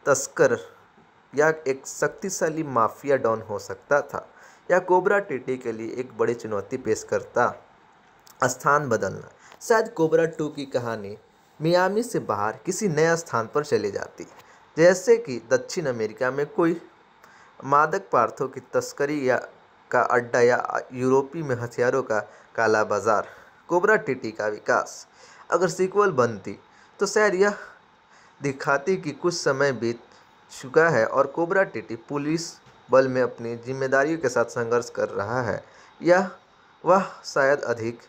तस्कर या एक शक्तिशाली माफिया डॉन हो सकता था या कोबरा टीटी के लिए एक बड़ी चुनौती पेश करता स्थान बदलना शायद कोबरा टू की कहानी मियामी से बाहर किसी नया स्थान पर चली जाती जैसे कि दक्षिण अमेरिका में कोई मादक पार्थों की तस्करी या का अड्डा या यूरोपी में हथियारों का काला बाजार कोबरा टिटी का विकास अगर सीक्वल बनती तो शायद यह दिखाती कि कुछ समय बीत चुका है और कोबरा टिटी पुलिस बल में अपनी जिम्मेदारियों के साथ संघर्ष कर रहा है या वह शायद अधिक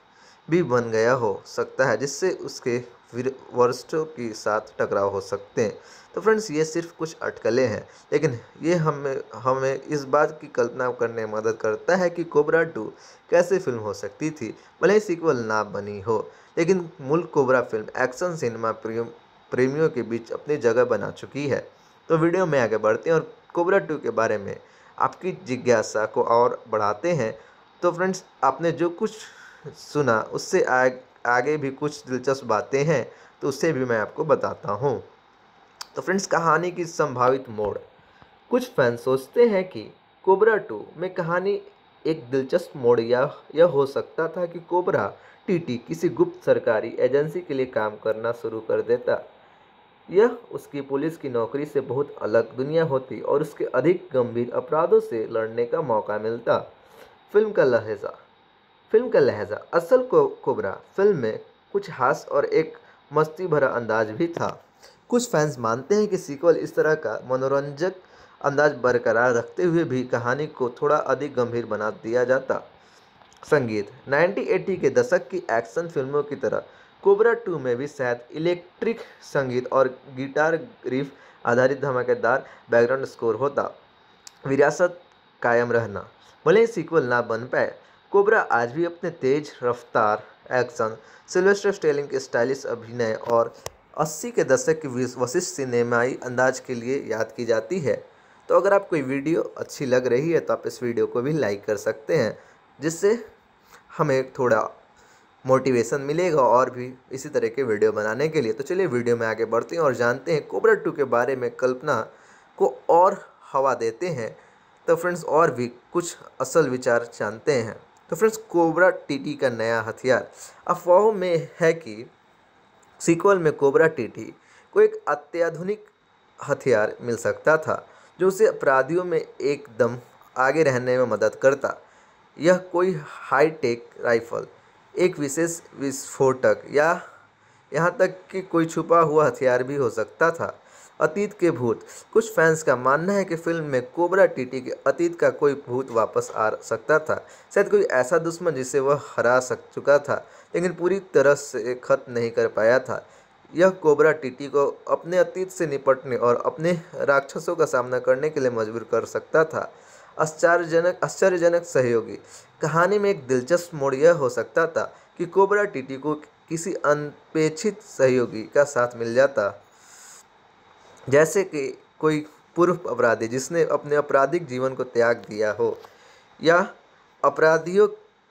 भी बन गया हो सकता है जिससे उसके वरिष्ठों के साथ टकराव हो सकते हैं तो फ्रेंड्स ये सिर्फ कुछ अटकलें हैं लेकिन ये हमें हमें इस बात की कल्पना करने में मदद करता है कि कोबरा टू कैसे फिल्म हो सकती थी भले ही सीक्वल ना बनी हो लेकिन मूल कोबरा फिल्म एक्शन सिनेमा प्रेमियों के बीच अपनी जगह बना चुकी है तो वीडियो में आगे बढ़ते हैं और कोबरा टू के बारे में आपकी जिज्ञासा को और बढ़ाते हैं तो फ्रेंड्स आपने जो कुछ सुना उससे आए आगे भी कुछ दिलचस्प बातें हैं तो उसे भी मैं आपको बताता हूँ तो फ्रेंड्स कहानी की संभावित मोड़ कुछ फैंस सोचते हैं कि कोबरा टू में कहानी एक दिलचस्प मोड़ या यह हो सकता था कि कोबरा टीटी किसी गुप्त सरकारी एजेंसी के लिए काम करना शुरू कर देता यह उसकी पुलिस की नौकरी से बहुत अलग दुनिया होती और उसके अधिक गंभीर अपराधों से लड़ने का मौका मिलता फिल्म का लहजा फिल्म का लहजा असल को कोबरा फिल्म में कुछ हास और एक मस्ती भरा अंदाज भी था कुछ फैंस मानते हैं कि सीक्वल इस तरह का मनोरंजक अंदाज बरकरार रखते हुए भी कहानी को थोड़ा अधिक गंभीर बना दिया जाता संगीत एटी के दशक की एक्शन फिल्मों की तरह कोबरा टू में भी शायद इलेक्ट्रिक संगीत और गिटार ग्रीफ आधारित धमाकेदार बैकग्राउंड स्कोर होता विरासत कायम रहना भले ही सीक्वल ना बन पाए कोबरा आज भी अपने तेज रफ्तार एक्शन सिल्वेस्टर स्टेलिंग के स्टाइलिश अभिनय और 80 के दशक की वशिष्ठ सिनेमाई अंदाज के लिए याद की जाती है तो अगर आपको ये वीडियो अच्छी लग रही है तो आप इस वीडियो को भी लाइक कर सकते हैं जिससे हमें थोड़ा मोटिवेशन मिलेगा और भी इसी तरह के वीडियो बनाने के लिए तो चलिए वीडियो में आगे बढ़ते हैं और जानते हैं कोबरा टू के बारे में कल्पना को और हवा देते हैं तो फ्रेंड्स और भी कुछ असल विचार जानते हैं तो फ्रेंड्स कोबरा टीटी का नया हथियार अफवाहों में है कि सीक्वल में कोबरा टीटी को एक अत्याधुनिक हथियार मिल सकता था जो उसे अपराधियों में एकदम आगे रहने में मदद करता यह कोई हाईटेक राइफल एक विशेष विस्फोटक या यहाँ तक कि कोई छुपा हुआ हथियार भी हो सकता था अतीत के भूत कुछ फैंस का मानना है कि फिल्म में कोबरा टीटी के अतीत का कोई भूत वापस आ सकता था शायद कोई ऐसा दुश्मन जिसे वह हरा सक चुका था लेकिन पूरी तरह से खत्म नहीं कर पाया था यह कोबरा टीटी को अपने अतीत से निपटने और अपने राक्षसों का सामना करने के लिए मजबूर कर सकता था आश्चर्यजनक आश्चर्यजनक सहयोगी कहानी में एक दिलचस्प मोड़ यह हो सकता था कि कोबरा टीटी को किसी अनपेक्षित सहयोगी का साथ मिल जाता जैसे कि कोई पूर्व अपराधी जिसने अपने आपराधिक जीवन को त्याग दिया हो या अपराधियों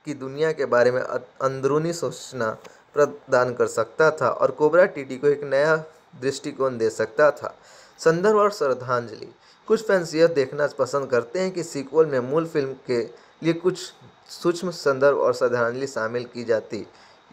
की दुनिया के बारे में अंदरूनी सोचना प्रदान कर सकता था और कोबरा टीटी को एक नया दृष्टिकोण दे सकता था संदर्भ और श्रद्धांजलि कुछ फैंस यह देखना पसंद करते हैं कि सीक्वल में मूल फिल्म के लिए कुछ सूक्ष्म संदर्भ और श्रद्धांजलि शामिल की जाती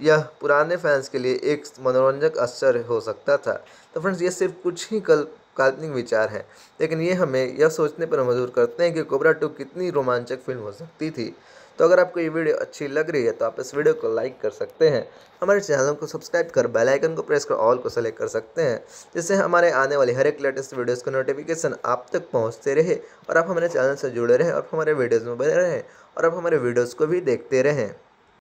यह पुराने फैंस के लिए एक मनोरंजक आश्चर्य हो सकता था तो फ्रेंड्स ये सिर्फ कुछ ही कल काल्पनिक विचार हैं लेकिन ये हमें यह सोचने पर मजबूर करते हैं कि कोबरा टू कितनी रोमांचक फिल्म हो सकती थी तो अगर आपको ये वीडियो अच्छी लग रही है तो आप इस वीडियो को लाइक कर सकते हैं हमारे चैनल को सब्सक्राइब कर बेल आइकन को प्रेस कर ऑल को सेलेक्ट कर सकते हैं जिससे हमारे आने वाले हर एक लेटेस्ट वीडियोस का नोटिफिकेशन आप तक पहुंचते रहे और आप हमारे चैनल से जुड़े रहें और हमारे वीडियोज़ में बने रहें और आप हमारे वीडियोज़ को भी देखते रहें